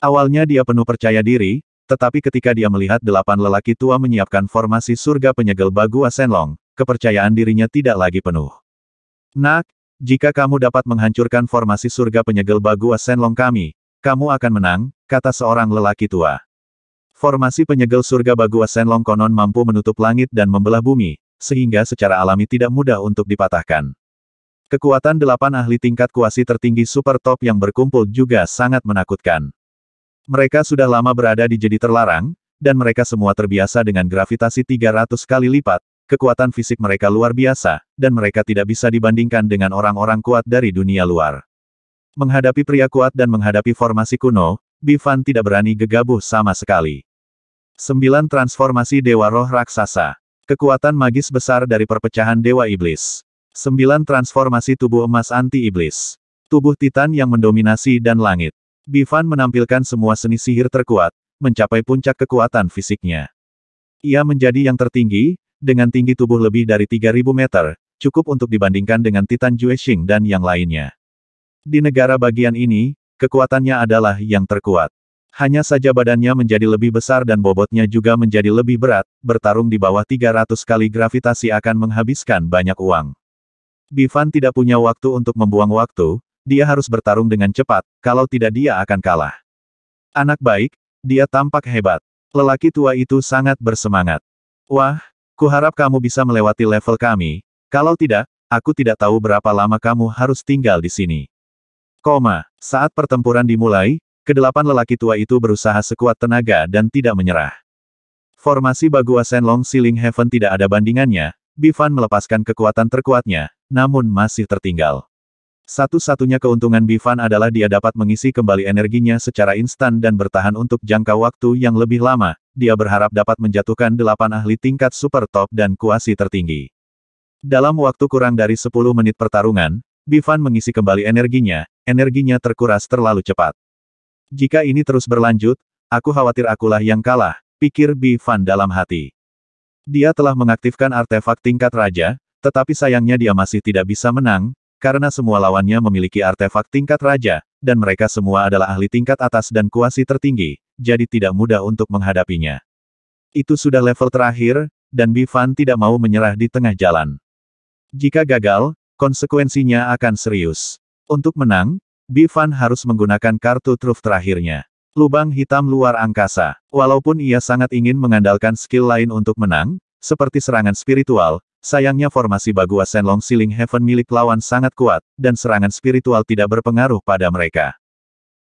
Awalnya dia penuh percaya diri, tetapi ketika dia melihat delapan lelaki tua menyiapkan formasi surga penyegel Bagua Senlong, kepercayaan dirinya tidak lagi penuh. Nak, jika kamu dapat menghancurkan formasi surga penyegel Bagua Senlong kami, kamu akan menang, kata seorang lelaki tua. Formasi penyegel surga Bagua Senlong konon mampu menutup langit dan membelah bumi, sehingga secara alami tidak mudah untuk dipatahkan. Kekuatan delapan ahli tingkat kuasi tertinggi super top yang berkumpul juga sangat menakutkan. Mereka sudah lama berada di jadi terlarang, dan mereka semua terbiasa dengan gravitasi 300 kali lipat, kekuatan fisik mereka luar biasa, dan mereka tidak bisa dibandingkan dengan orang-orang kuat dari dunia luar. Menghadapi pria kuat dan menghadapi formasi kuno, Bifan tidak berani gegabah sama sekali. 9 Transformasi Dewa Roh Raksasa. Kekuatan magis besar dari perpecahan Dewa Iblis. Sembilan Transformasi Tubuh Emas Anti-Iblis. Tubuh Titan yang mendominasi dan langit. Bifan menampilkan semua seni sihir terkuat, mencapai puncak kekuatan fisiknya. Ia menjadi yang tertinggi, dengan tinggi tubuh lebih dari 3000 meter, cukup untuk dibandingkan dengan Titan Juexing dan yang lainnya. Di negara bagian ini, kekuatannya adalah yang terkuat. Hanya saja badannya menjadi lebih besar dan bobotnya juga menjadi lebih berat, bertarung di bawah 300 kali gravitasi akan menghabiskan banyak uang. Bivan tidak punya waktu untuk membuang waktu, dia harus bertarung dengan cepat, kalau tidak dia akan kalah. Anak baik, dia tampak hebat. Lelaki tua itu sangat bersemangat. Wah, kuharap kamu bisa melewati level kami, kalau tidak, aku tidak tahu berapa lama kamu harus tinggal di sini. Koma, saat pertempuran dimulai, Kedelapan lelaki tua itu berusaha sekuat tenaga dan tidak menyerah. Formasi Bagua Senlong Siling Heaven tidak ada bandingannya, Bifan melepaskan kekuatan terkuatnya, namun masih tertinggal. Satu-satunya keuntungan Bifan adalah dia dapat mengisi kembali energinya secara instan dan bertahan untuk jangka waktu yang lebih lama, dia berharap dapat menjatuhkan delapan ahli tingkat super top dan kuasi tertinggi. Dalam waktu kurang dari 10 menit pertarungan, Bifan mengisi kembali energinya, energinya terkuras terlalu cepat. Jika ini terus berlanjut, aku khawatir akulah yang kalah, pikir Bi Fan dalam hati. Dia telah mengaktifkan artefak tingkat raja, tetapi sayangnya dia masih tidak bisa menang, karena semua lawannya memiliki artefak tingkat raja, dan mereka semua adalah ahli tingkat atas dan kuasi tertinggi, jadi tidak mudah untuk menghadapinya. Itu sudah level terakhir, dan Bi Fan tidak mau menyerah di tengah jalan. Jika gagal, konsekuensinya akan serius. Untuk menang, Bifan harus menggunakan kartu truf terakhirnya. Lubang hitam luar angkasa. Walaupun ia sangat ingin mengandalkan skill lain untuk menang, seperti serangan spiritual, sayangnya formasi Bagua Senlong Siling Heaven milik lawan sangat kuat, dan serangan spiritual tidak berpengaruh pada mereka.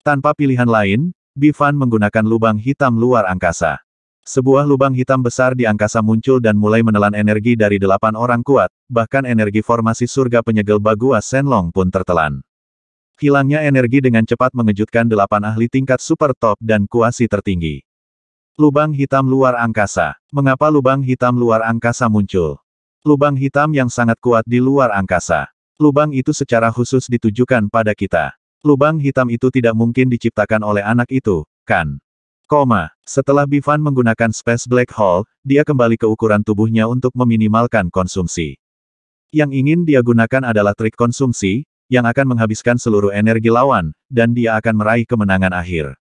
Tanpa pilihan lain, Bifan menggunakan lubang hitam luar angkasa. Sebuah lubang hitam besar di angkasa muncul dan mulai menelan energi dari delapan orang kuat, bahkan energi formasi surga penyegel Bagua Senlong pun tertelan. Hilangnya energi dengan cepat mengejutkan delapan ahli tingkat super top dan kuasi tertinggi. Lubang hitam luar angkasa. Mengapa lubang hitam luar angkasa muncul? Lubang hitam yang sangat kuat di luar angkasa. Lubang itu secara khusus ditujukan pada kita. Lubang hitam itu tidak mungkin diciptakan oleh anak itu, kan? Koma. Setelah Bivan menggunakan Space Black Hole, dia kembali ke ukuran tubuhnya untuk meminimalkan konsumsi. Yang ingin dia gunakan adalah trik konsumsi, yang akan menghabiskan seluruh energi lawan, dan dia akan meraih kemenangan akhir.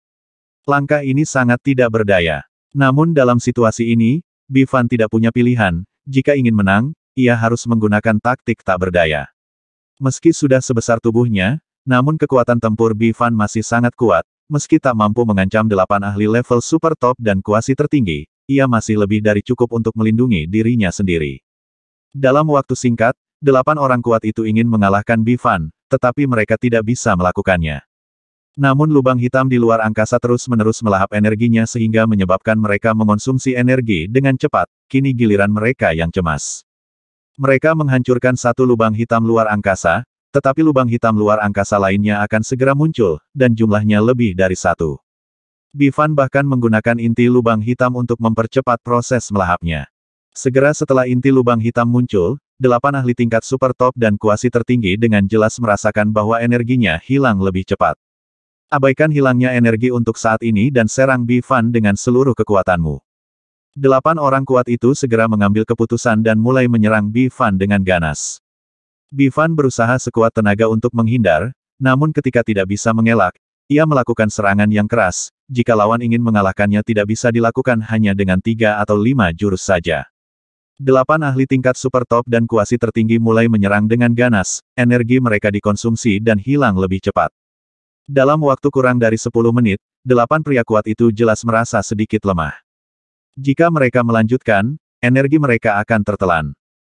Langkah ini sangat tidak berdaya. Namun dalam situasi ini, Bivan tidak punya pilihan, jika ingin menang, ia harus menggunakan taktik tak berdaya. Meski sudah sebesar tubuhnya, namun kekuatan tempur Bivan masih sangat kuat, meski tak mampu mengancam delapan ahli level super top dan kuasi tertinggi, ia masih lebih dari cukup untuk melindungi dirinya sendiri. Dalam waktu singkat, Delapan orang kuat itu ingin mengalahkan Bifan, tetapi mereka tidak bisa melakukannya. Namun lubang hitam di luar angkasa terus-menerus melahap energinya sehingga menyebabkan mereka mengonsumsi energi dengan cepat, kini giliran mereka yang cemas. Mereka menghancurkan satu lubang hitam luar angkasa, tetapi lubang hitam luar angkasa lainnya akan segera muncul, dan jumlahnya lebih dari satu. Bifan bahkan menggunakan inti lubang hitam untuk mempercepat proses melahapnya. Segera setelah inti lubang hitam muncul, delapan ahli tingkat super top dan kuasi tertinggi dengan jelas merasakan bahwa energinya hilang lebih cepat. Abaikan hilangnya energi untuk saat ini dan serang Bifan dengan seluruh kekuatanmu. Delapan orang kuat itu segera mengambil keputusan dan mulai menyerang Bifan dengan ganas. Bifan berusaha sekuat tenaga untuk menghindar, namun ketika tidak bisa mengelak, ia melakukan serangan yang keras, jika lawan ingin mengalahkannya tidak bisa dilakukan hanya dengan tiga atau lima jurus saja. Delapan ahli tingkat super top dan kuasi tertinggi mulai menyerang dengan ganas, energi mereka dikonsumsi dan hilang lebih cepat. Dalam waktu kurang dari 10 menit, delapan pria kuat itu jelas merasa sedikit lemah. Jika mereka melanjutkan, energi mereka akan tertelan.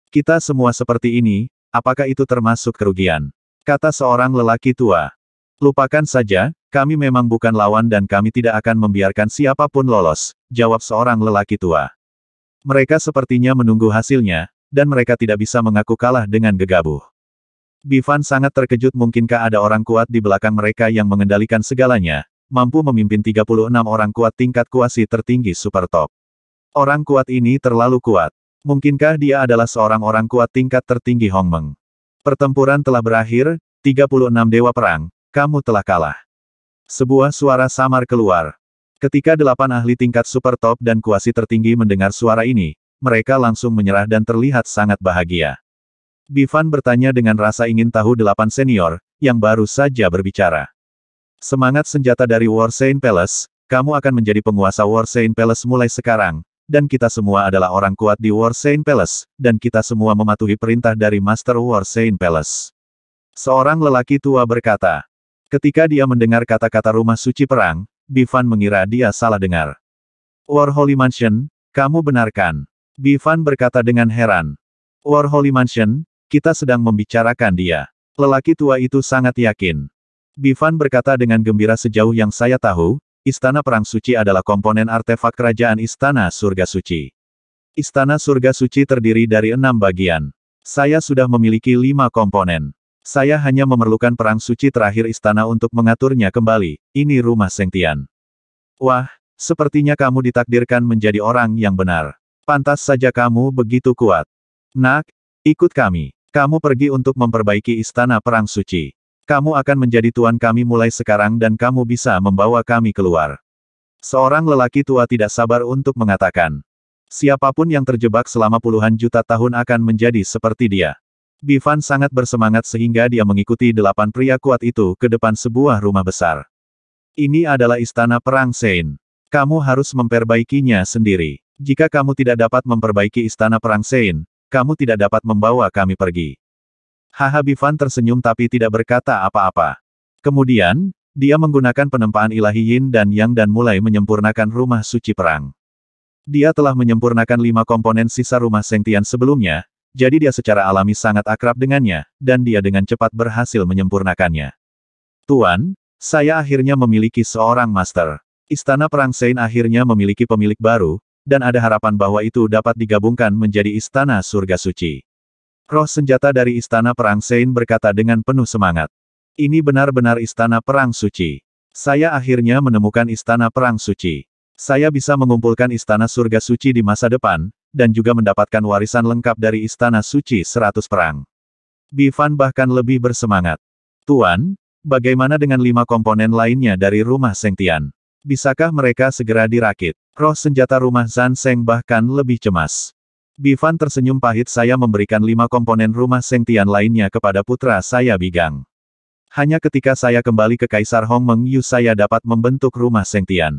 Kita semua seperti ini, apakah itu termasuk kerugian? Kata seorang lelaki tua. Lupakan saja, kami memang bukan lawan dan kami tidak akan membiarkan siapapun lolos, jawab seorang lelaki tua. Mereka sepertinya menunggu hasilnya, dan mereka tidak bisa mengaku kalah dengan gegabah. Bivan sangat terkejut mungkinkah ada orang kuat di belakang mereka yang mengendalikan segalanya, mampu memimpin 36 orang kuat tingkat kuasi tertinggi super top. Orang kuat ini terlalu kuat. Mungkinkah dia adalah seorang orang kuat tingkat tertinggi Hong Meng? Pertempuran telah berakhir, 36 dewa perang, kamu telah kalah. Sebuah suara samar keluar. Ketika delapan ahli tingkat super top dan kuasi tertinggi mendengar suara ini, mereka langsung menyerah dan terlihat sangat bahagia. Bivan bertanya dengan rasa ingin tahu delapan senior, yang baru saja berbicara. Semangat senjata dari War Saint Palace, kamu akan menjadi penguasa War Saint Palace mulai sekarang, dan kita semua adalah orang kuat di War Saint Palace, dan kita semua mematuhi perintah dari Master War Saint Palace. Seorang lelaki tua berkata, ketika dia mendengar kata-kata rumah suci perang, Bifan mengira dia salah dengar. War Mansion, kamu benarkan. Bifan berkata dengan heran. War Mansion, kita sedang membicarakan dia. Lelaki tua itu sangat yakin. Bifan berkata dengan gembira sejauh yang saya tahu, Istana Perang Suci adalah komponen artefak kerajaan Istana Surga Suci. Istana Surga Suci terdiri dari enam bagian. Saya sudah memiliki lima komponen. Saya hanya memerlukan perang suci terakhir istana untuk mengaturnya kembali, ini rumah Sengtian. Wah, sepertinya kamu ditakdirkan menjadi orang yang benar. Pantas saja kamu begitu kuat. Nak, ikut kami. Kamu pergi untuk memperbaiki istana perang suci. Kamu akan menjadi tuan kami mulai sekarang dan kamu bisa membawa kami keluar. Seorang lelaki tua tidak sabar untuk mengatakan. Siapapun yang terjebak selama puluhan juta tahun akan menjadi seperti dia. Bivan sangat bersemangat sehingga dia mengikuti delapan pria kuat itu ke depan sebuah rumah besar. Ini adalah istana perang Sein. Kamu harus memperbaikinya sendiri. Jika kamu tidak dapat memperbaiki istana perang Sein, kamu tidak dapat membawa kami pergi. Haha Bivan tersenyum tapi tidak berkata apa-apa. Kemudian, dia menggunakan penempaan ilahi Yin dan Yang dan mulai menyempurnakan rumah suci perang. Dia telah menyempurnakan lima komponen sisa rumah Sengtian sebelumnya, jadi dia secara alami sangat akrab dengannya, dan dia dengan cepat berhasil menyempurnakannya. Tuan, saya akhirnya memiliki seorang master. Istana Perang Sein akhirnya memiliki pemilik baru, dan ada harapan bahwa itu dapat digabungkan menjadi Istana Surga Suci. Roh senjata dari Istana Perang Sein berkata dengan penuh semangat. Ini benar-benar Istana Perang Suci. Saya akhirnya menemukan Istana Perang Suci. Saya bisa mengumpulkan Istana Surga Suci di masa depan, dan juga mendapatkan warisan lengkap dari Istana Suci Seratus Perang. Bifan bahkan lebih bersemangat. Tuan, bagaimana dengan lima komponen lainnya dari rumah Sengtian? Bisakah mereka segera dirakit? Roh senjata rumah Zan Seng bahkan lebih cemas. Bifan tersenyum pahit saya memberikan lima komponen rumah Sengtian lainnya kepada putra saya Bigang. Hanya ketika saya kembali ke Kaisar Hong Meng Yu saya dapat membentuk rumah Sengtian.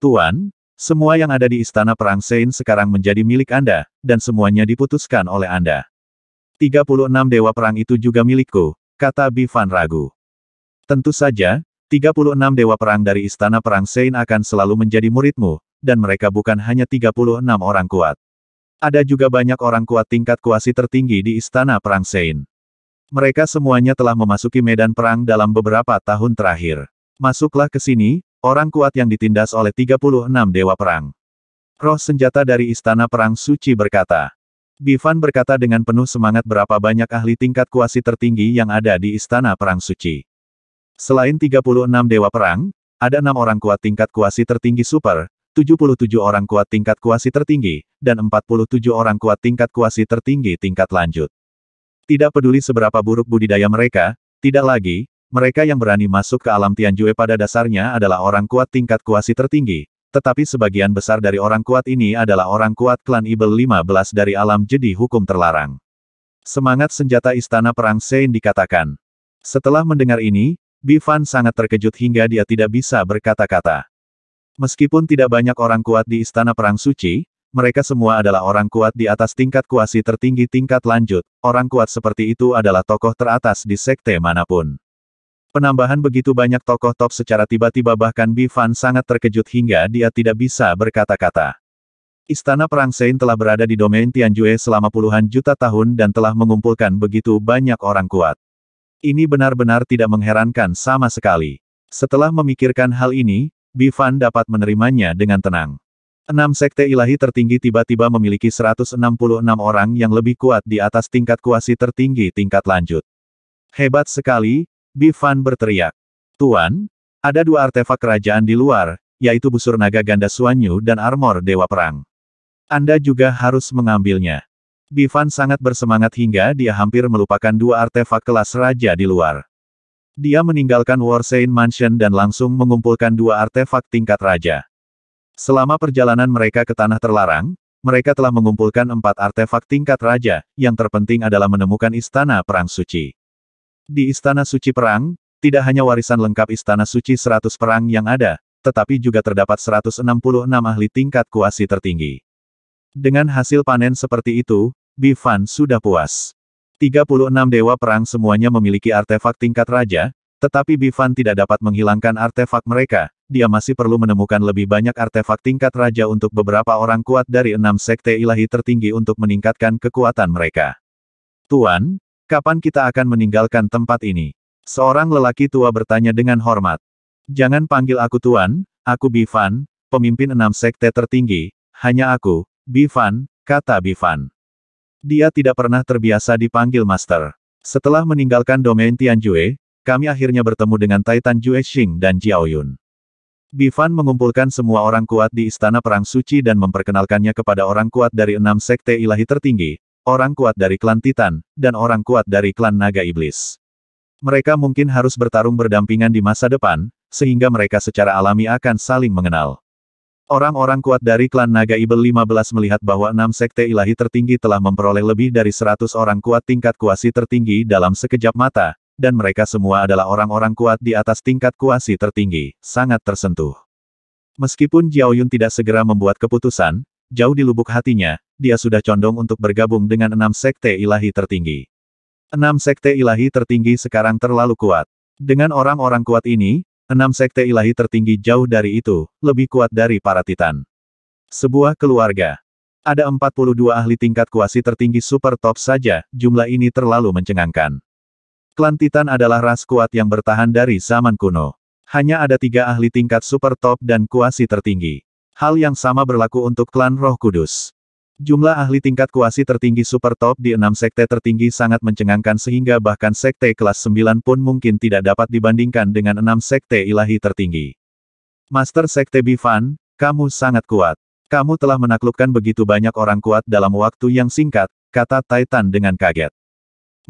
Tuan, semua yang ada di Istana Perang Sein sekarang menjadi milik Anda, dan semuanya diputuskan oleh Anda. 36 Dewa Perang itu juga milikku, kata Bivan ragu. Tentu saja, 36 Dewa Perang dari Istana Perang Sein akan selalu menjadi muridmu, dan mereka bukan hanya 36 orang kuat. Ada juga banyak orang kuat tingkat kuasi tertinggi di Istana Perang Sein. Mereka semuanya telah memasuki medan perang dalam beberapa tahun terakhir. Masuklah ke sini, Orang kuat yang ditindas oleh 36 dewa perang. Roh senjata dari Istana Perang Suci berkata. Bivan berkata dengan penuh semangat berapa banyak ahli tingkat kuasi tertinggi yang ada di Istana Perang Suci. Selain 36 dewa perang, ada enam orang kuat tingkat kuasi tertinggi super, 77 orang kuat tingkat kuasi tertinggi, dan 47 orang kuat tingkat kuasi tertinggi tingkat lanjut. Tidak peduli seberapa buruk budidaya mereka, tidak lagi, mereka yang berani masuk ke alam Tianjue pada dasarnya adalah orang kuat tingkat kuasi tertinggi, tetapi sebagian besar dari orang kuat ini adalah orang kuat klan Ibel 15 dari alam jadi hukum terlarang. Semangat senjata istana perang Sein dikatakan. Setelah mendengar ini, Bifan sangat terkejut hingga dia tidak bisa berkata-kata. Meskipun tidak banyak orang kuat di istana perang suci, mereka semua adalah orang kuat di atas tingkat kuasi tertinggi tingkat lanjut, orang kuat seperti itu adalah tokoh teratas di sekte manapun. Penambahan begitu banyak tokoh top secara tiba-tiba bahkan Bifan sangat terkejut hingga dia tidak bisa berkata-kata. Istana Perang Sein telah berada di domain Tianjue selama puluhan juta tahun dan telah mengumpulkan begitu banyak orang kuat. Ini benar-benar tidak mengherankan sama sekali. Setelah memikirkan hal ini, Bifan dapat menerimanya dengan tenang. Enam sekte ilahi tertinggi tiba-tiba memiliki 166 orang yang lebih kuat di atas tingkat kuasi tertinggi tingkat lanjut. Hebat sekali, Bifan berteriak. Tuan, ada dua artefak kerajaan di luar, yaitu busur naga ganda Suanyu dan armor Dewa Perang. Anda juga harus mengambilnya. Bifan sangat bersemangat hingga dia hampir melupakan dua artefak kelas raja di luar. Dia meninggalkan Warsain Mansion dan langsung mengumpulkan dua artefak tingkat raja. Selama perjalanan mereka ke Tanah Terlarang, mereka telah mengumpulkan empat artefak tingkat raja, yang terpenting adalah menemukan Istana Perang Suci. Di Istana Suci Perang, tidak hanya warisan lengkap Istana Suci 100 Perang yang ada, tetapi juga terdapat 166 ahli tingkat kuasi tertinggi. Dengan hasil panen seperti itu, Bifan sudah puas. 36 dewa perang semuanya memiliki artefak tingkat raja, tetapi Bifan tidak dapat menghilangkan artefak mereka, dia masih perlu menemukan lebih banyak artefak tingkat raja untuk beberapa orang kuat dari enam sekte ilahi tertinggi untuk meningkatkan kekuatan mereka. Tuan, Kapan kita akan meninggalkan tempat ini? Seorang lelaki tua bertanya dengan hormat. Jangan panggil aku Tuan, aku Bifan, pemimpin enam sekte tertinggi, hanya aku, Bifan, kata Bifan. Dia tidak pernah terbiasa dipanggil Master. Setelah meninggalkan domain Tianjue, kami akhirnya bertemu dengan Titan Jue Xing dan Jiao Bifan mengumpulkan semua orang kuat di Istana Perang Suci dan memperkenalkannya kepada orang kuat dari enam sekte ilahi tertinggi, orang kuat dari klan Titan, dan orang kuat dari klan Naga Iblis. Mereka mungkin harus bertarung berdampingan di masa depan, sehingga mereka secara alami akan saling mengenal. Orang-orang kuat dari klan Naga Ibel 15 melihat bahwa enam sekte ilahi tertinggi telah memperoleh lebih dari 100 orang kuat tingkat kuasi tertinggi dalam sekejap mata, dan mereka semua adalah orang-orang kuat di atas tingkat kuasi tertinggi, sangat tersentuh. Meskipun Jiao Yun tidak segera membuat keputusan, jauh di lubuk hatinya, dia sudah condong untuk bergabung dengan enam sekte ilahi tertinggi. Enam sekte ilahi tertinggi sekarang terlalu kuat. Dengan orang-orang kuat ini, enam sekte ilahi tertinggi jauh dari itu, lebih kuat dari para titan. Sebuah keluarga. Ada 42 ahli tingkat kuasi tertinggi super top saja, jumlah ini terlalu mencengangkan. Klan Titan adalah ras kuat yang bertahan dari zaman kuno. Hanya ada tiga ahli tingkat super top dan kuasi tertinggi. Hal yang sama berlaku untuk klan Roh Kudus. Jumlah ahli tingkat kuasi tertinggi super top di enam sekte tertinggi sangat mencengangkan sehingga bahkan sekte kelas 9 pun mungkin tidak dapat dibandingkan dengan enam sekte ilahi tertinggi. Master Sekte Bifan, kamu sangat kuat. Kamu telah menaklukkan begitu banyak orang kuat dalam waktu yang singkat, kata Titan dengan kaget.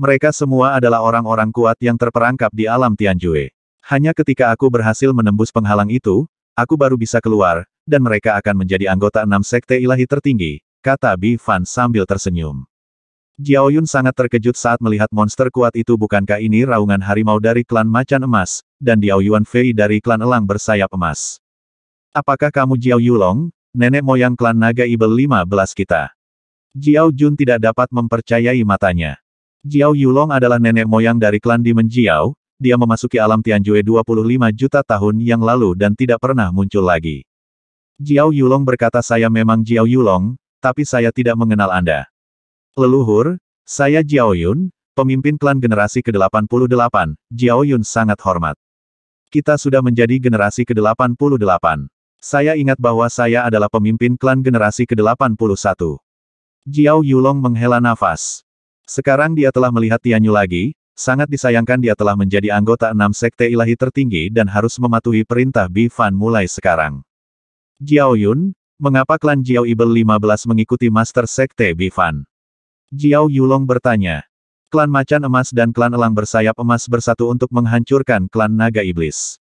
Mereka semua adalah orang-orang kuat yang terperangkap di alam Tianjue. Hanya ketika aku berhasil menembus penghalang itu, aku baru bisa keluar, dan mereka akan menjadi anggota enam sekte ilahi tertinggi, kata Bi Fan sambil tersenyum. Jiao sangat terkejut saat melihat monster kuat itu bukankah ini raungan harimau dari klan Macan Emas, dan Diao Yuan Fei dari klan Elang Bersayap Emas. Apakah kamu Jiao Yulong, nenek moyang klan Naga Ibel 15 kita? Jiao Jun tidak dapat mempercayai matanya. Jiao Yulong adalah nenek moyang dari klan Dimen Jiao, dia memasuki alam Tianjue 25 juta tahun yang lalu dan tidak pernah muncul lagi. Jiao Yulong berkata saya memang Jiao Yulong, tapi saya tidak mengenal Anda. Leluhur, saya Jiao Yun, pemimpin klan generasi ke-88, Jiao Yun sangat hormat. Kita sudah menjadi generasi ke-88. Saya ingat bahwa saya adalah pemimpin klan generasi ke-81. Jiao Yulong menghela nafas. Sekarang dia telah melihat Tianyu lagi, sangat disayangkan dia telah menjadi anggota enam sekte ilahi tertinggi dan harus mematuhi perintah Bi Fan mulai sekarang. Jiao Yun, mengapa klan Jiao Ibel 15 mengikuti Master Sekte Bifan? Jiao Yulong bertanya. Klan Macan Emas dan klan Elang Bersayap Emas bersatu untuk menghancurkan klan Naga Iblis.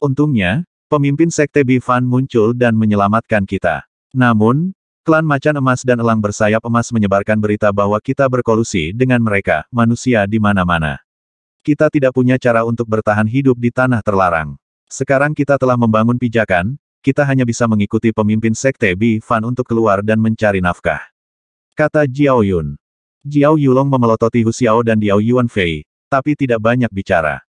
Untungnya, pemimpin Sekte Bifan muncul dan menyelamatkan kita. Namun, klan Macan Emas dan Elang Bersayap Emas menyebarkan berita bahwa kita berkolusi dengan mereka, manusia di mana-mana. Kita tidak punya cara untuk bertahan hidup di tanah terlarang. Sekarang kita telah membangun pijakan, kita hanya bisa mengikuti pemimpin sekte Bi Fan untuk keluar dan mencari nafkah. Kata Jiao Yun. Jiao Yulong memelototi Hu Xiao dan Diao Yuan Fei, tapi tidak banyak bicara.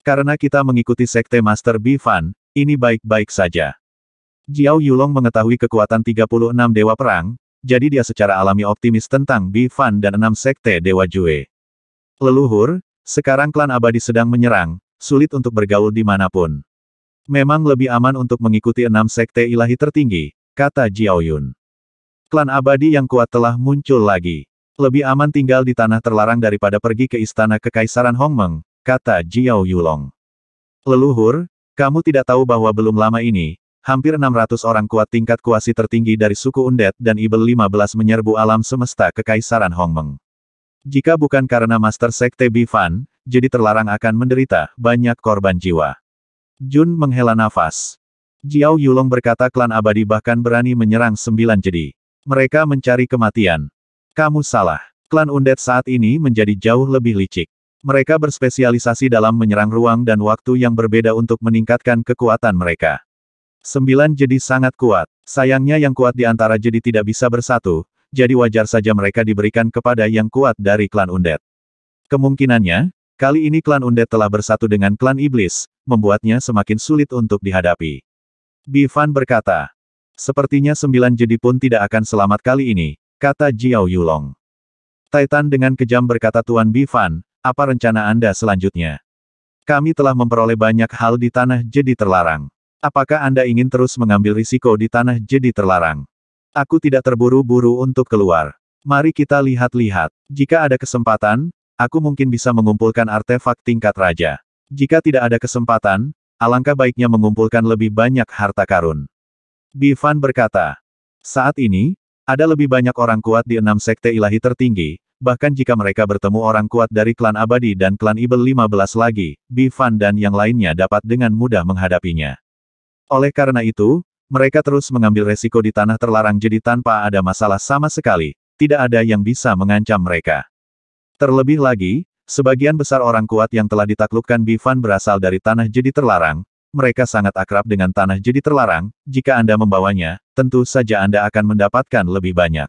Karena kita mengikuti sekte Master Bi Fan, ini baik-baik saja. Jiao Yulong mengetahui kekuatan 36 Dewa Perang, jadi dia secara alami optimis tentang Bi Fan dan enam sekte Dewa Jue. Leluhur, sekarang klan abadi sedang menyerang, sulit untuk bergaul dimanapun. Memang lebih aman untuk mengikuti enam sekte ilahi tertinggi, kata Jiao Yun. Klan abadi yang kuat telah muncul lagi. Lebih aman tinggal di tanah terlarang daripada pergi ke istana kekaisaran Hongmeng, kata Jiao Yulong. Leluhur, kamu tidak tahu bahwa belum lama ini, hampir 600 orang kuat tingkat kuasi tertinggi dari suku Undet dan Ibel 15 menyerbu alam semesta kekaisaran Hongmeng. Jika bukan karena Master Sekte Bifan, jadi terlarang akan menderita banyak korban jiwa. Jun menghela nafas. Jiao Yulong berkata klan abadi bahkan berani menyerang sembilan jedi. Mereka mencari kematian. Kamu salah. Klan Undet saat ini menjadi jauh lebih licik. Mereka berspesialisasi dalam menyerang ruang dan waktu yang berbeda untuk meningkatkan kekuatan mereka. Sembilan jedi sangat kuat. Sayangnya yang kuat di antara jedi tidak bisa bersatu, jadi wajar saja mereka diberikan kepada yang kuat dari klan Undet. Kemungkinannya, Kali ini klan Undet telah bersatu dengan klan Iblis, membuatnya semakin sulit untuk dihadapi. Bifan berkata, Sepertinya sembilan jedi pun tidak akan selamat kali ini, kata Jiao Yulong. Titan dengan kejam berkata Tuan Bifan, apa rencana Anda selanjutnya? Kami telah memperoleh banyak hal di tanah jedi terlarang. Apakah Anda ingin terus mengambil risiko di tanah jedi terlarang? Aku tidak terburu-buru untuk keluar. Mari kita lihat-lihat. Jika ada kesempatan, aku mungkin bisa mengumpulkan artefak tingkat raja. Jika tidak ada kesempatan, alangkah baiknya mengumpulkan lebih banyak harta karun. Bifan berkata, saat ini, ada lebih banyak orang kuat di enam sekte ilahi tertinggi, bahkan jika mereka bertemu orang kuat dari klan abadi dan klan Ibel 15 lagi, Bifan dan yang lainnya dapat dengan mudah menghadapinya. Oleh karena itu, mereka terus mengambil resiko di tanah terlarang jadi tanpa ada masalah sama sekali, tidak ada yang bisa mengancam mereka. Terlebih lagi, sebagian besar orang kuat yang telah ditaklukkan Bifan berasal dari tanah jadi terlarang, mereka sangat akrab dengan tanah jadi terlarang, jika Anda membawanya, tentu saja Anda akan mendapatkan lebih banyak.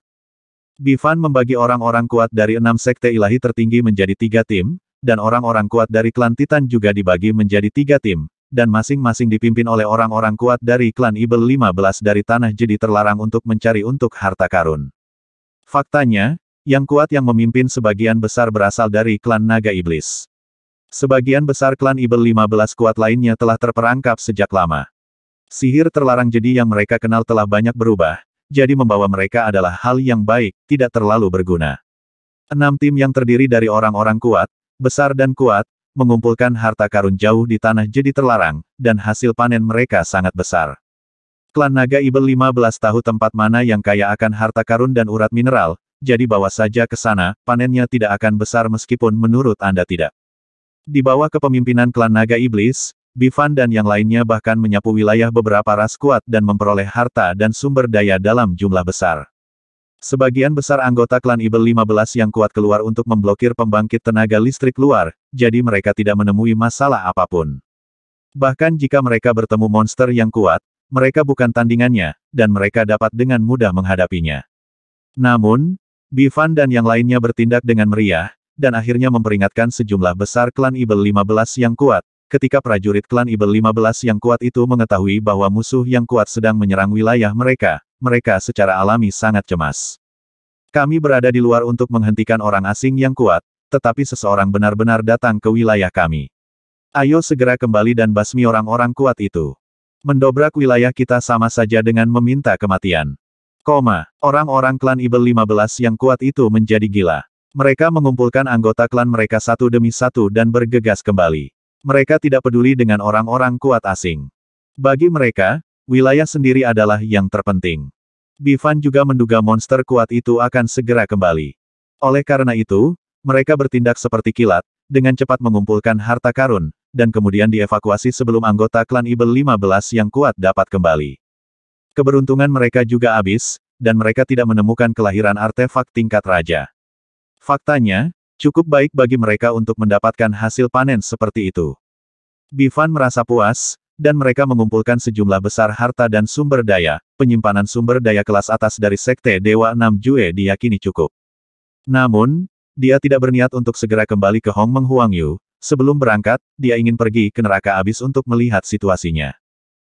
Bifan membagi orang-orang kuat dari enam sekte ilahi tertinggi menjadi tiga tim, dan orang-orang kuat dari klan Titan juga dibagi menjadi tiga tim, dan masing-masing dipimpin oleh orang-orang kuat dari klan Ibel 15 dari tanah jadi terlarang untuk mencari untuk harta karun. Faktanya, yang kuat yang memimpin sebagian besar berasal dari klan Naga Iblis. Sebagian besar klan Ibel 15 kuat lainnya telah terperangkap sejak lama. Sihir terlarang jadi yang mereka kenal telah banyak berubah, jadi membawa mereka adalah hal yang baik, tidak terlalu berguna. Enam tim yang terdiri dari orang-orang kuat, besar dan kuat, mengumpulkan harta karun jauh di tanah jadi terlarang, dan hasil panen mereka sangat besar. Klan Naga Ibel 15 tahu tempat mana yang kaya akan harta karun dan urat mineral, jadi bawa saja ke sana, panennya tidak akan besar meskipun menurut Anda tidak. Di bawah kepemimpinan klan Naga Iblis, Bifan dan yang lainnya bahkan menyapu wilayah beberapa ras kuat dan memperoleh harta dan sumber daya dalam jumlah besar. Sebagian besar anggota klan Ibel 15 yang kuat keluar untuk memblokir pembangkit tenaga listrik luar, jadi mereka tidak menemui masalah apapun. Bahkan jika mereka bertemu monster yang kuat, mereka bukan tandingannya, dan mereka dapat dengan mudah menghadapinya. Namun, Bivan dan yang lainnya bertindak dengan meriah, dan akhirnya memperingatkan sejumlah besar klan Ibel 15 yang kuat, ketika prajurit klan Ibel 15 yang kuat itu mengetahui bahwa musuh yang kuat sedang menyerang wilayah mereka, mereka secara alami sangat cemas. Kami berada di luar untuk menghentikan orang asing yang kuat, tetapi seseorang benar-benar datang ke wilayah kami. Ayo segera kembali dan basmi orang-orang kuat itu. Mendobrak wilayah kita sama saja dengan meminta kematian. Koma, orang-orang klan Ibel 15 yang kuat itu menjadi gila. Mereka mengumpulkan anggota klan mereka satu demi satu dan bergegas kembali. Mereka tidak peduli dengan orang-orang kuat asing. Bagi mereka, wilayah sendiri adalah yang terpenting. Bivan juga menduga monster kuat itu akan segera kembali. Oleh karena itu, mereka bertindak seperti kilat, dengan cepat mengumpulkan harta karun, dan kemudian dievakuasi sebelum anggota klan Ibel 15 yang kuat dapat kembali. Keberuntungan mereka juga habis, dan mereka tidak menemukan kelahiran artefak tingkat raja. Faktanya, cukup baik bagi mereka untuk mendapatkan hasil panen seperti itu. Bivan merasa puas, dan mereka mengumpulkan sejumlah besar harta dan sumber daya, penyimpanan sumber daya kelas atas dari Sekte Dewa Enam Jue diyakini cukup. Namun, dia tidak berniat untuk segera kembali ke Hong Meng Huang Yu. sebelum berangkat, dia ingin pergi ke neraka abis untuk melihat situasinya.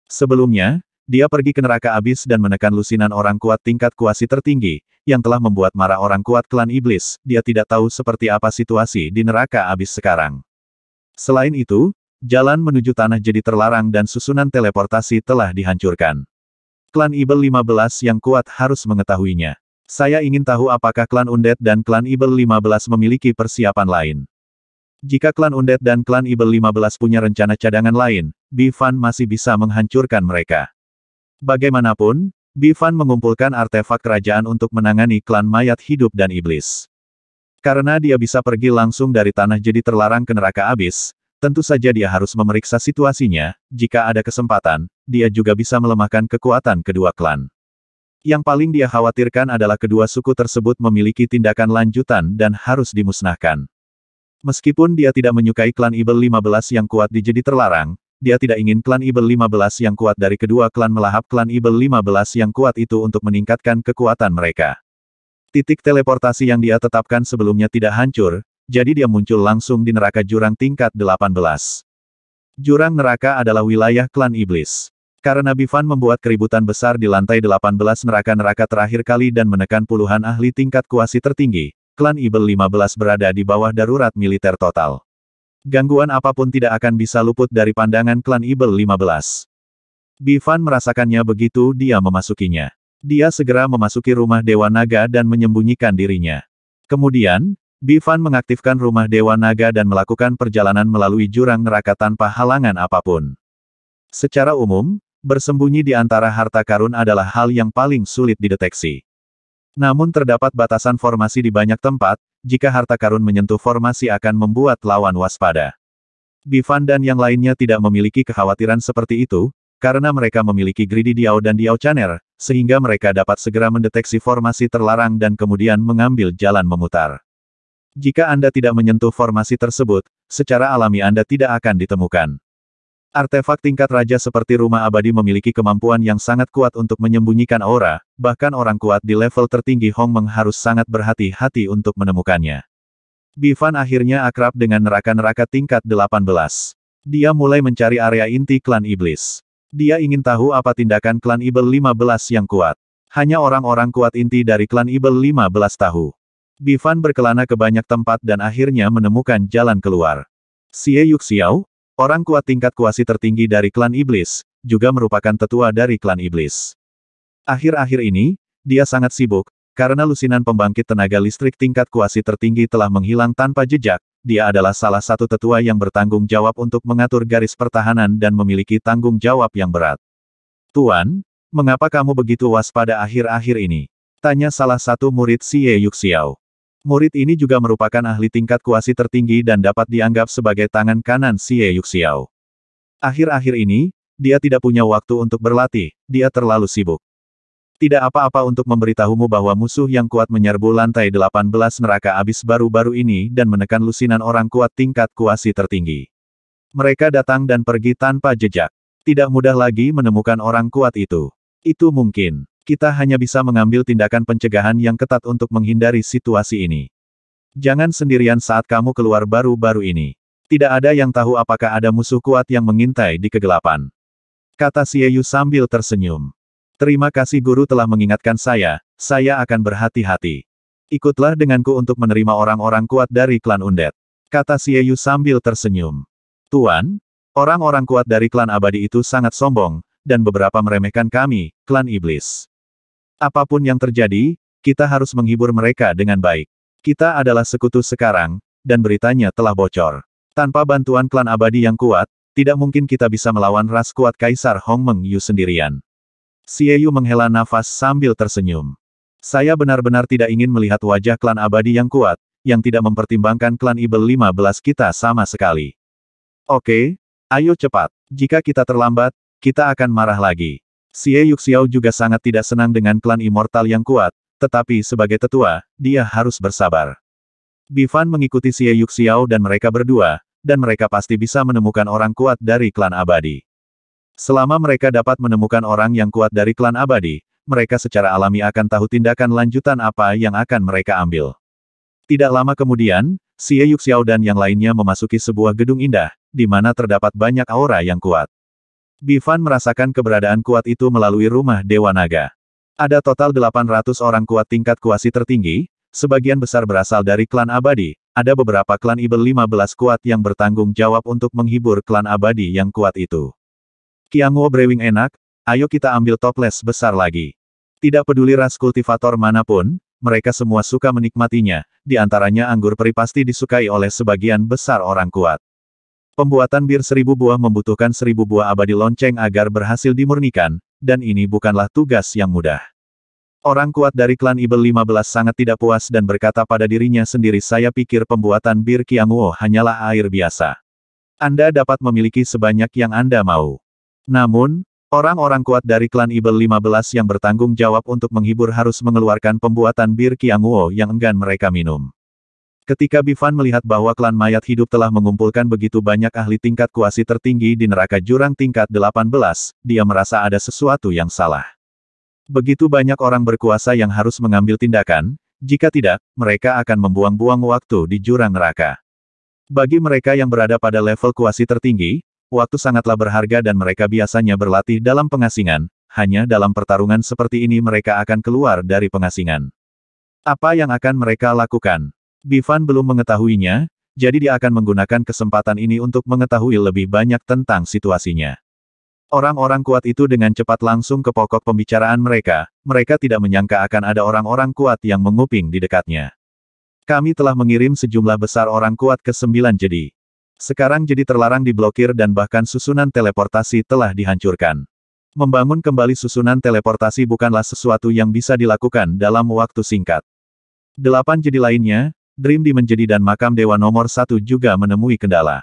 Sebelumnya, dia pergi ke neraka abis dan menekan lusinan orang kuat tingkat kuasi tertinggi, yang telah membuat marah orang kuat klan iblis, dia tidak tahu seperti apa situasi di neraka abis sekarang. Selain itu, jalan menuju tanah jadi terlarang dan susunan teleportasi telah dihancurkan. Klan Ibel 15 yang kuat harus mengetahuinya. Saya ingin tahu apakah klan Undead dan klan Ibel 15 memiliki persiapan lain. Jika klan Undead dan klan Ibel 15 punya rencana cadangan lain, Bifan masih bisa menghancurkan mereka. Bagaimanapun, Bifan mengumpulkan artefak kerajaan untuk menangani klan mayat hidup dan iblis. Karena dia bisa pergi langsung dari tanah jadi terlarang ke neraka abis, tentu saja dia harus memeriksa situasinya, jika ada kesempatan, dia juga bisa melemahkan kekuatan kedua klan. Yang paling dia khawatirkan adalah kedua suku tersebut memiliki tindakan lanjutan dan harus dimusnahkan. Meskipun dia tidak menyukai klan Ibel 15 yang kuat di jadi terlarang, dia tidak ingin klan Ibel 15 yang kuat dari kedua klan melahap klan Ibel 15 yang kuat itu untuk meningkatkan kekuatan mereka. Titik teleportasi yang dia tetapkan sebelumnya tidak hancur, jadi dia muncul langsung di neraka jurang tingkat 18. Jurang neraka adalah wilayah klan iblis. Karena Bifan membuat keributan besar di lantai 18 neraka-neraka terakhir kali dan menekan puluhan ahli tingkat kuasi tertinggi, klan Ibel 15 berada di bawah darurat militer total. Gangguan apapun tidak akan bisa luput dari pandangan klan Ibel 15. Bivan merasakannya begitu dia memasukinya. Dia segera memasuki rumah Dewa Naga dan menyembunyikan dirinya. Kemudian, Bivan mengaktifkan rumah Dewa Naga dan melakukan perjalanan melalui jurang neraka tanpa halangan apapun. Secara umum, bersembunyi di antara harta karun adalah hal yang paling sulit dideteksi. Namun terdapat batasan formasi di banyak tempat, jika harta karun menyentuh formasi akan membuat lawan waspada. Bivan dan yang lainnya tidak memiliki kekhawatiran seperti itu, karena mereka memiliki Greedy Diao dan Diao Chaner, sehingga mereka dapat segera mendeteksi formasi terlarang dan kemudian mengambil jalan memutar. Jika Anda tidak menyentuh formasi tersebut, secara alami Anda tidak akan ditemukan. Artefak tingkat raja seperti rumah abadi memiliki kemampuan yang sangat kuat untuk menyembunyikan aura, bahkan orang kuat di level tertinggi Hong Meng harus sangat berhati-hati untuk menemukannya. Bifan akhirnya akrab dengan neraka-neraka tingkat 18. Dia mulai mencari area inti klan iblis. Dia ingin tahu apa tindakan klan Ibel 15 yang kuat. Hanya orang-orang kuat inti dari klan Ibel 15 tahu. Bifan berkelana ke banyak tempat dan akhirnya menemukan jalan keluar. Xie Yuxiao, Orang kuat tingkat kuasi tertinggi dari klan iblis, juga merupakan tetua dari klan iblis. Akhir-akhir ini, dia sangat sibuk, karena lusinan pembangkit tenaga listrik tingkat kuasi tertinggi telah menghilang tanpa jejak, dia adalah salah satu tetua yang bertanggung jawab untuk mengatur garis pertahanan dan memiliki tanggung jawab yang berat. Tuan, mengapa kamu begitu waspada akhir-akhir ini? Tanya salah satu murid Xie Yuxiao. Murid ini juga merupakan ahli tingkat kuasi tertinggi dan dapat dianggap sebagai tangan kanan si Ye Yuxiao. Akhir-akhir ini, dia tidak punya waktu untuk berlatih, dia terlalu sibuk. Tidak apa-apa untuk memberitahumu bahwa musuh yang kuat menyerbu lantai 18 neraka abis baru-baru ini dan menekan lusinan orang kuat tingkat kuasi tertinggi. Mereka datang dan pergi tanpa jejak. Tidak mudah lagi menemukan orang kuat itu. Itu mungkin kita hanya bisa mengambil tindakan pencegahan yang ketat untuk menghindari situasi ini. Jangan sendirian saat kamu keluar baru-baru ini. Tidak ada yang tahu apakah ada musuh kuat yang mengintai di kegelapan. Kata Yu sambil tersenyum. Terima kasih guru telah mengingatkan saya, saya akan berhati-hati. Ikutlah denganku untuk menerima orang-orang kuat dari klan Undet. Kata Yu sambil tersenyum. Tuan, orang-orang kuat dari klan abadi itu sangat sombong, dan beberapa meremehkan kami, klan iblis. Apapun yang terjadi, kita harus menghibur mereka dengan baik. Kita adalah sekutu sekarang, dan beritanya telah bocor. Tanpa bantuan klan abadi yang kuat, tidak mungkin kita bisa melawan ras kuat Kaisar Hong Meng Yu sendirian. Xie Yu menghela nafas sambil tersenyum. Saya benar-benar tidak ingin melihat wajah klan abadi yang kuat, yang tidak mempertimbangkan klan Ibel 15 kita sama sekali. Oke, ayo cepat. Jika kita terlambat, kita akan marah lagi. Xie Yuxiao juga sangat tidak senang dengan klan immortal yang kuat, tetapi sebagai tetua, dia harus bersabar. Bifan mengikuti Xie Yuxiao dan mereka berdua, dan mereka pasti bisa menemukan orang kuat dari klan abadi. Selama mereka dapat menemukan orang yang kuat dari klan abadi, mereka secara alami akan tahu tindakan lanjutan apa yang akan mereka ambil. Tidak lama kemudian, Xie Yuxiao dan yang lainnya memasuki sebuah gedung indah, di mana terdapat banyak aura yang kuat. Bivan merasakan keberadaan kuat itu melalui rumah Dewa Naga. Ada total 800 orang kuat tingkat kuasi tertinggi, sebagian besar berasal dari klan abadi, ada beberapa klan Ibel 15 kuat yang bertanggung jawab untuk menghibur klan abadi yang kuat itu. Kiangwo, brewing enak, ayo kita ambil toples besar lagi. Tidak peduli ras kultivator manapun, mereka semua suka menikmatinya, di antaranya anggur peri pasti disukai oleh sebagian besar orang kuat. Pembuatan bir seribu buah membutuhkan seribu buah abadi lonceng agar berhasil dimurnikan, dan ini bukanlah tugas yang mudah. Orang kuat dari klan Ibel 15 sangat tidak puas dan berkata pada dirinya sendiri saya pikir pembuatan bir Kianguo hanyalah air biasa. Anda dapat memiliki sebanyak yang Anda mau. Namun, orang-orang kuat dari klan Ibel 15 yang bertanggung jawab untuk menghibur harus mengeluarkan pembuatan bir Kianguo yang enggan mereka minum. Ketika Bifan melihat bahwa klan mayat hidup telah mengumpulkan begitu banyak ahli tingkat kuasi tertinggi di neraka jurang tingkat 18, dia merasa ada sesuatu yang salah. Begitu banyak orang berkuasa yang harus mengambil tindakan, jika tidak, mereka akan membuang-buang waktu di jurang neraka. Bagi mereka yang berada pada level kuasi tertinggi, waktu sangatlah berharga dan mereka biasanya berlatih dalam pengasingan, hanya dalam pertarungan seperti ini mereka akan keluar dari pengasingan. Apa yang akan mereka lakukan? Bifan belum mengetahuinya, jadi dia akan menggunakan kesempatan ini untuk mengetahui lebih banyak tentang situasinya. Orang-orang kuat itu dengan cepat langsung ke pokok pembicaraan mereka, mereka tidak menyangka akan ada orang-orang kuat yang menguping di dekatnya. Kami telah mengirim sejumlah besar orang kuat ke sembilan jadi. Sekarang jadi terlarang diblokir dan bahkan susunan teleportasi telah dihancurkan. Membangun kembali susunan teleportasi bukanlah sesuatu yang bisa dilakukan dalam waktu singkat. Delapan jadi lainnya, Dream Menjadi dan makam dewa nomor satu juga menemui kendala.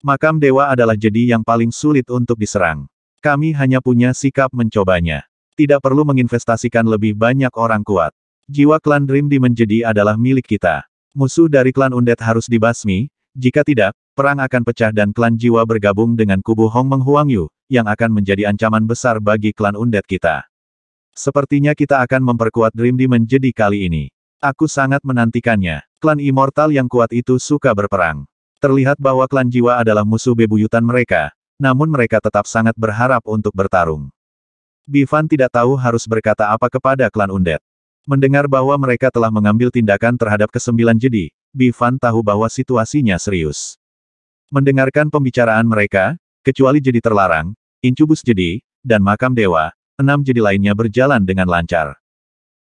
Makam dewa adalah jadi yang paling sulit untuk diserang. Kami hanya punya sikap mencobanya. Tidak perlu menginvestasikan lebih banyak orang kuat. Jiwa klan Dream Menjadi adalah milik kita. Musuh dari klan Undet harus dibasmi, jika tidak, perang akan pecah dan klan jiwa bergabung dengan kubu Hong Meng Yu, yang akan menjadi ancaman besar bagi klan Undet kita. Sepertinya kita akan memperkuat Dream Demon menjadi kali ini. Aku sangat menantikannya. Klan immortal yang kuat itu suka berperang. Terlihat bahwa klan jiwa adalah musuh bebuyutan mereka, namun mereka tetap sangat berharap untuk bertarung. Bivan tidak tahu harus berkata apa kepada klan Undet. Mendengar bahwa mereka telah mengambil tindakan terhadap kesembilan jedi, Bivan tahu bahwa situasinya serius. Mendengarkan pembicaraan mereka, kecuali jedi terlarang, incubus jedi, dan makam dewa, enam jedi lainnya berjalan dengan lancar.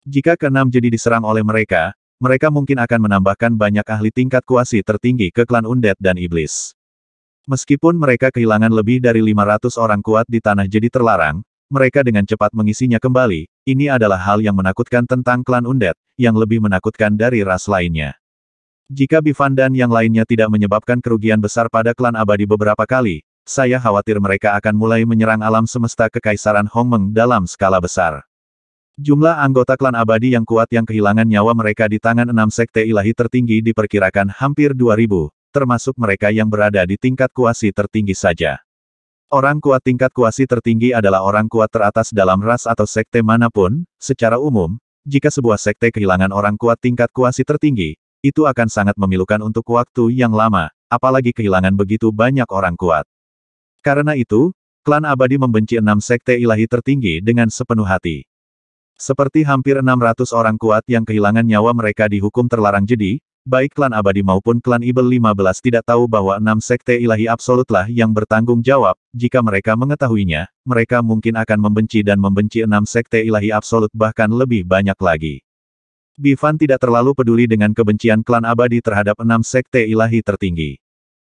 Jika keenam jedi diserang oleh mereka, mereka mungkin akan menambahkan banyak ahli tingkat kuasi tertinggi ke klan Undead dan Iblis. Meskipun mereka kehilangan lebih dari 500 orang kuat di tanah jadi terlarang, mereka dengan cepat mengisinya kembali, ini adalah hal yang menakutkan tentang klan Undead, yang lebih menakutkan dari ras lainnya. Jika Bivandan yang lainnya tidak menyebabkan kerugian besar pada klan abadi beberapa kali, saya khawatir mereka akan mulai menyerang alam semesta kekaisaran Hongmeng dalam skala besar. Jumlah anggota klan abadi yang kuat yang kehilangan nyawa mereka di tangan enam sekte ilahi tertinggi diperkirakan hampir 2000, termasuk mereka yang berada di tingkat kuasi tertinggi saja. Orang kuat tingkat kuasi tertinggi adalah orang kuat teratas dalam ras atau sekte manapun, secara umum, jika sebuah sekte kehilangan orang kuat tingkat kuasi tertinggi, itu akan sangat memilukan untuk waktu yang lama, apalagi kehilangan begitu banyak orang kuat. Karena itu, klan abadi membenci enam sekte ilahi tertinggi dengan sepenuh hati. Seperti hampir 600 orang kuat yang kehilangan nyawa mereka dihukum terlarang jadi, baik klan abadi maupun klan Ibel 15 tidak tahu bahwa enam sekte ilahi absolutlah yang bertanggung jawab, jika mereka mengetahuinya, mereka mungkin akan membenci dan membenci enam sekte ilahi absolut bahkan lebih banyak lagi. Bivan tidak terlalu peduli dengan kebencian klan abadi terhadap enam sekte ilahi tertinggi.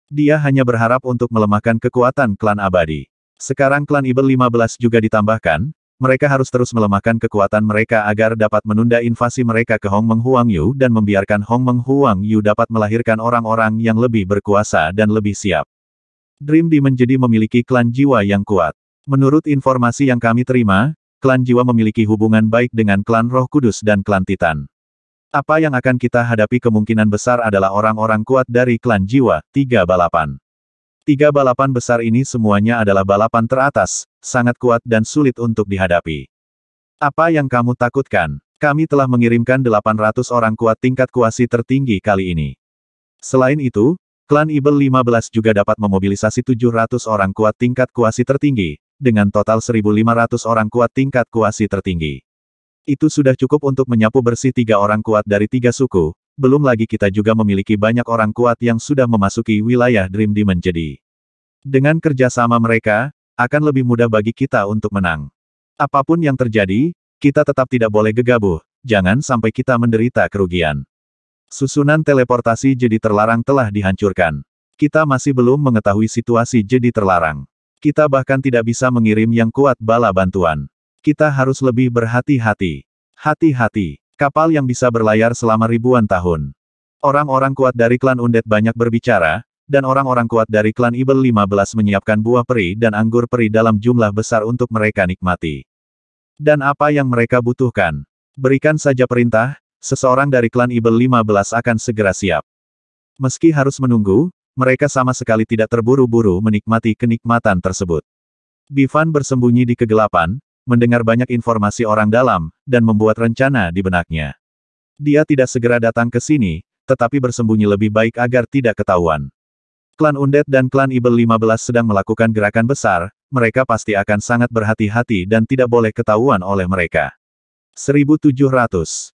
Dia hanya berharap untuk melemahkan kekuatan klan abadi. Sekarang klan Ibel 15 juga ditambahkan, mereka harus terus melemahkan kekuatan mereka agar dapat menunda invasi mereka ke Hong Meng Huang Yu dan membiarkan Hong Meng Huang Yu dapat melahirkan orang-orang yang lebih berkuasa dan lebih siap. Dream Di menjadi memiliki klan jiwa yang kuat. Menurut informasi yang kami terima, klan jiwa memiliki hubungan baik dengan klan roh kudus dan klan titan. Apa yang akan kita hadapi kemungkinan besar adalah orang-orang kuat dari klan jiwa, tiga balapan. Tiga balapan besar ini semuanya adalah balapan teratas, sangat kuat dan sulit untuk dihadapi. Apa yang kamu takutkan? Kami telah mengirimkan 800 orang kuat tingkat kuasi tertinggi kali ini. Selain itu, klan Ibel 15 juga dapat memobilisasi 700 orang kuat tingkat kuasi tertinggi, dengan total 1.500 orang kuat tingkat kuasi tertinggi. Itu sudah cukup untuk menyapu bersih tiga orang kuat dari tiga suku, belum lagi kita juga memiliki banyak orang kuat yang sudah memasuki wilayah Dream Demon jadi. Dengan kerjasama mereka, akan lebih mudah bagi kita untuk menang. Apapun yang terjadi, kita tetap tidak boleh gegabah, jangan sampai kita menderita kerugian. Susunan teleportasi jadi terlarang telah dihancurkan. Kita masih belum mengetahui situasi jadi terlarang. Kita bahkan tidak bisa mengirim yang kuat bala bantuan. Kita harus lebih berhati-hati. Hati-hati. Kapal yang bisa berlayar selama ribuan tahun. Orang-orang kuat dari klan Undet banyak berbicara, dan orang-orang kuat dari klan Ibel 15 menyiapkan buah peri dan anggur peri dalam jumlah besar untuk mereka nikmati. Dan apa yang mereka butuhkan? Berikan saja perintah, seseorang dari klan Ibel 15 akan segera siap. Meski harus menunggu, mereka sama sekali tidak terburu-buru menikmati kenikmatan tersebut. Bifan bersembunyi di kegelapan, mendengar banyak informasi orang dalam, dan membuat rencana di benaknya. Dia tidak segera datang ke sini, tetapi bersembunyi lebih baik agar tidak ketahuan. Klan Undead dan klan Ibel 15 sedang melakukan gerakan besar, mereka pasti akan sangat berhati-hati dan tidak boleh ketahuan oleh mereka. 1700